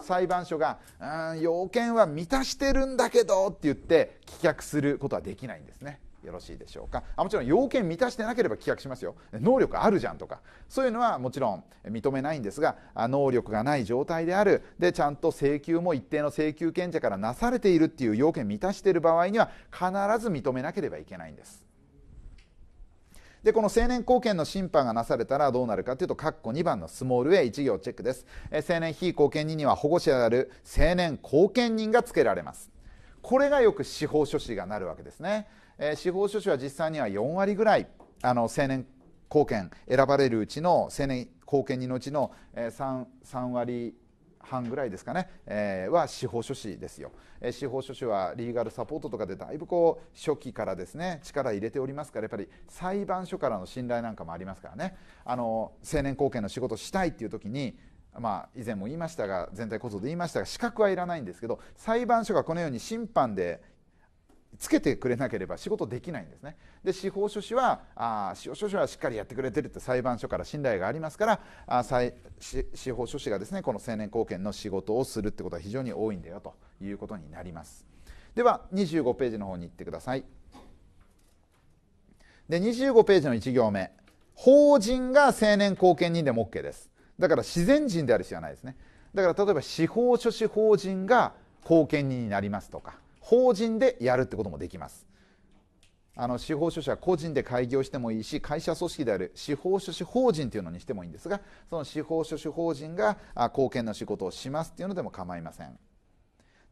裁判所が「うん要件は満たしてるんだけど」って言って棄却することはできないんですね。よろしいでしょうかあもちろん要件満たしてなければ棄却しますよ能力あるじゃんとかそういうのはもちろん認めないんですが能力がない状態であるでちゃんと請求も一定の請求権者からなされているっていう要件満たしている場合には必ず認めなければいけないんですでこの成年後見の審判がなされたらどうなるかというと括弧2番のスモール A1 行チェックです成年非後見人には保護者である成年後見人がつけられますこれがよく司法書士がなるわけですねえー、司法書士は実際には4割ぐらいあの青年貢献選ばれるうちの青年貢献人のうちの 3, 3割半ぐらいですかね、えー、は司法書士ですよ、え司法書士はリーガルサポートとかでだいぶこう初期からですね力入れておりますからやっぱり裁判所からの信頼なんかもありますからねあの青年貢献の仕事したいっていう時にまあ、以前も言いましたが全体構造で言いましたが資格はいらないんですけど裁判所がこのように審判でつけてくれなければ仕事できないんですね。で司法書士はあ司法書士はしっかりやってくれてるって裁判所から信頼がありますからあ司法書士がですねこの成年後見の仕事をするってことは非常に多いんだよということになります。では25ページの方に行ってください。で25ページの1行目法人が成年後見人でも OK です。だから自然人である必要はないですね。だから例えば司法書士法人が後見人になりますとか法人でやるってこともできますあの司法書士は個人で開業してもいいし会社組織である司法書士法人というのにしてもいいんですがその司法書士法人が貢献の仕事をしますっていうのでも構いません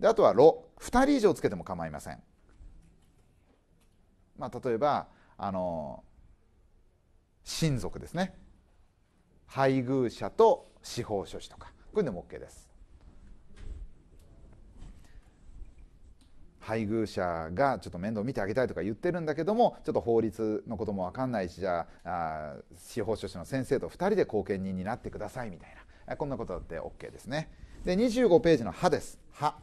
であとは「ろ」2人以上つけても構いません、まあ、例えばあの親族ですね配偶者と司法書士とかこういうのも OK です配偶者がちょっと面倒見てあげたいとか言ってるんだけどもちょっと法律のことも分かんないしじゃあ司法書士の先生と2人で後見人になってくださいみたいなこんなことだって OK ですねで25ページの「歯です「は」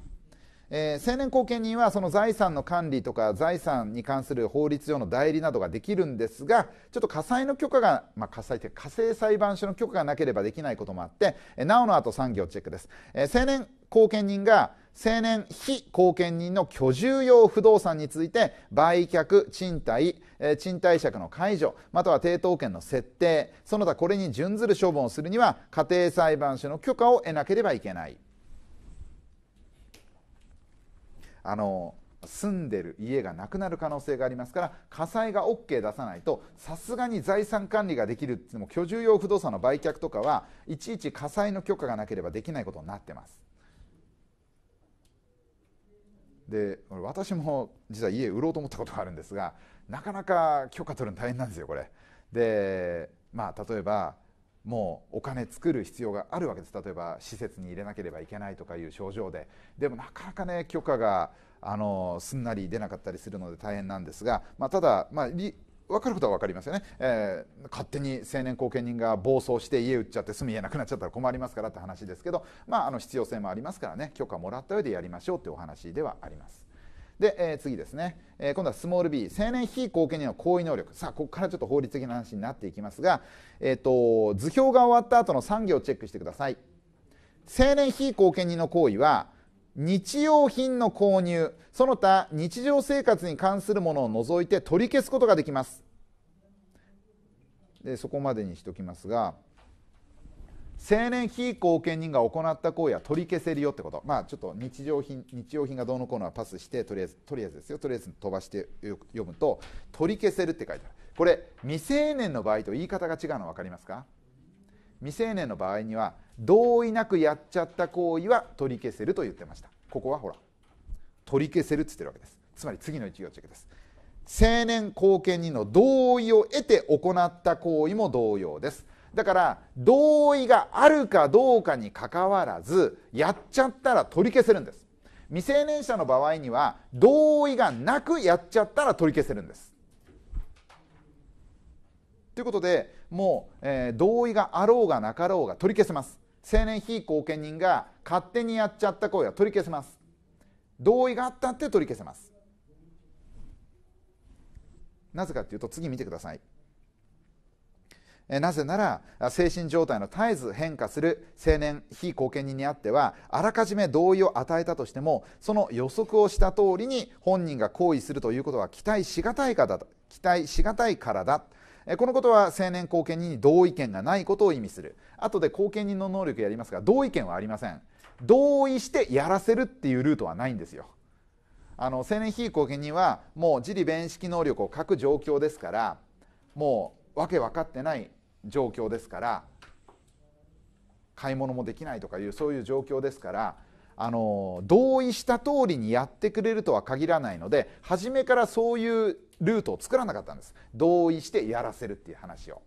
えー、青年後見人はその財産の管理とか財産に関する法律上の代理などができるんですがちょっと火災の許可が、まあ、火災って火星裁判所の許可がなければできないこともあってなおの後産業チェックです、えー、青年後見人が青年非後見人の居住用不動産について売却賃貸、え賃貸借の解除または抵当権の設定その他これに準ずる処分をするには家庭裁判所の許可を得なければいけないあの住んでる家がなくなる可能性がありますから火災が OK 出さないとさすがに財産管理ができるっても居住用不動産の売却とかはいちいち火災の許可がなければできないことになってます。で私も実は家売ろうと思ったことがあるんですがなかなか許可取るの大変なんですよこれ。でまあ例えばもうお金作る必要があるわけです例えば施設に入れなければいけないとかいう症状ででもなかなかね許可があのすんなり出なかったりするので大変なんですが、まあ、ただ、まあ、分かることは分かりますよね、えー、勝手に成年後見人が暴走して家売っちゃって住み家なくなっちゃったら困りますからって話ですけど、まあ、あの必要性もありますからね許可もらった上でやりましょうってお話ではあります。で、えー、次ですね、えー、今度はスモール b 成年非後見人の行為能力さあここからちょっと法律的な話になっていきますが、えーと、図表が終わった後の産業をチェックしてください成年非後見人の行為は日用品の購入その他日常生活に関するものを除いて取り消すことができますでそこまでにしておきますが成年被貢献人が行った行為は取り消せるよってことまあちょっと日常品日用品がどうのこうのはパスしてとりあえずとりあえずですよとりあえず飛ばして読むと取り消せるって書いてあるこれ未成年の場合と言い方が違うの分かりますか未成年の場合には同意なくやっちゃった行為は取り消せると言ってましたここはほら取り消せるって言ってるわけですつまり次の1行チェックです成年後見人の同意を得て行った行為も同様ですだから同意があるかどうかにかかわらずやっちゃったら取り消せるんです未成年者の場合には同意がなくやっちゃったら取り消せるんですということでもう、えー、同意があろうがなかろうが取り消せます青年非後見人が勝手にやっちゃった行為は取り消せます同意があったって取り消せますなぜかというと次見てくださいなぜなら精神状態の絶えず変化する青年非後見人にあってはあらかじめ同意を与えたとしてもその予測をした通りに本人が行為するということは期待しがたいからだ期待しがたいからだこのことは成年後見人に同意見がないことを意味する後で後見人の能力やりますが同意見はありません同意してやらせるっていうルートはないんですよあの成年被後見人はもう自利弁識能力を欠く状況ですからもう訳分かってない状況ですから買い物もできないとかいうそういう状況ですからあの同意した通りにやってくれるとは限らないので初めからそういうルートを作らなかったんです同意してやらせるっていう話を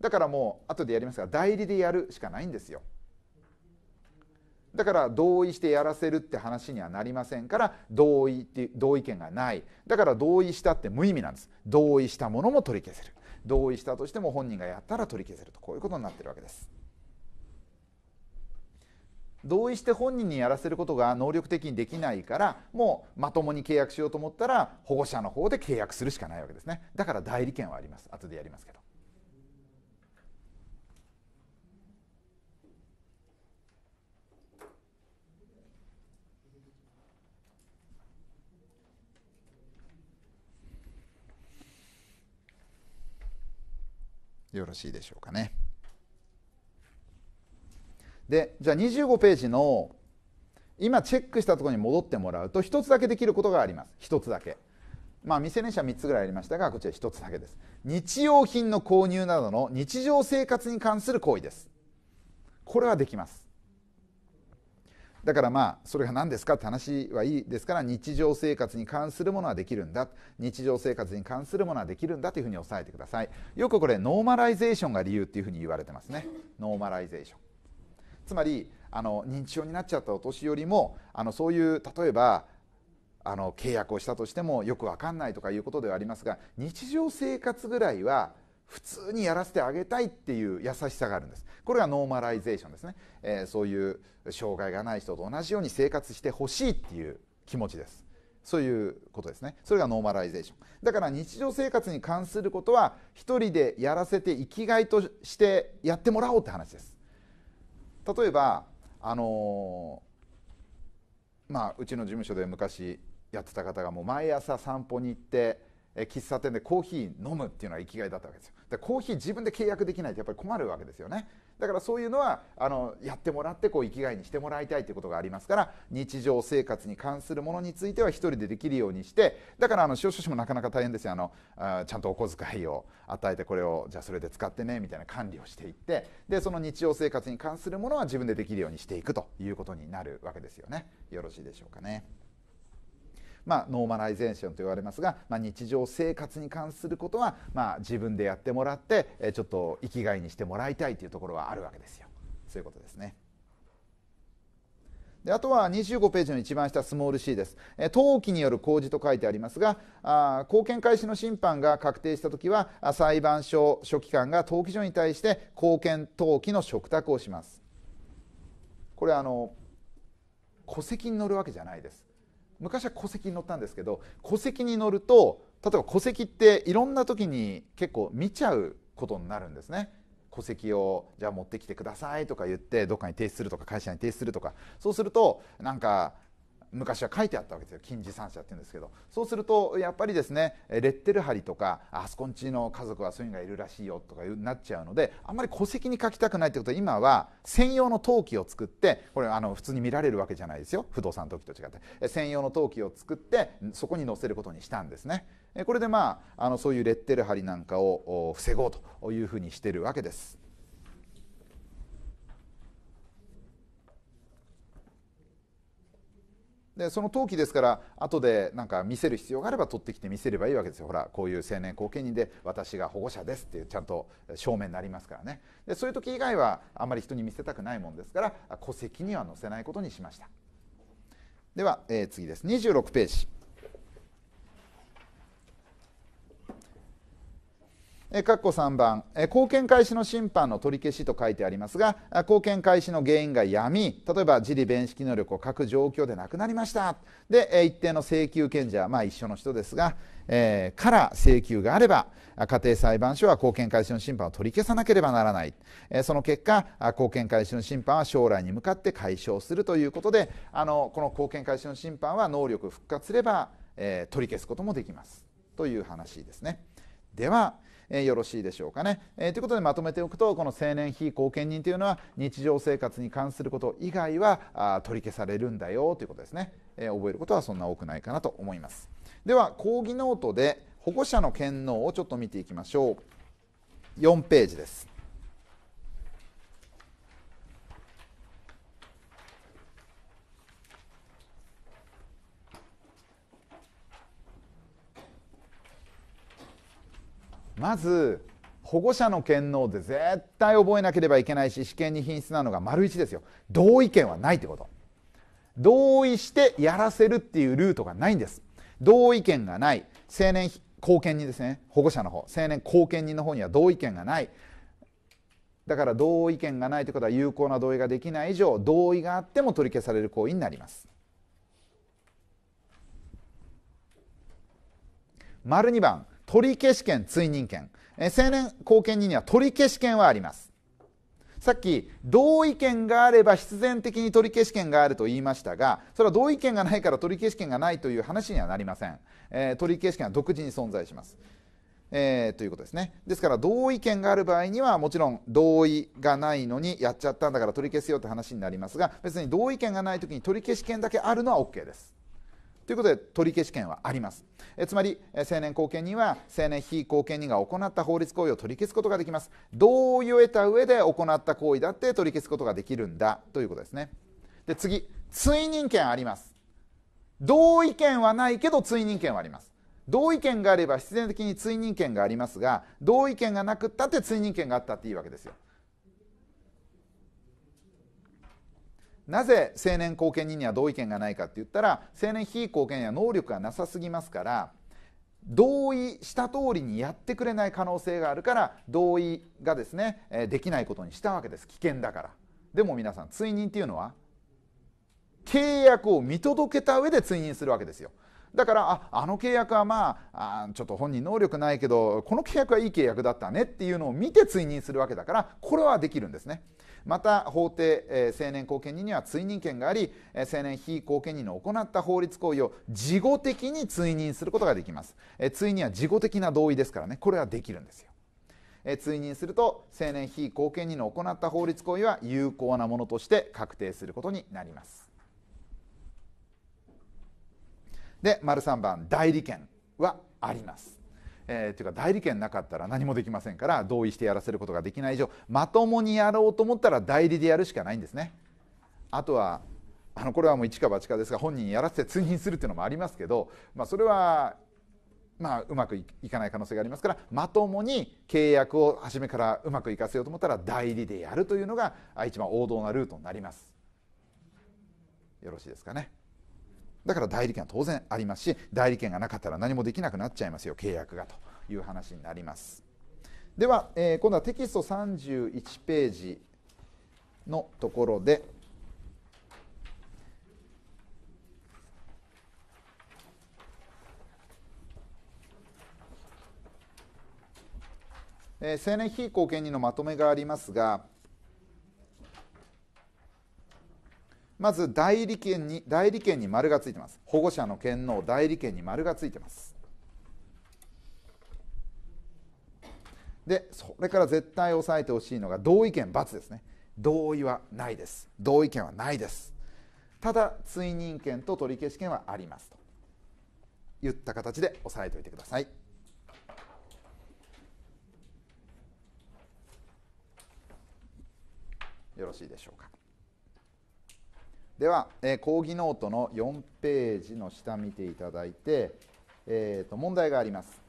だからもう後でやりますが代理でやるしかないんですよだから同意してやらせるって話にはなりませんから同意って同意見がないだから同意したって無意味なんです同意したものも取り消せる同意したとしても本人がやったら取り消せるとこういうことになってるわけです同意して本人にやらせることが能力的にできないからもうまともに契約しようと思ったら保護者の方で契約するしかないわけですねだから代理権はあります後でやりますけどよろしいでしょうかね。でじゃあ25ページの今チェックしたところに戻ってもらうと1つだけできることがあります1つだけまあ未成年者3つぐらいありましたがこちら1つだけです日用品の購入などの日常生活に関する行為ですこれはできますだからまあそれが何ですかって話はいいですから日常生活に関するものはできるんだ日常生活に関するものはできるんだというふうに押さえてくださいよくこれノーマライゼーションが理由っていうふうに言われてますねノーマライゼーションつまりあの認知症になっちゃったお年寄りもあのそういう例えばあの契約をしたとしてもよく分かんないとかいうことではありますが日常生活ぐらいは普通にやらせてあげたいっていう優しさがあるんですこれがノーマライゼーションですね、えー、そういう障害がない人と同じように生活してほしいっていう気持ちですそういうことですねそれがノーマライゼーションだから日常生活に関することは一人でやらせて生きがいとしてやってもらおうって話です例えばあのまあうちの事務所で昔やってた方がもう毎朝散歩に行って喫茶店でコーヒー飲むっていうのは生きがいだったわけですよでコーヒー自分で契約できないとやっぱり困るわけですよねだからそういうのはあのやってもらってこう生きがいにしてもらいたいということがありますから日常生活に関するものについては1人でできるようにしてだからあの司書士もなかなか大変ですよあのあちゃんとお小遣いを与えてこれをじゃあそれで使ってねみたいな管理をしていってでその日常生活に関するものは自分でできるようにしていくということになるわけですよね。よろしいでしょうかね。まあ、ノーマライゼーションと言われますが、まあ、日常生活に関することは、まあ、自分でやってもらって、えちょっと生きがいにしてもらいたいというところはあるわけですよそういうことですね。であとは25ページの一番下スモール c です、え登記による公示と書いてありますがあ貢献開始の審判が確定した時は裁判所書記官が登記所に対して貢献登記の嘱託をしますこれあの戸籍に載るわけじゃないです昔は戸籍に乗ったんですけど戸籍に乗ると例えば戸籍っていろんな時に結構見ちゃうことになるんですね。戸籍をじゃあ持ってきてくださいとか言ってどっかに提出するとか会社に提出するとかそうするとなんか昔は書いてあったわけですよ金持三者っていうんですけどそうするとやっぱりですねレッテル貼りとかあそこんちの家族はそういうのがいるらしいよとかなっちゃうのであんまり戸籍に書きたくないってことは今は専用の登記を作ってこれあの普通に見られるわけじゃないですよ不動産登記と違って専用の登記を作ってそこに載せることにしたんですね。これでまああのそういうレッテル貼りなんかを防ごうというふうにしてるわけです。でその登記ですから後でなんか見せる必要があれば取ってきて見せればいいわけですよほらこういう成年後見人で私が保護者ですっていうちゃんと証明になりますからねでそういう時以外はあまり人に見せたくないもんですから戸籍には載せないことにしましたでは、えー、次です26ページえ括弧3番、え貢献開始の審判の取り消しと書いてありますが貢献開始の原因が闇例えば自利弁識能力を欠く状況でなくなりましたで、え一定の請求権者、まあ、一緒の人ですが、えー、から請求があれば家庭裁判所は貢献開始の審判を取り消さなければならない、えその結果貢献開始の審判は将来に向かって解消するということであのこの貢献開始の審判は能力復活すれば、え取り消すこともできますという話ですね。ではえー、よろしいでしょうかね、えー、ということでまとめておくとこの成年非貢献人というのは日常生活に関すること以外はあ取り消されるんだよということですね、えー、覚えることはそんな多くないかなと思いますでは講義ノートで保護者の権能をちょっと見ていきましょう4ページですまず保護者の権能で絶対覚えなければいけないし試験に品質なのが丸一ですよ同意見はないってこと同意してやらせるっていうルートがないんです同意見がない青年後見人ですね保護者の方青年後見人の方には同意見がないだから同意見がないということは有効な同意ができない以上同意があっても取り消される行為になります丸二番取消権追認権、え成年後見人には取消権はありますさっき同意権があれば必然的に取り消し権があると言いましたがそれは同意権がないから取り消し権がないという話にはなりません、えー、取り消し権は独自に存在します、えー、ということですねですから同意権がある場合にはもちろん同意がないのにやっちゃったんだから取り消すよって話になりますが別に同意権がない時に取り消し権だけあるのは OK ですということで取り消し権はあります、えつまり成年後見人は成年非後見人が行った法律行為を取り消すことができます同意を得た上で行った行為だって取り消すことができるんだということですねで次追認権あります同意権はないけど追認権はあります同意権があれば必然的に追認権がありますが同意権がなくったって追認権があったっていいわけですよなぜ青年後見人には同意見がないかって言ったら青年非後見には能力がなさすぎますから同意した通りにやってくれない可能性があるから同意がですねできないことにしたわけです危険だからでも皆さん追認っていうのは契約を見届けた上で追認するわけですよだからああの契約はまああちょっと本人能力ないけどこの契約はいい契約だったねっていうのを見て追認するわけだからこれはできるんですねまた法定、えー、青年後見人には追認権があり、えー、青年非後見人の行った法律行為を事後的に追認することができます、えー、追認は事後的な同意ですからねこれはできるんですよえ追認すると青年非後見人の行った法律行為は有効なものとして確定することになりますで丸3番代理権はありますえー、というか代理権なかったら何もできませんから同意してやらせることができない以上まともにやろうと思ったら代理でやるしかないんですね。あとはあのこれはもう一か八かですが本人やらせて通認するっていうのもありますけど、まあ、それはまあ、うまくいかない可能性がありますからまともに契約を初めからうまくいかせようと思ったら代理でやるというのが一番王道なルートになります。よろしいですかね。だから代理権は当然ありますし代理権がなかったら何もできなくなっちゃいますよ契約がという話になりますでは、えー、今度はテキスト31ページのところでえ年非後見人のまとめがありますが、まず代理権に代理権に丸がついてます保護者の権能代理権に丸がついてますでそれから絶対押さえてほしいのが同意見×ですね同意はないです同意見はないですただ追認権と取り消し権はありますと言った形で押さえておいてくださいよろしいでしょうかでは、えー、講義ノートの4ページの下見ていただいて、えー、と問題があります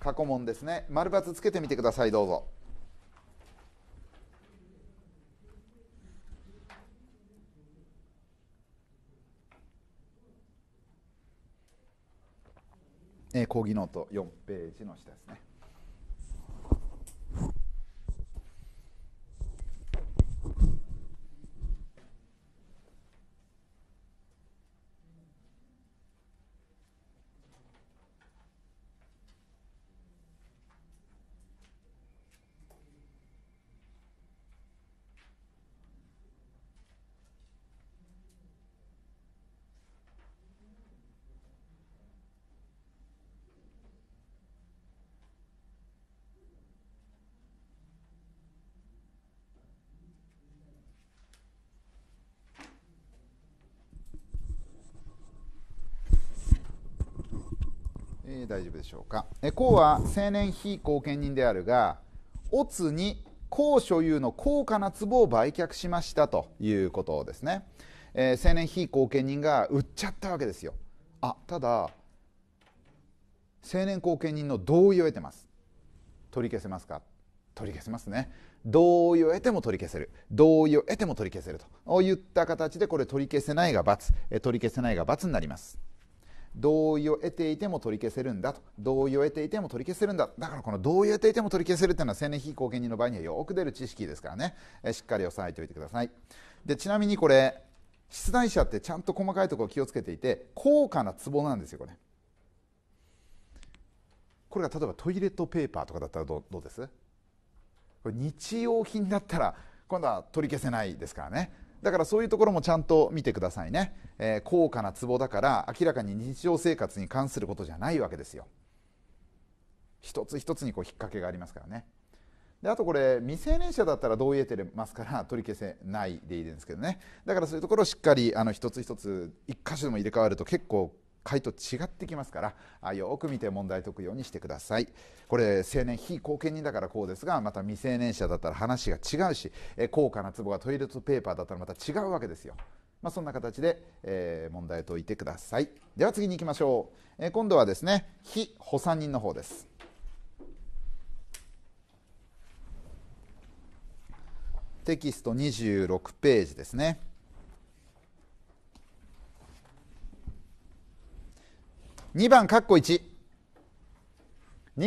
過去問ですね丸×つけてみてくださいどうぞえー、講義ノート4ページの下ですねに大丈夫でしょうかえ公は青年非後見人であるがオツに公所有の高価な壺を売却しましたということですね、えー、青年非後見人が売っちゃったわけですよあただ青年後見人の同意を得てます取り消せますか取り消せますね同意を得ても取り消せる同意を得ても取り消せるといった形でこれ取り消せないが×取り消せないが×になります同意を得ていても取り消せるんだと同意を得ていても取り消せるんだだからこの同意を得ていても取り消せるというのは青年被後見人の場合にはよく出る知識ですからね、えしっかり押さえておいてくださいでちなみにこれ出題者ってちゃんと細かいところ気をつけていて高価な壺なんですよこれこれが例えばトイレットペーパーとかだったらどうどうですこれ日用品だったら今度は取り消せないですからねだからそういうところもちゃんと見てくださいね、えー、高価な壺だから明らかに日常生活に関することじゃないわけですよ一つ一つにこう引っ掛けがありますからねであとこれ未成年者だったら同意得てますから取り消せないでいいですけどねだからそういうところをしっかりあの一つ一つ一箇所でも入れ替わると結構回と違ってきますからよく見て問題解くようにしてくださいこれ青年非後見人だからこうですがまた未成年者だったら話が違うし高価な壺がトイレットペーパーだったらまた違うわけですよまあ、そんな形で、えー、問題解いてくださいでは次に行きましょう、えー、今度はですね非補佐人の方ですテキスト26ページですね2番括弧12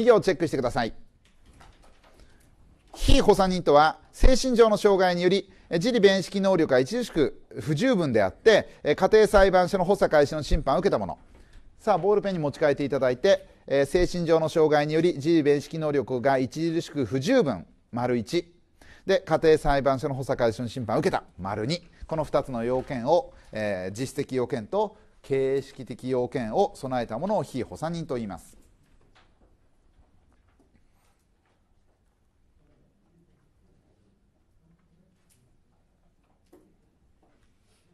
行チェックしてください非補佐人とは精神上の障害により自利弁識能力が著しく不十分であって家庭裁判所の補佐開始の審判を受けたものさあボールペンに持ち替えていただいて、え精神上の障害により自利弁識能力が著しく不十分丸1で家庭裁判所の補佐開始の審判を受けた丸2この2つの要件を、えー、実績要件と経営式的要件を備えたものを非補佐人と言います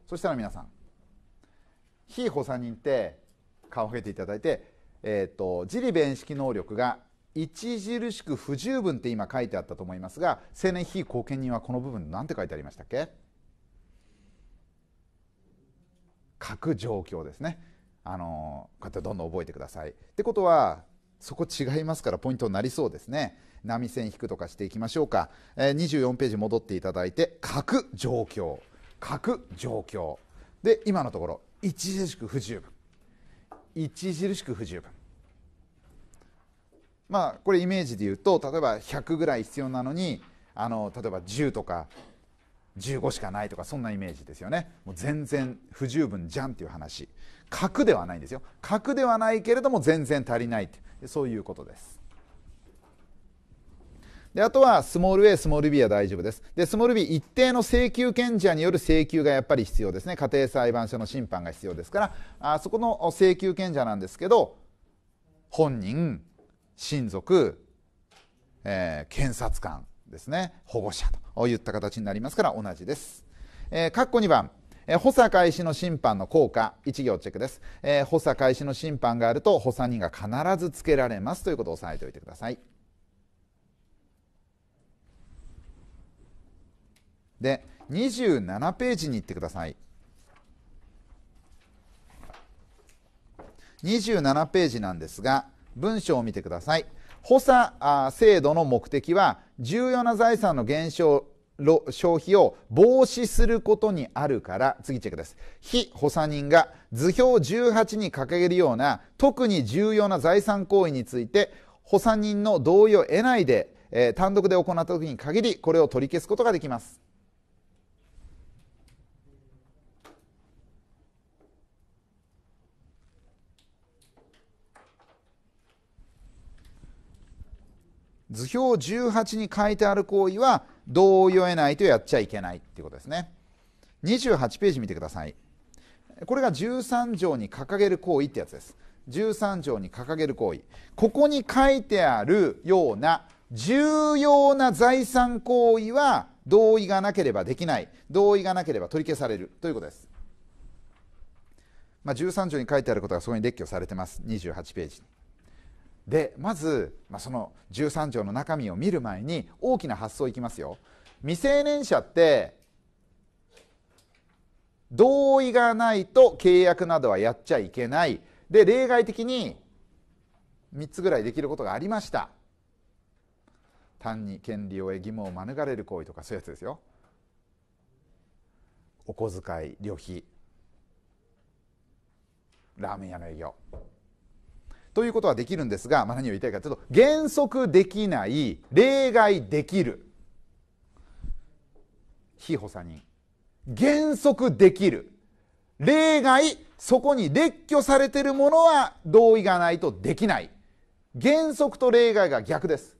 そしたら皆さん非補佐人って顔を上げていただいて、えーと、自利弁識能力が著しく不十分って今書いてあったと思いますが青年非貢献人はこの部分何て書いてありましたっけ書く状況ですねあのこうやってどんどん覚えてくださいってことはそこ違いますからポイントになりそうですね波線引くとかしていきましょうか、えー、24ページ戻っていただいて書く状況書く状況で今のところ著しく不十分著しく不十分まあこれイメージで言うと例えば100ぐらい必要なのにあの例えば10とか15しかないとかそんなイメージですよねもう全然不十分じゃんっていう話核ではないんですよ核ではないけれども全然足りないってそういうことですであとはスモール A スモール B は大丈夫ですでスモール B 一定の請求権者による請求がやっぱり必要ですね家庭裁判所の審判が必要ですからあそこの請求権者なんですけど本人親族、えー、検察官ですね保護者といった形になりますから同じです。えー、括弧2番補佐開始の審判の効果一行チェックです、えー、補佐開始の審判があると補佐人が必ずつけられますということを押さえておいてくださいで27ページに行ってください27ページなんですが文章を見てください補佐制度の目的は重要な財産の減少消費を防止することにあるから次チェックです非補佐人が図表18に掲げるような特に重要な財産行為について補佐人の同意を得ないで、えー、単独で行った時に限りこれを取り消すことができます図表18に書いてある行為は同意を得ないとやっちゃいけないっていうことですね28ページ見てくださいこれが13条に掲げる行為ってやつです13条に掲げる行為ここに書いてあるような重要な財産行為は同意がなければできない同意がなければ取り消されるということです、まあ、13条に書いてあることがそこに列挙されてます28ページでまず、まあ、その13条の中身を見る前に大きな発想いきますよ未成年者って同意がないと契約などはやっちゃいけないで例外的に3つぐらいできることがありました単に権利を得義務を免れる行為とかそういうやつですよお小遣い旅費ラーメン屋の営業ということはできるんですが、まあ、何を言いたいかというと原則できない例外できる非補佐人原則できる例外そこに列挙されてるものは同意がないとできない原則と例外が逆です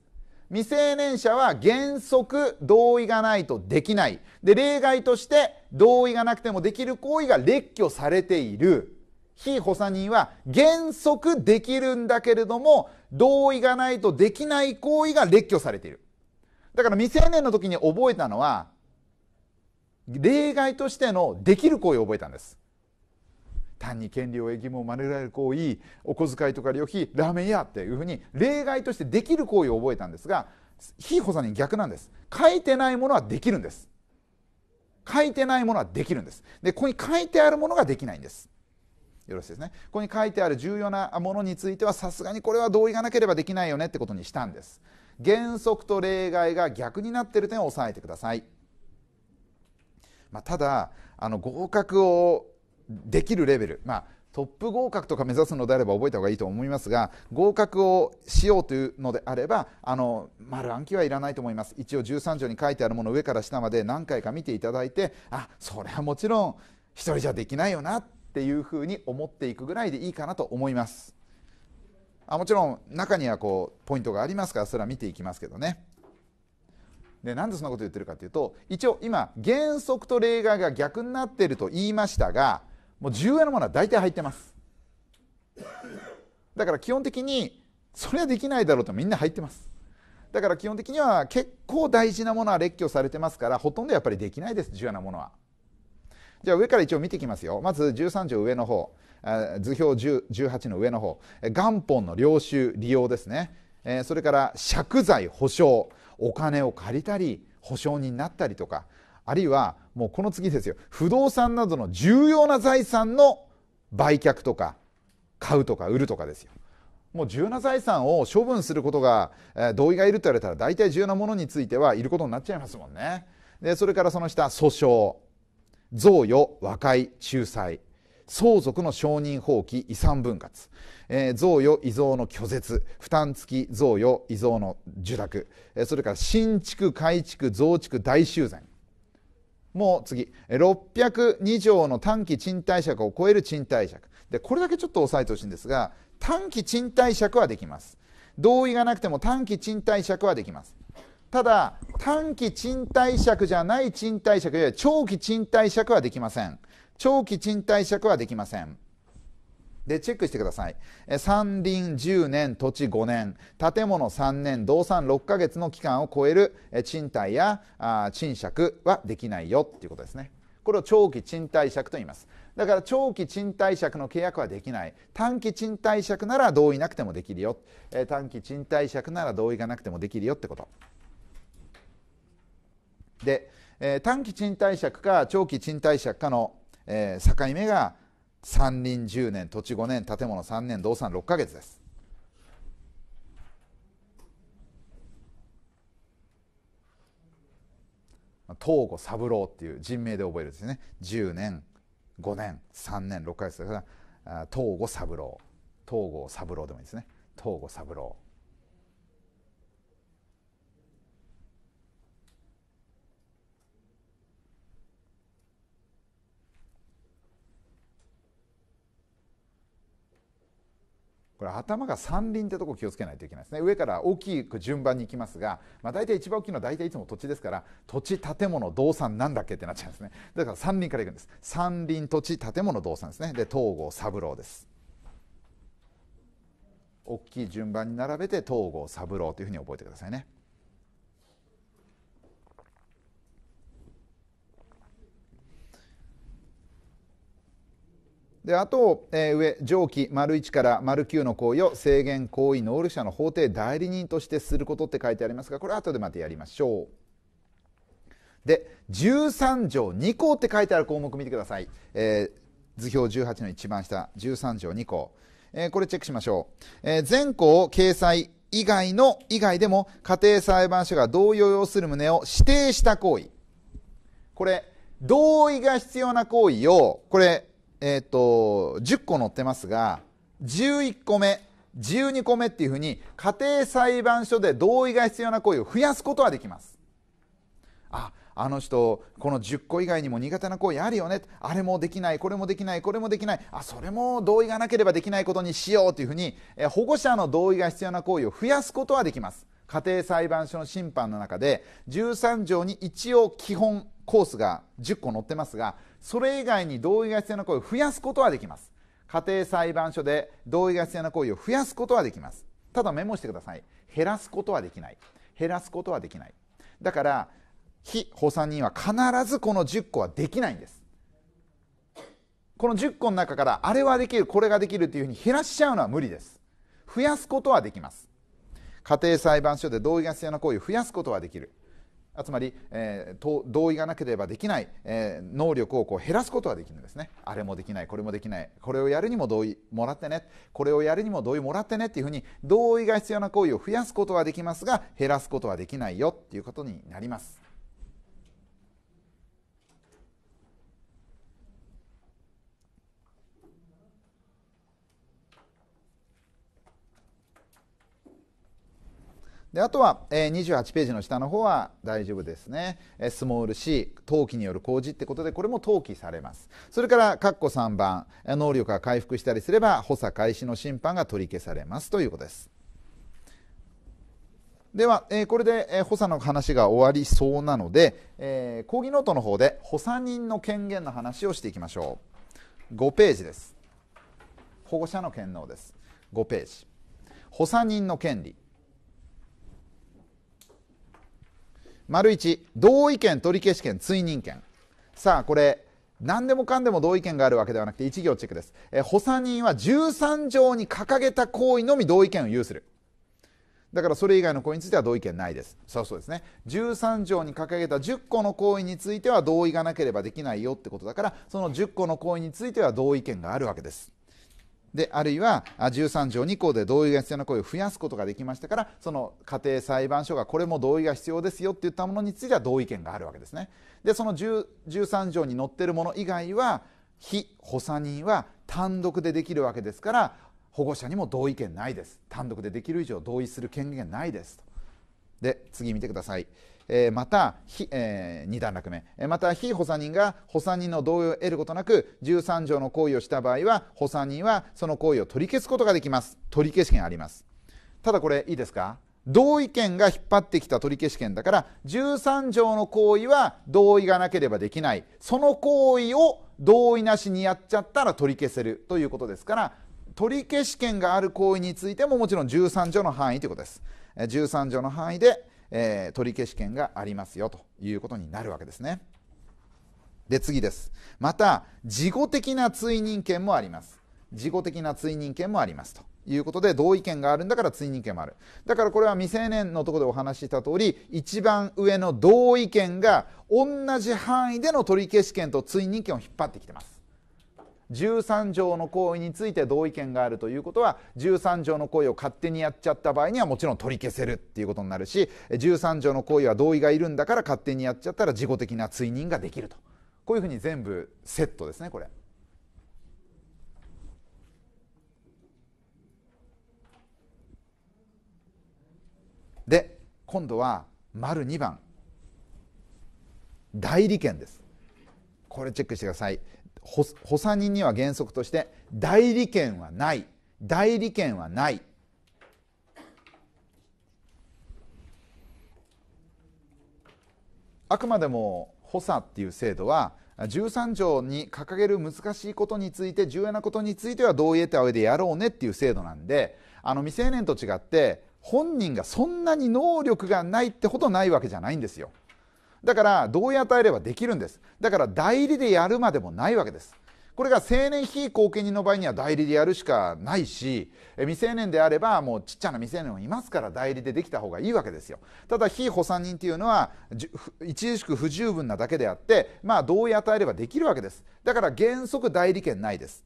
未成年者は原則同意がないとできないで例外として同意がなくてもできる行為が列挙されている非補佐人は原則できるんだけれども同意がないとできない行為が列挙されているだから未成年の時に覚えたのは例外としてのできる行為を覚えたんです単に権利を義務をられる行為お小遣いとか旅費ラーメン屋っていうふうに例外としてできる行為を覚えたんですが非補佐人逆なんです書いてないものはできるんです書いてないものはできるんですでここに書いてあるものができないんですよろしいですねここに書いてある重要なものについてはさすがにこれは同意がなければできないよねってことにしたんです原則と例外が逆になってる点を押さえてください、まあ、ただあの合格をできるレベル、まあ、トップ合格とか目指すのであれば覚えた方がいいと思いますが合格をしようというのであればあの丸暗記はいらないと思います一応13条に書いてあるものを上から下まで何回か見ていただいてあそれはもちろん1人じゃできないよなっていうふうに思っていくぐらいでいいかなと思いますあもちろん中にはこうポイントがありますからそれは見ていきますけどねでなんでそんなこと言ってるかというと一応今原則と例外が逆になっていると言いましたがもう重要なものは大体入ってますだから基本的にそれはできないだろうとみんな入ってますだから基本的には結構大事なものは列挙されてますからほとんどやっぱりできないです重要なものは。じゃあ上から一応見ていきますよまず13条上の方図表18の上の方元本の領収利用ですねそれから借財保証お金を借りたり保証人になったりとかあるいはもうこの次ですよ不動産などの重要な財産の売却とか買うとか売るとかですよもう重要な財産を処分することが、え同意がいると言われたら大体重要なものについてはいることになっちゃいますもんねでそれからその下訴訟贈与和解仲裁相続の承認放棄遺産分割、えー、贈与遺贈の拒絶負担付き贈与遺贈の受諾、えー、それから新築改築増築大修繕もう次602条の短期賃貸借を超える賃貸借でこれだけちょっと押さえてほしいんですが短期賃貸借はできます同意がなくても短期賃貸借はできますただ、短期賃貸借じゃない賃貸借、や長期賃貸借はできません。長期賃貸借はできません。で、チェックしてください。山林10年、土地5年、建物3年、動産6ヶ月の期間を超える賃貸や賃借はできないよっていうことですね。これを長期賃貸借と言います。だから長期賃貸借の契約はできない。短期賃貸借なら同意なくてもできるよ。え短期賃貸借なら同意がなくてもできるよってこと。で、えー、短期賃貸借か長期賃貸借かの、えー、境目が山林10年土地5年建物3年動産6か月です。東郷三郎っていう人名で覚えるんですね10年5年3年6か月だから東郷三郎東郷三郎でもいいですね東郷三郎これ頭が三輪ってとこ気をつけないといけないですね上から大きく順番にいきますが、まあ、大体一番大きいのは大体いつも土地ですから土地建物動産なんだっけってなっちゃうんですねだから三輪から行くんです三輪土地建物動産ですねで東郷三郎です大きい順番に並べて東郷三郎というふうに覚えてくださいねであと、えー、上上記丸1から丸9の行為を制限行為能力者の法定代理人としてすることって書いてありますがこれは後でまたやりましょうで13条2項って書いてある項目見てください、えー、図表18の一番下13条2項、えー、これチェックしましょう、えー、全項掲載以外の以外でも家庭裁判所が同意を要する旨を指定した行為これ同意が必要な行為をこれえーと、10個載ってますが11個目12個目っていうふうに家庭裁判所で同意が必要な行為を増やすことはできますああの人この10個以外にも苦手な行為あるよねあれもできないこれもできないこれもできないあそれも同意がなければできないことにしようというふうに、え保護者の同意が必要な行為を増やすことはできます家庭裁判所の審判の中で13条に一応基本コースが10個載ってますがそれ以外に同意が必要な行為を増やすことはできます家庭裁判所で同意が必要な行為を増やすことはできますただメモしてください減らすことはできない減らすことはできないだから非補佐人は必ずこの10個はできないんですこの10個の中からあれはできるこれができるというふうに減らしちゃうのは無理です増やすことはできます家庭裁判所で同意が必要な行為を増やすことはできるつまり、えー、同意がなければできない、えー、能力をこう減らすことができるんですねあれもできないこれもできないこれをやるにも同意もらってねこれをやるにも同意もらってねっていうふうに同意が必要な行為を増やすことはできますが減らすことはできないよっていうことになりますであとは、えー、28ページの下の方は大丈夫ですね、えスモール c 登記による工事ってことでこれも登記されますそれから括弧3番能力が回復したりすれば補佐開始の審判が取り消されますということですでは、えー、これで、えー、補佐の話が終わりそうなので、えー、講義ノートの方で補佐人の権限の話をしていきましょう5ページです保護者の権能です5ページ補佐人の権利丸一同意見取消権追認権さあこれ何でもかんでも同意見があるわけではなくて一行チェックです、えー、補佐人は13条に掲げた行為のみ同意見を有するだからそれ以外の行為については同意見ないですそうそうですね13条に掲げた10個の行為については同意がなければできないよってことだからその10個の行為については同意見があるわけですであるいは13条2項で同意が必要な行為を増やすことができましたからその家庭裁判所がこれも同意が必要ですよって言ったものについては同意見があるわけですね。でその13条に載っているもの以外は非補佐人は単独でできるわけですから保護者にも同意権ないです単独でできる以上同意する権限ないですとで次見てください、えー、また、えー、2段落目、えー、また非補佐人が補佐人の同意を得ることなく13条の行為をした場合は補佐人はその行為を取り消すことができます取り消し権ありますただこれいいですか同意権が引っ張ってきた取り消し権だから13条の行為は同意がなければできないその行為を同意なしにやっちゃったら取り消せるということですから取り消し権がある行為についてももちろん13条の範囲ということです13条の範囲で、えー、取り消し権がありますよということになるわけですね。で次です。また事後的な追認権もあります。事後的な追認権もありますと。いうことで同意権があるんだから追認権もあるだからこれは未成年のところでお話しした通り一番上の同意権が同じ範囲での取り消し権と追認権を引っ張ってきてます13条の行為について同意見があるということは13条の行為を勝手にやっちゃった場合にはもちろん取り消せるっていうことになるし13条の行為は同意がいるんだから勝手にやっちゃったら事後的な追認ができるとこういうふうに全部セットですねこれ。で今度は丸2番代理権ですこれチェックしてください補佐人には原則として代理権はない代理権はないあくまでも補佐っていう制度は13条に掲げる難しいことについて重要なことについては同意得た上でやろうねっていう制度なんであの未成年と違って本人がそんなに能力がないってほどないわけじゃないんですよ。だから同意与えればできるんですだから代理でやるまでもないわけですこれが成年非後見人の場合には代理でやるしかないし未成年であればもうちっちゃな未成年もいますから代理でできた方がいいわけですよただ非補佐人というのは著しく不十分なだけであってまあ同意与えればできるわけですだから原則代理権ないです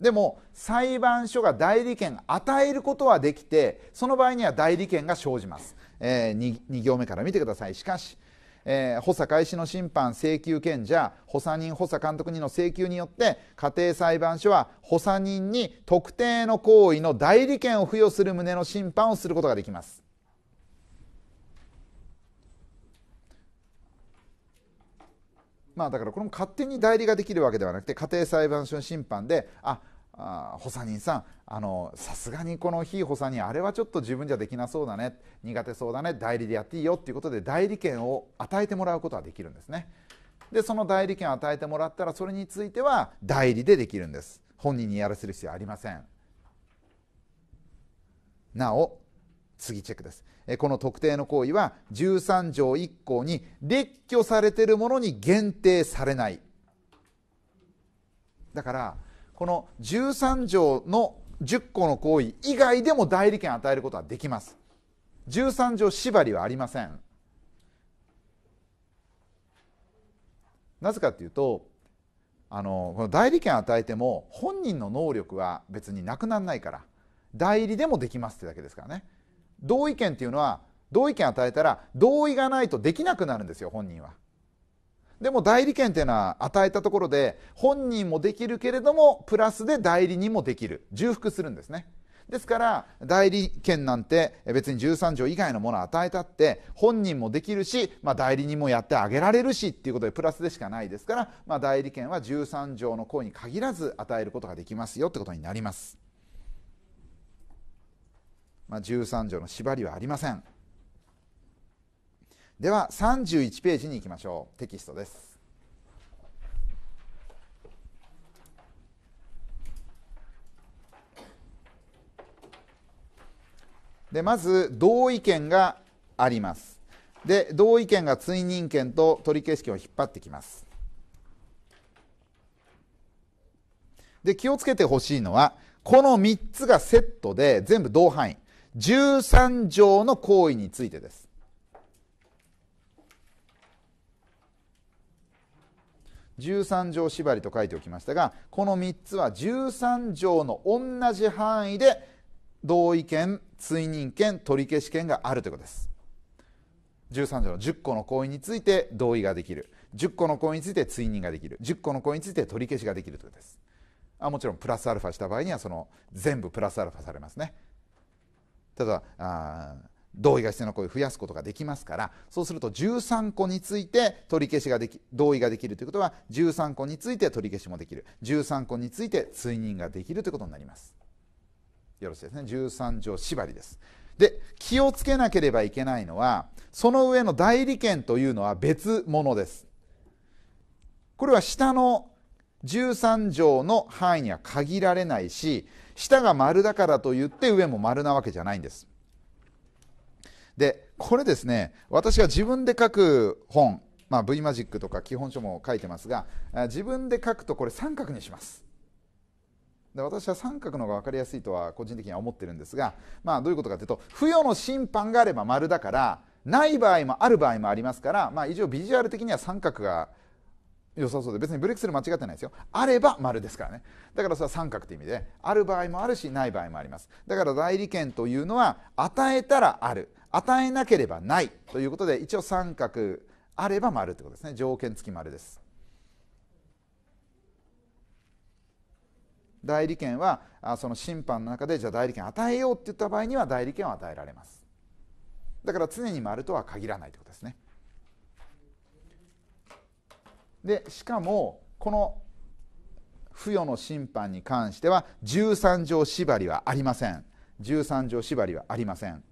でも裁判所が代理権与えることはできてその場合には代理権が生じますえー、2, 2行目から見てくださいしかし、えー、補佐開始の審判請求権者補佐人補佐監督にの請求によって家庭裁判所は補佐人に特定の行為の代理権を付与する旨の審判をすることができますまあだからこれも勝手に代理ができるわけではなくて家庭裁判所の審判でああ補佐人さんさすがにこの非補佐人あれはちょっと自分じゃできなそうだね苦手そうだね代理でやっていいよっていうことで代理権を与えてもらうことはできるんですねでその代理権を与えてもらったらそれについては代理でできるんです本人にやらせる必要ありませんなお次チェックですこの特定の行為は13条1項に列挙されているものに限定されないだからこの13条の10個の行為以外でも代理権与えることはできます13条縛りはありませんなぜかというとあのこの代理権与えても本人の能力は別になくならないから代理でもできますってだけですからね同意権っていうのは同意権与えたら同意がないとできなくなるんですよ本人はでも代理権っていうのは与えたところで本人もできるけれどもプラスで代理人もできる重複するんですねですから代理権なんて別に13条以外のものを与えたって本人もできるし、まあ、代理人もやってあげられるしっていうことでプラスでしかないですから、まあ、代理権は13条の行為に限らず与えることができますよってことになります、まあ、13条の縛りはありませんでは31ページに行きましょうテキストですでまず同意見がありますで同意見が追認権と取消権を引っ張ってきますで気をつけてほしいのはこの3つがセットで全部同範囲13条の行為についてです13条縛りと書いておきましたがこの3つは13条の同じ範囲で同意権追認権取り消し権があるということです13条の10個の行為について同意ができる10個の行為について追認ができる10個の行為について取り消しができるということですあもちろんプラスアルファした場合にはその全部プラスアルファされますねただ同意が必要な声を増やすことができますからそうすると13個について取り消しができ同意ができるということは13個について取り消しもできる13個について追認ができるということになりますよろしいですね13条縛りですで気をつけなければいけないのはその上の代理権というのは別物ですこれは下の13条の範囲には限られないし下が丸だからといって上も丸なわけじゃないんですで、これですね、私が自分で書く本、まあ、V マジックとか基本書も書いてますが、自分で書くとこれ三角にします。で私は三角の方が分かりやすいとは個人的には思ってるんですが、まあ、どういうことかというと付与の審判があれば丸だからない場合もある場合もありますから、まあ、一応ビジュアル的には三角が良さそうで別にブレイクスで間違ってないですよあれば丸ですからねだからそれは三角という意味である場合もあるしない場合もありますだから代理権というのは与えたらある与えなければないということで一応三角あれば丸ってことですね条件付き丸です代理権はその審判の中でじゃあ代理権与えようって言った場合には代理権を与えられますだから常に丸とは限らないということですねでしかもこの付与の審判に関しては13条縛りはありません13条縛りはありません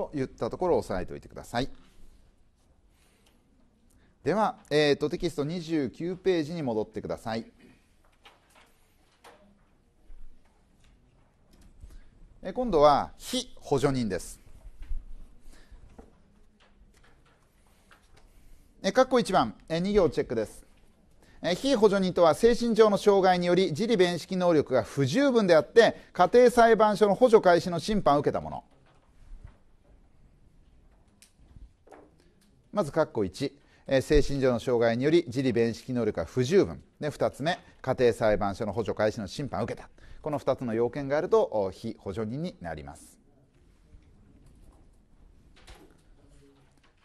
といったところを押さえておいてください。では、えーと、テキスト29ページに戻ってください。え今度は非補助人です。え括弧1番え2行チェックです。え非補助人とは精神上の障害により自理弁識能力が不十分であって家庭裁判所の補助開始の審判を受けたものまず括弧1、え精神上の障害により自利弁識能力が不十分で2つ目家庭裁判所の補助開始の審判を受けたこの2つの要件があると非補助人になります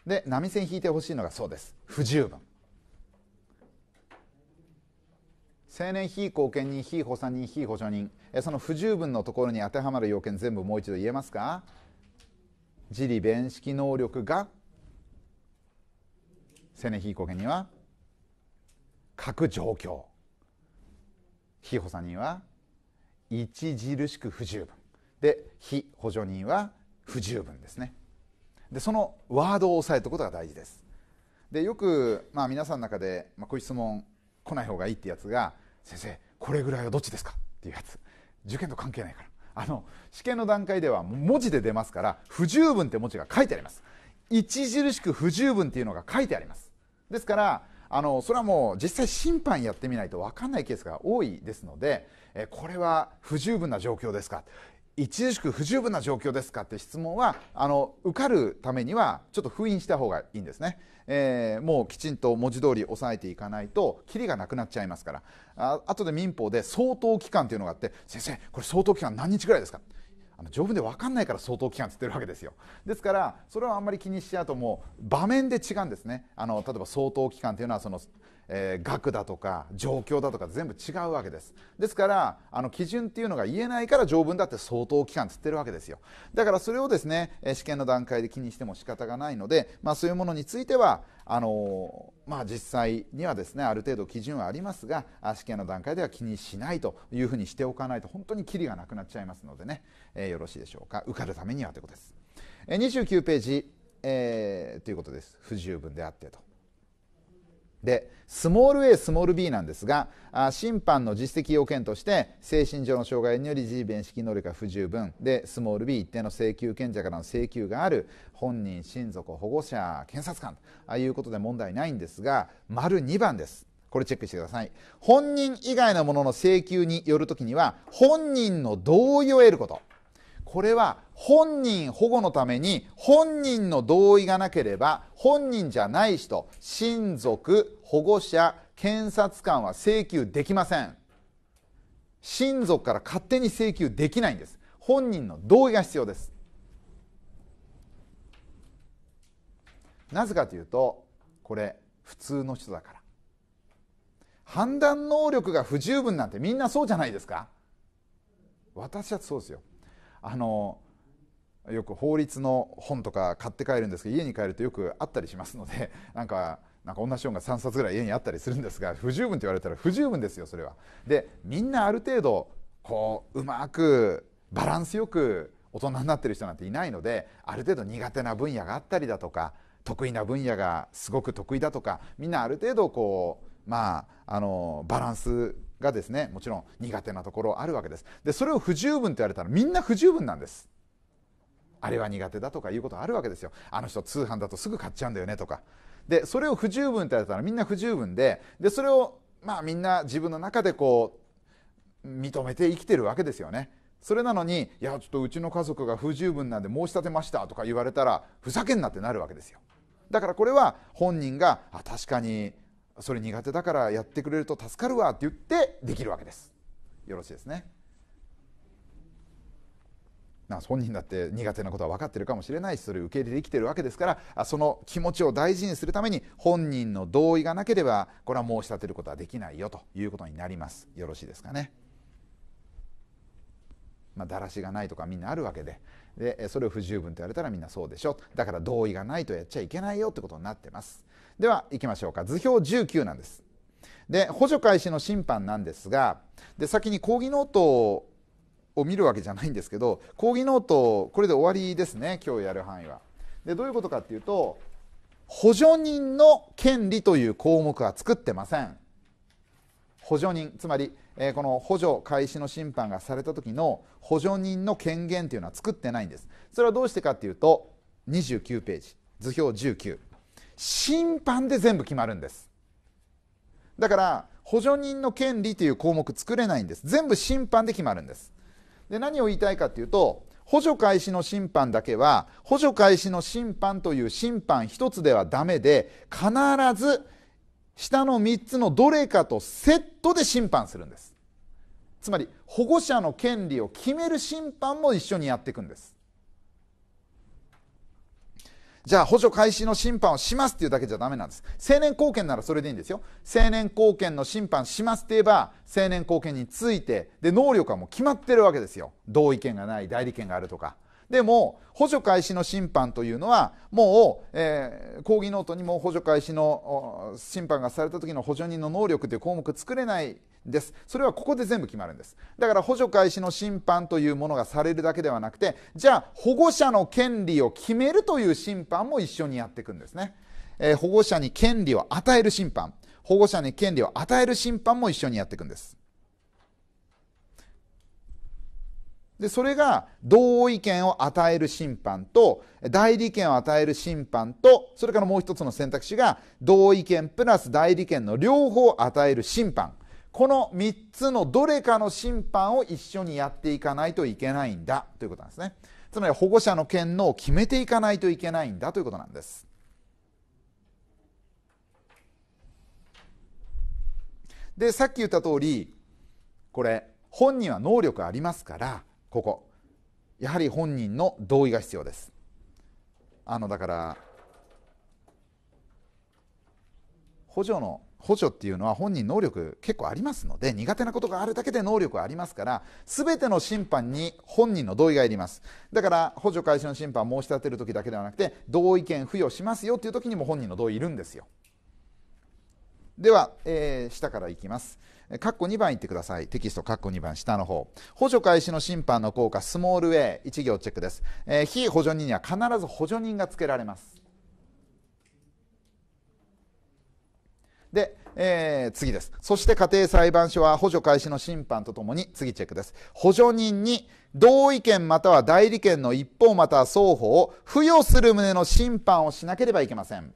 で波線引いてほしいのがそうです不十分成年非後見人非補佐人非補助人その不十分のところに当てはまる要件全部もう一度言えますか自理弁識能力がセネヒーコケには各状況非補佐人は著しく不十分で非補助人は不十分ですねでそのワードを押さえておくことが大事ですでよく、まあ、皆さんの中で、まあ、こういう質問来ない方がいいってやつが「先生これぐらいはどっちですか?」っていうやつ受験と関係ないからあの試験の段階では文字で出ますから不十分って文字が書いてあります著しく不十分っていうのが書いてありますですからあのそれはもう実際審判やってみないと分かんないケースが多いですので、えこれは不十分な状況ですか著しく不十分な状況ですかって質問はあの受かるためにはちょっと封印した方がいいんですね、えー、もうきちんと文字通り押さえていかないとキリがなくなっちゃいますからあ後で民法で相当期間というのがあって先生これ相当期間何日ぐらいですかあの条文で分かんないから相当期間つってるわけですよですからそれはあんまり気にしちゃうともう場面で違うんですねあの例えば相当期間というのはその、えー、額だとか状況だとか全部違うわけですですからあの基準っていうのが言えないから条文だって相当期間つってるわけですよだからそれをですね試験の段階で気にしても仕方がないので、まあ、そういうものについてはあのまあ、実際にはですねある程度基準はありますが試験の段階では気にしないというふうにしておかないと本当にきりがなくなっちゃいますのでね、えー、よろしいでしょうか受かるためにはということです、えー、29ページ、えー、ということです不十分であってとでスモール a スモール b なんですが審判の実績要件として精神上の障害により自弁識能力が不十分でスモール b 一定の請求権者からの請求がある本人親族保護者検察官ということで問題ないんですが丸2番ですこれチェックしてください本人以外のものの請求によるときには本人の同意を得ることこれは本人保護のために本人の同意がなければ本人じゃない人親族保護者検察官は請求できません親族から勝手に請求できないんです本人の同意が必要ですなぜかというとこれ普通の人だから判断能力が不十分なんてみんなそうじゃないですか私はそうですよあのよく法律の本とか買って帰るんですけど家に帰るとよくあったりしますので なんかなんか同じ本が3冊ぐらい家にあったりするんですが不十分と言われたら不十分ですよそれは。でみんなある程度こううまくバランスよく大人になってる人なんていないのである程度苦手な分野があったりだとか得意な分野がすごく得意だとかみんなある程度こうまああのバランスがですねもちろん苦手なところあるわけですでそれを不十分と言われたらみんな不十分なんですあれは苦手だとかいうことあるわけですよあの人通販だとすぐ買っちゃうんだよねとかでそれを不十分って言われたらみんな不十分ででそれをまあみんな自分の中でこう認めて生きてるわけですよねそれなのに「いやちょっとうちの家族が不十分なんで申し立てました」とか言われたらふざけんなってなるわけですよだからこれは本人があ確かにそれ苦手だからやってくれると助かるわって言ってできるわけですよろしいですねな本人だって苦手なことは分かってるかもしれないしそれ受け入れできてるわけですからあその気持ちを大事にするために本人の同意がなければこれは申し立てることはできないよということになりますよろしいですかねまあ、だらしがないとかみんなあるわけででそれを不十分と言われたらみんなそうでしょだから同意がないとやっちゃいけないよってことになってますでは行きましょうか図表19なんですで補助開始の審判なんですがで先に講義ノートを見るわけじゃないんですけど講義ノートこれで終わりですね今日やる範囲はでどういうことかっていうと補助人の権利という項目は作ってません補助人つまり、えー、この補助開始の審判がされた時の補助人の権限というのは作ってないんですそれはどうしてかっていうと29ページ図表19審判で全部決まるんですだから補助人の権利という項目作れないんです全部審判で決まるんですで何を言いたいかっていうと補助開始の審判だけは補助開始の審判という審判一つではダメで必ず下の3つのどれかとセットで審判するんですつまり保護者の権利を決める審判も一緒にやっていくんですじゃあ補助開始の審判をしますっていうだけじゃダメなんです。成年後見ならそれでいいんですよ。成年後見の審判しますって言えば、成年後見について、で、能力はもう決まってるわけですよ。同意見がない、代理権があるとか。でも、補助開始の審判というのは、もう、えー、講義ノートにも補助開始の審判がされた時の補助人の能力という項目作れないです。それはここで全部決まるんです。だから補助開始の審判というものがされるだけではなくて、じゃあ保護者の権利を決めるという審判も一緒にやっていくんですね。えー、保護者に権利を与える審判、保護者に権利を与える審判も一緒にやっていくんです。でそれが同意見を与える審判と代理権を与える審判とそれからもう一つの選択肢が同意見プラス代理権の両方を与える審判この3つのどれかの審判を一緒にやっていかないといけないんだということなんですねつまり保護者の権能を決めていかないといけないんだということなんですでさっき言った通りこれ本人は能力ありますからここやはり本人の同意が必要ですあのだから補助の補助っていうのは本人能力結構ありますので苦手なことがあるだけで能力はありますから全ての審判に本人の同意がいりますだから補助開始の審判申し立てる時だけではなくて同意見付与しますよっていう時にも本人の同意いるんですよでは、えー、下からいきます。カッコ2番いってください。テキストカッコ2番下の方。補助開始の審判の効果、スモールウェイ、1行チェックです。えー、非補助人には必ず補助人がつけられます。で、えー、次です。そして家庭裁判所は補助開始の審判とともに、次チェックです。補助人に同意見または代理権の一方または双方を付与する旨の審判をしなければいけません。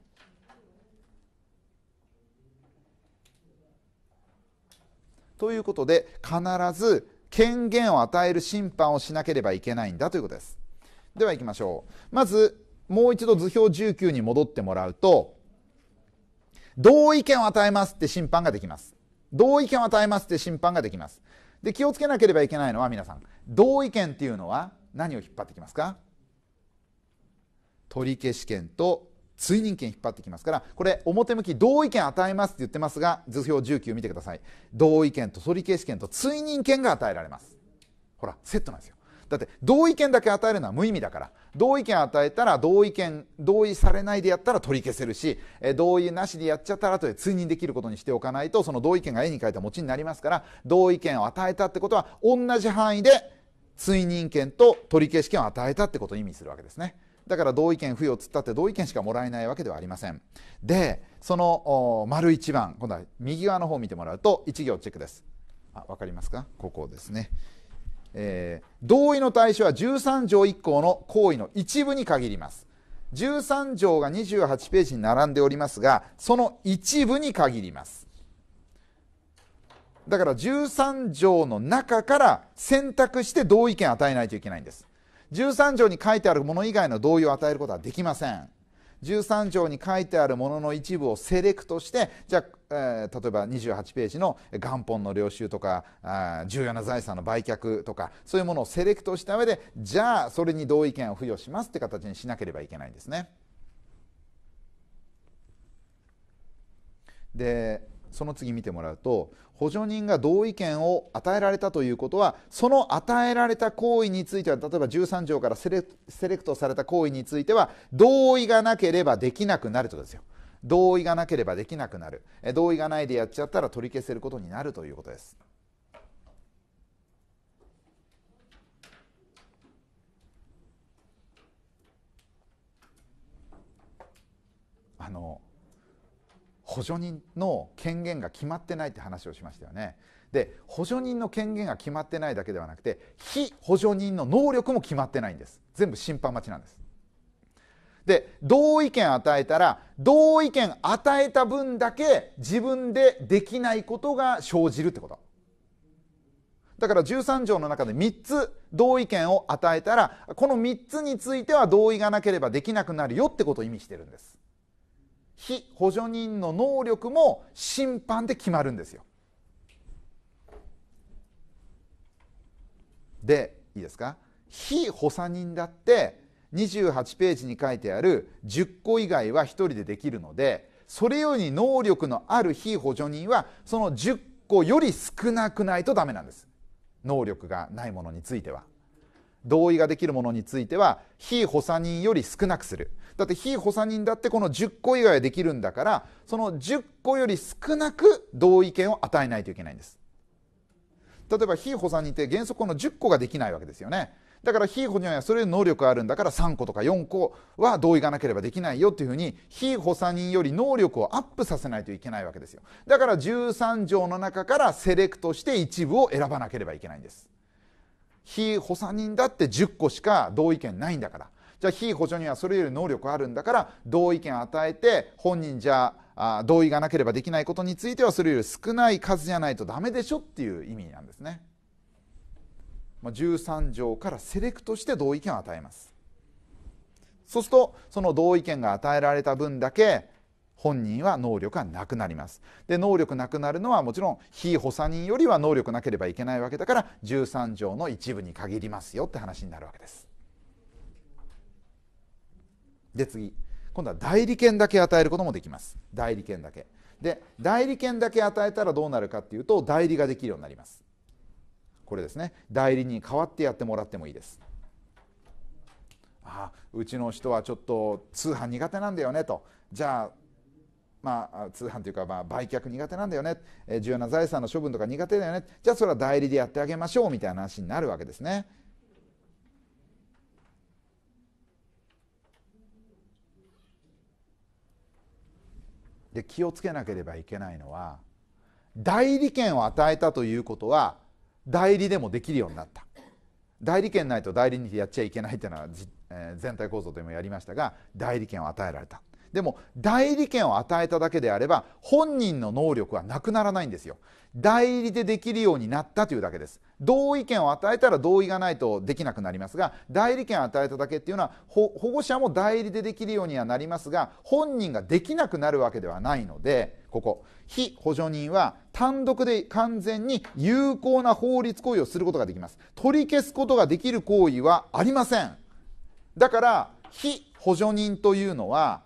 ということで、必ず権限を与える審判をしなければいけないんだということです。では行きましょう。まず、もう一度図表19に戻ってもらうと、同意見を与えますって審判ができます。同意見を与えますって審判ができます。で、気をつけなければいけないのは皆さん、同意見っていうのは何を引っ張ってきますか取消権と追認権引っ張ってきますから、これ表向き同意権与えますって言ってますが、図表19見てください。同意権と取消権と追認権が与えられます。ほら、セットなんですよ。だって同意見だけ与えるのは無意味だから同意見与えたら同意見同意されないでやったら取り消せるし同意なしでやっちゃったらとで追認できることにしておかないとその同意見が絵に描いた餅になりますから同意見を与えたってことは同じ範囲で追認権と取り消し権を与えたってことを意味するわけですね。だから同意見付与つったって同意見しかもらえないわけではありません。で、その丸1番、今度は右側の方を見てもらうと1行チェックです。あ分かりますかここですね。えー、同意の対象は13条1項の行為の一部に限ります13条が28ページに並んでおりますがその一部に限りますだから13条の中から選択して同意権与えないといけないんです13条に書いてあるもの以外の同意を与えることはできません13条に書いてあるものの一部をセレクトしてじゃあえー、例えば28ページの元本の領収とかあ重要な財産の売却とかそういうものをセレクトした上でじゃあそれに同意見を付与しますって形にしなければいけないんですね。でその次見てもらうと補助人が同意見を与えられたということはその与えられた行為については例えば13条からセレクトされた行為については同意がなければできなくなるということですよ。同意がなければできなくなる同意がないでやっちゃったら取り消せることになるということですあの補助人の権限が決まってないって話をしましたよねで補助人の権限が決まってないだけではなくて非補助人の能力も決まってないんです全部審判待ちなんですで同意見与えたら同意見与えた分だけ自分でできないことが生じるってことだから13条の中で3つ同意見を与えたらこの3つについては同意がなければできなくなるよってことを意味してるんです非補助人の能力も審判で決まるんですよでいいですか非補佐人だって28ページに書いてある10個以外は1人でできるのでそれより能力のある非補助人はその10個より少なくないとダメなんです能力がないものについては同意ができるものについては非補佐人より少なくするだって非補佐人だってこの10個以外はできるんだからその10個より少なく同意権を与えないといけないんです例えば非補佐人って原則この10個ができないわけですよねだから非保にはそれ能力あるんだから3個とか4個は同意がなければできないよっていうふうに非補佐人より能力をアップさせないといけないわけですよだから13条の中からセレクトして一部を選ばなければいけないんです非補佐人だって10個しか同意権ないんだからじゃあ非補助にはそれより能力あるんだから同意権与えて本人じゃあ同意がなければできないことについてはそれより少ない数じゃないとダメでしょっていう意味なんですね。13条からセレクトして同意権を与えますそうするとその同意権が与えられた分だけ本人は能力がなくなりますで能力なくなるのはもちろん非補佐人よりは能力なければいけないわけだから13条の一部に限りますよって話になるわけですで次今度は代理権だけ与えることもできます代理権だけで代理権だけ与えたらどうなるかっていうと代理ができるようになりますこれですね代理に代わってやってもらってもいいですあうちの人はちょっと通販苦手なんだよねとじゃあまあ、通販というか、まあ、売却苦手なんだよね、えー、重要な財産の処分とか苦手だよねじゃあそれは代理でやってあげましょうみたいな話になるわけですね。で気をつけなければいけないのは代理権を与えたということは代理でもできるようになった代理権ないと代理にやっちゃいけないっていうのは、えー、全体構造でもやりましたが代理権を与えられたでも代理権を与えただけであれば本人の能力はなくならないんですよ代理でできるようになったというだけです同意権を与えたら同意がないとできなくなりますが代理権を与えただけっていうのは保護者も代理でできるようにはなりますが本人ができなくなるわけではないのでここ非補助人は単独で完全に有効な法律行為をすることができます取り消すことができる行為はありませんだから非補助人というのは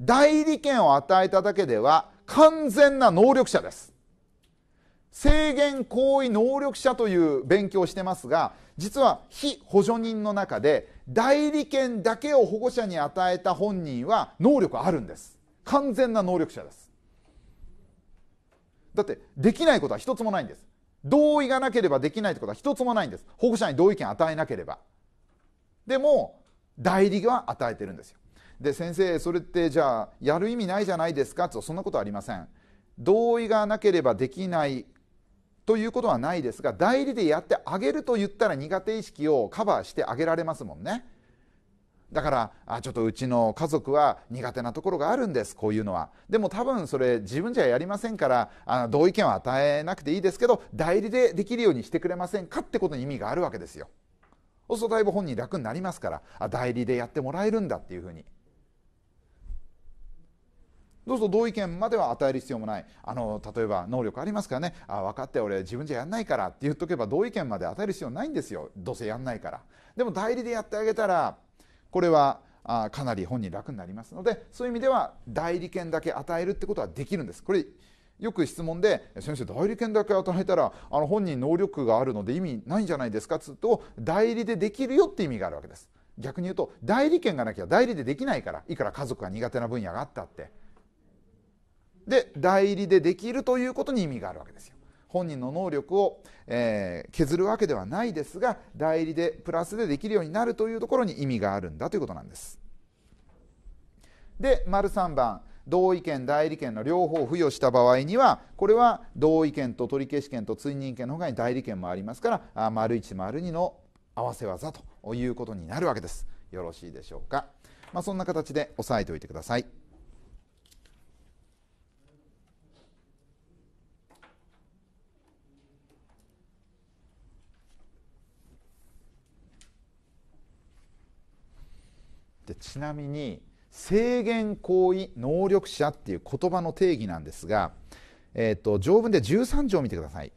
代理権を与えただけでは完全な能力者です制限行為能力者という勉強をしてますが実は非補助人の中で代理権だけを保護者に与えた本人は能力あるんです完全な能力者ですだってできないことは一つもないんです同意がなければできないってことは一つもないんです保護者に同意権与えなければでも代理は与えてるんですよで先生それってじゃあやる意味ないじゃないですかとそんなことありません同意がなければできないということはないですが代理でやってあげると言ったら苦手意識をカバーしてあげられますもんねだからあちょっとうちの家族は苦手なところがあるんですこういうのはでも多分それ自分じゃやりませんからあ同意見を与えなくていいですけど代理でできるようにしてくれませんかってことに意味があるわけですよそうするとだいぶ本人楽になりますからあ代理でやってもらえるんだっていうふうにどうぞ同意見までは与える必要もないあの例えば能力ありますからねあ分かって俺自分じゃやんないからって言っとけば同意見まで与える必要ないんですよどうせやんないからでも代理でやってあげたらこれはあかなり本人楽になりますのでそういう意味では代理権だけ与えるってことはできるんです。これよく質問で「先生代理権だけ与えたらあの本人能力があるので意味ないんじゃないですか」っつうと代理でできるよって意味があるわけです。逆に言うと代理権がなきゃ代理でできないからいくら家族が苦手な分野があったって。で代理でできるということに意味があるわけですよ。本人の能力を、えー、削るわけではないですが代理でプラスでできるようになるというところに意味があるんだということなんです。で丸3番同意権代理権の両方付与した場合にはこれは同意権と取消権と追認権のほかに代理権もありますからあ丸1丸2の合わせ技ということになるわけです。よろしいでしょうか。まあ、そんな形で押さえておいてください。ってちなみに制限行為能力者っていう言葉の定義なんですが、えーと、条文で13条を見てください。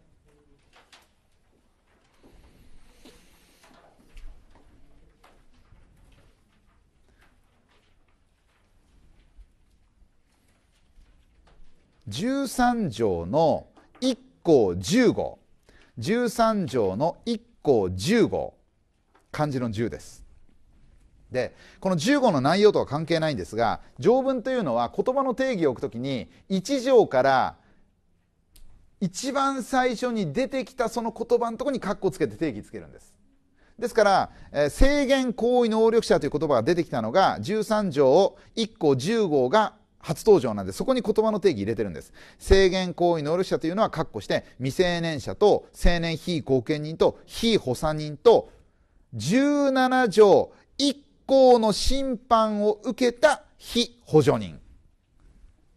13条の1項10号13条の1項10号漢字の10ですでこの15の内容とは関係ないんですが条文というのは言葉の定義を置くときに1条から一番最初に出てきたその言葉のところにカッコつけて定義つけるんです。ですから、えー、制限行為能力者という言葉が出てきたのが13条1項10号が初登場なんでそこに言葉の定義入れてるんです制限行為能力者というのは括弧して未成年者と成年非後見人と非補佐人と17条1行の審判を受けた被補助人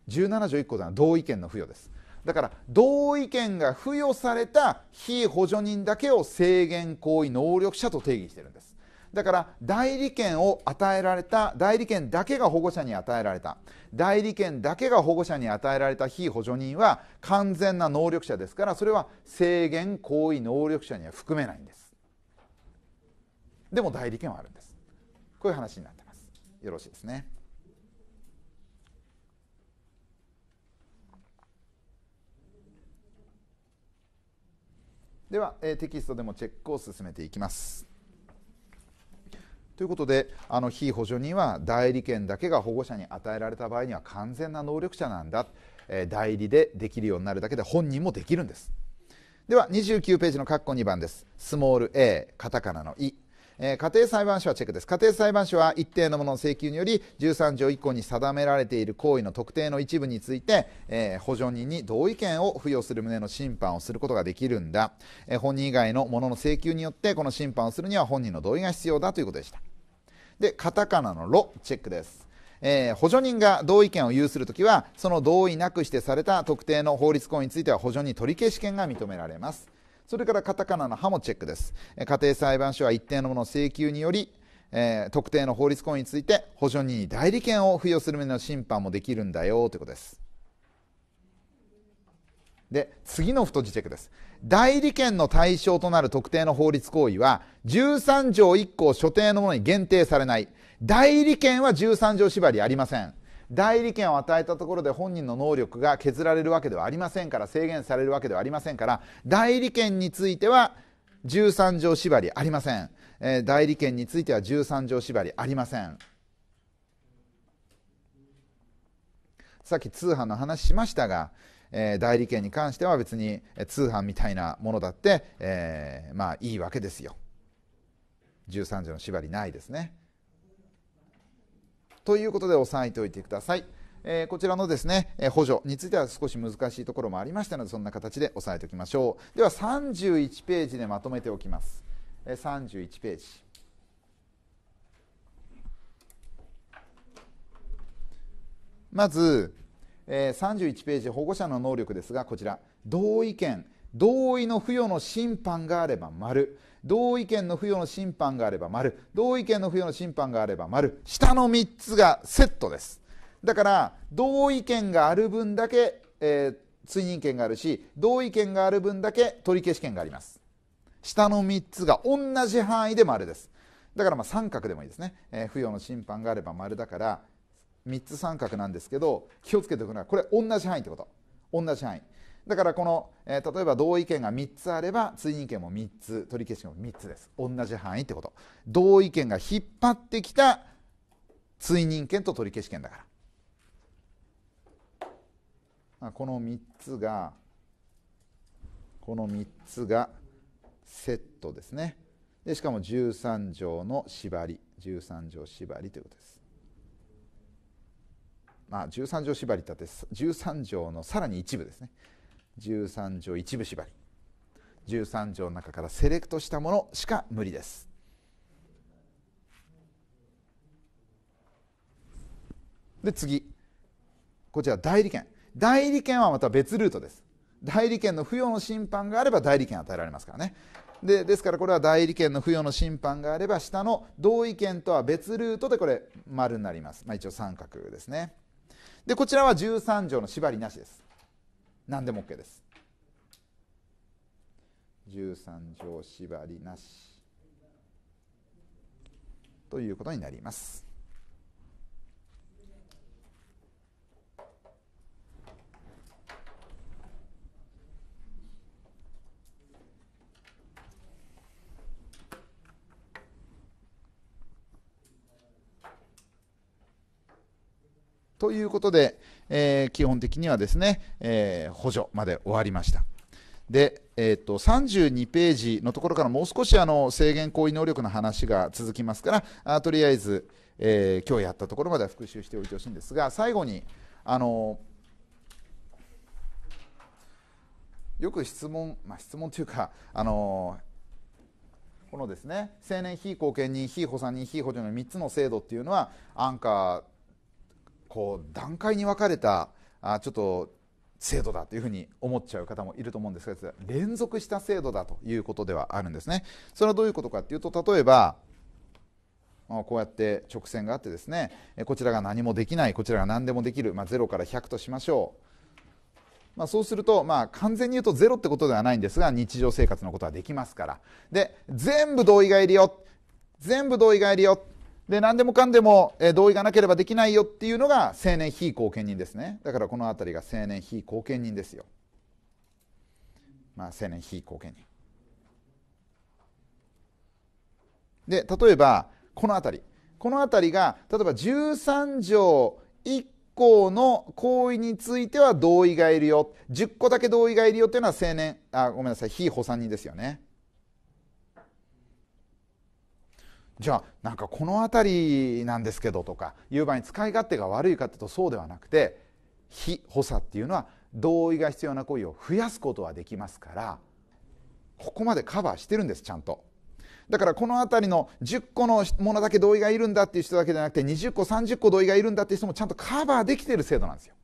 17条1項では同意見の付与ですだから同意見が付与された被補助人だけを制限行為能力者と定義してるんですだから代理権を与えられた代理権だけが保護者に与えられた代理権だけが保護者に与えられた非補助人は完全な能力者ですからそれは制限行為能力者には含めないんですでも代理権はあるんですこういう話になってますよろしいですねでは、えー、テキストでもチェックを進めていきますということであの非補助人は代理権だけが保護者に与えられた場合には完全な能力者なんだ、えー、代理でできるようになるだけで本人もできるんですでは29ページの括弧2番ですスモール a カタカナの「い」えー、家庭裁判所はチェックです。家庭裁判所は一定のものの請求により、13条1項に定められている行為の特定の一部について、えー、補助人に同意権を付与する旨の審判をすることができるんだ。えー、本人以外のものの請求によって、この審判をするには本人の同意が必要だということでした。で、カタカナのロ、チェックです。えー、補助人が同意権を有するときはその同意なくしてされた特定の法律行為については補助に取り消し権が認められますそれからカタカナの歯もチェックです。家庭裁判所は一定のもの請求により、えー、特定の法律行為について補助人に代理権を付与する旨の審判もできるんだよということです。で次の太字チェックです代理権の対象となる特定の法律行為は13条1項所定のものに限定されない代理権は13条縛りありません代理権を与えたところで本人の能力が削られるわけではありませんから制限されるわけではありませんから代理権については13条縛りありません、えー、代理権については13条縛りありませんさっき通販の話しましたが、えー、代理権に関しては別に通販みたいなものだって、えー、まあいいわけですよ13条の縛りないですねということで押さえておいてください。えー、こちらのですね、え補助については少し難しいところもありましたのでそんな形で押さえておきましょうでは31ページでまとめておきます、え31ページまず、えー、31ページ保護者の能力ですがこちら同意権同意の付与の審判があれば丸同意見の付与の審判があれば丸同意見の付与の審判があれば丸下の3つがセットですだから同意見がある分だけ、えー、追認権があるし同意見がある分だけ取り消し権があります下の3つが同じ範囲で丸ですだからまあ三角でもいいですね、えー、付与の審判があれば丸だから3つ三角なんですけど気をつけておくのはこれ同じ範囲ってこと同じ範囲だからこの、えー、例えば同意見が3つあれば追認権も3つ取り消し権も3つです同じ範囲ってこと同意見が引っ張ってきた追認権と取り消し権だからこの3つがこの3つがセットですねでしかも13条の縛り13条縛りということですまあ、13条縛りってあって13条のさらに一部ですね13条一部縛り13条の中からセレクトしたものしか無理ですで次こちら代理権代理権はまた別ルートです代理権の付与の審判があれば代理権与えられますからねでですからこれは代理権の付与の審判があれば下の同意権とは別ルートでこれ丸になります、まあ、一応三角ですねでこちらは13条の縛りなしです何でも OK です13条縛りなしということになりますということで、えー、基本的にはですね、えー、補助まで終わりました。で、えーと、32ページのところからもう少しあの制限行為能力の話が続きますからあとりあえず、えー、今日やったところまでは復習しておいてほしいんですが最後にあのよく質問、まあ、質問というかあのこのですね青年非貢献人非補佐人非補助の3つの制度っていうのはアンカーこう段階に分かれたあちょっと制度だというふうに思っちゃう方もいると思うんですが連続した制度だということではあるんですね。それはどういうことかというと例えばこうやって直線があってですねこちらが何もできないこちらが何でもできる、まあ、0から100としましょう、まあ、そうすると、まあ、完全に言うと0ってことではないんですが日常生活のことはできますからで全部同意がいるよ全部同意がいるよで何でもかんでも同意がなければできないよっていうのが青年非後見人ですねだからこの辺りが青年非後見人ですよまあ青年非後見人で例えばこの辺りこの辺りが例えば13条1項の行為については同意がいるよ10個だけ同意がいるよっていうのは青年あごめんなさい非補佐人ですよねじゃあなんかこの辺りなんですけどとかいう場合に使い勝手が悪いかというとそうではなくて非補佐っていうのは同意が必要な行為を増やすことはできますからここまでカバーしてるんですちゃんと。だからこの辺りの10個のものだけ同意がいるんだっていう人だけじゃなくて20個30個同意がいるんだっていう人もちゃんとカバーできてる制度なんですよ。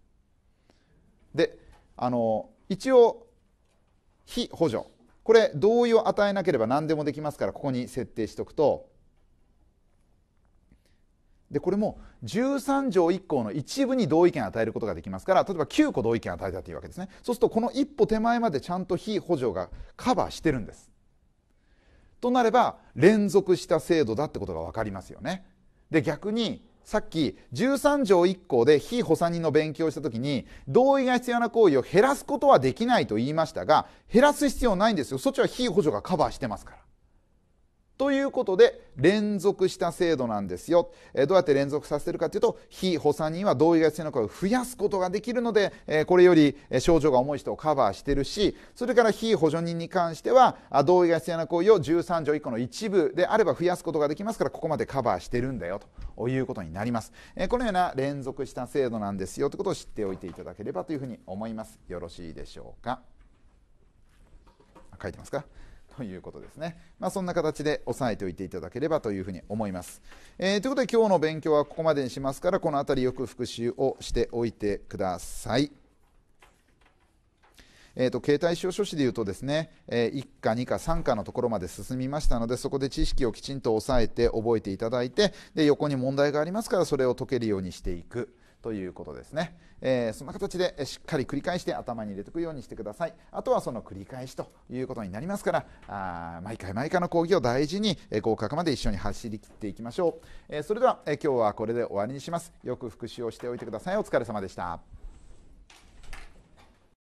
であの一応非補助これ同意を与えなければ何でもできますからここに設定しておくとでこれも13条1項の一部に同意見を与えることができますから例えば9個同意見を与えたというわけですねそうするとこの一歩手前までちゃんと非補助がカバーしてるんですとなれば連続した制度だってことが分かりますよねで逆にさっき13条1項で非補佐人の勉強をした時に同意が必要な行為を減らすことはできないと言いましたが減らす必要ないんですよそっちは非補助がカバーしてますからということで連続した制度なんですよ、えどうやって連続させるかというと非補佐人は同意が必要な声を増やすことができるので、えこれより症状が重い人をカバーしてるしそれから非補助人に関しては同意が必要な行為を13条1降の一部であれば増やすことができますからここまでカバーしてるんだよということになります、えこのような連続した制度なんですよということを知っておいていただければというふうに思いますよろしいでしょうか書いてますかということですね、まあ、そんな形で押さえておいていただければというふうに思います、えー、ということで今日の勉強はここまでにしますからこの辺りよく復習をしておいてくださいえーと、と携帯使用書士でいうとですね、えー、1課、2課、3課のところまで進みましたのでそこで知識をきちんと押さえて覚えていただいてで横に問題がありますからそれを解けるようにしていく。ということですね、えー、そんな形でしっかり繰り返して頭に入れておくようにしてくださいあとはその繰り返しということになりますからあ毎回毎回の講義を大事に合格まで一緒に走りきっていきましょう、えー、それでは、え今日はこれで終わりにしますよく復習をしておいてくださいお疲れ様でした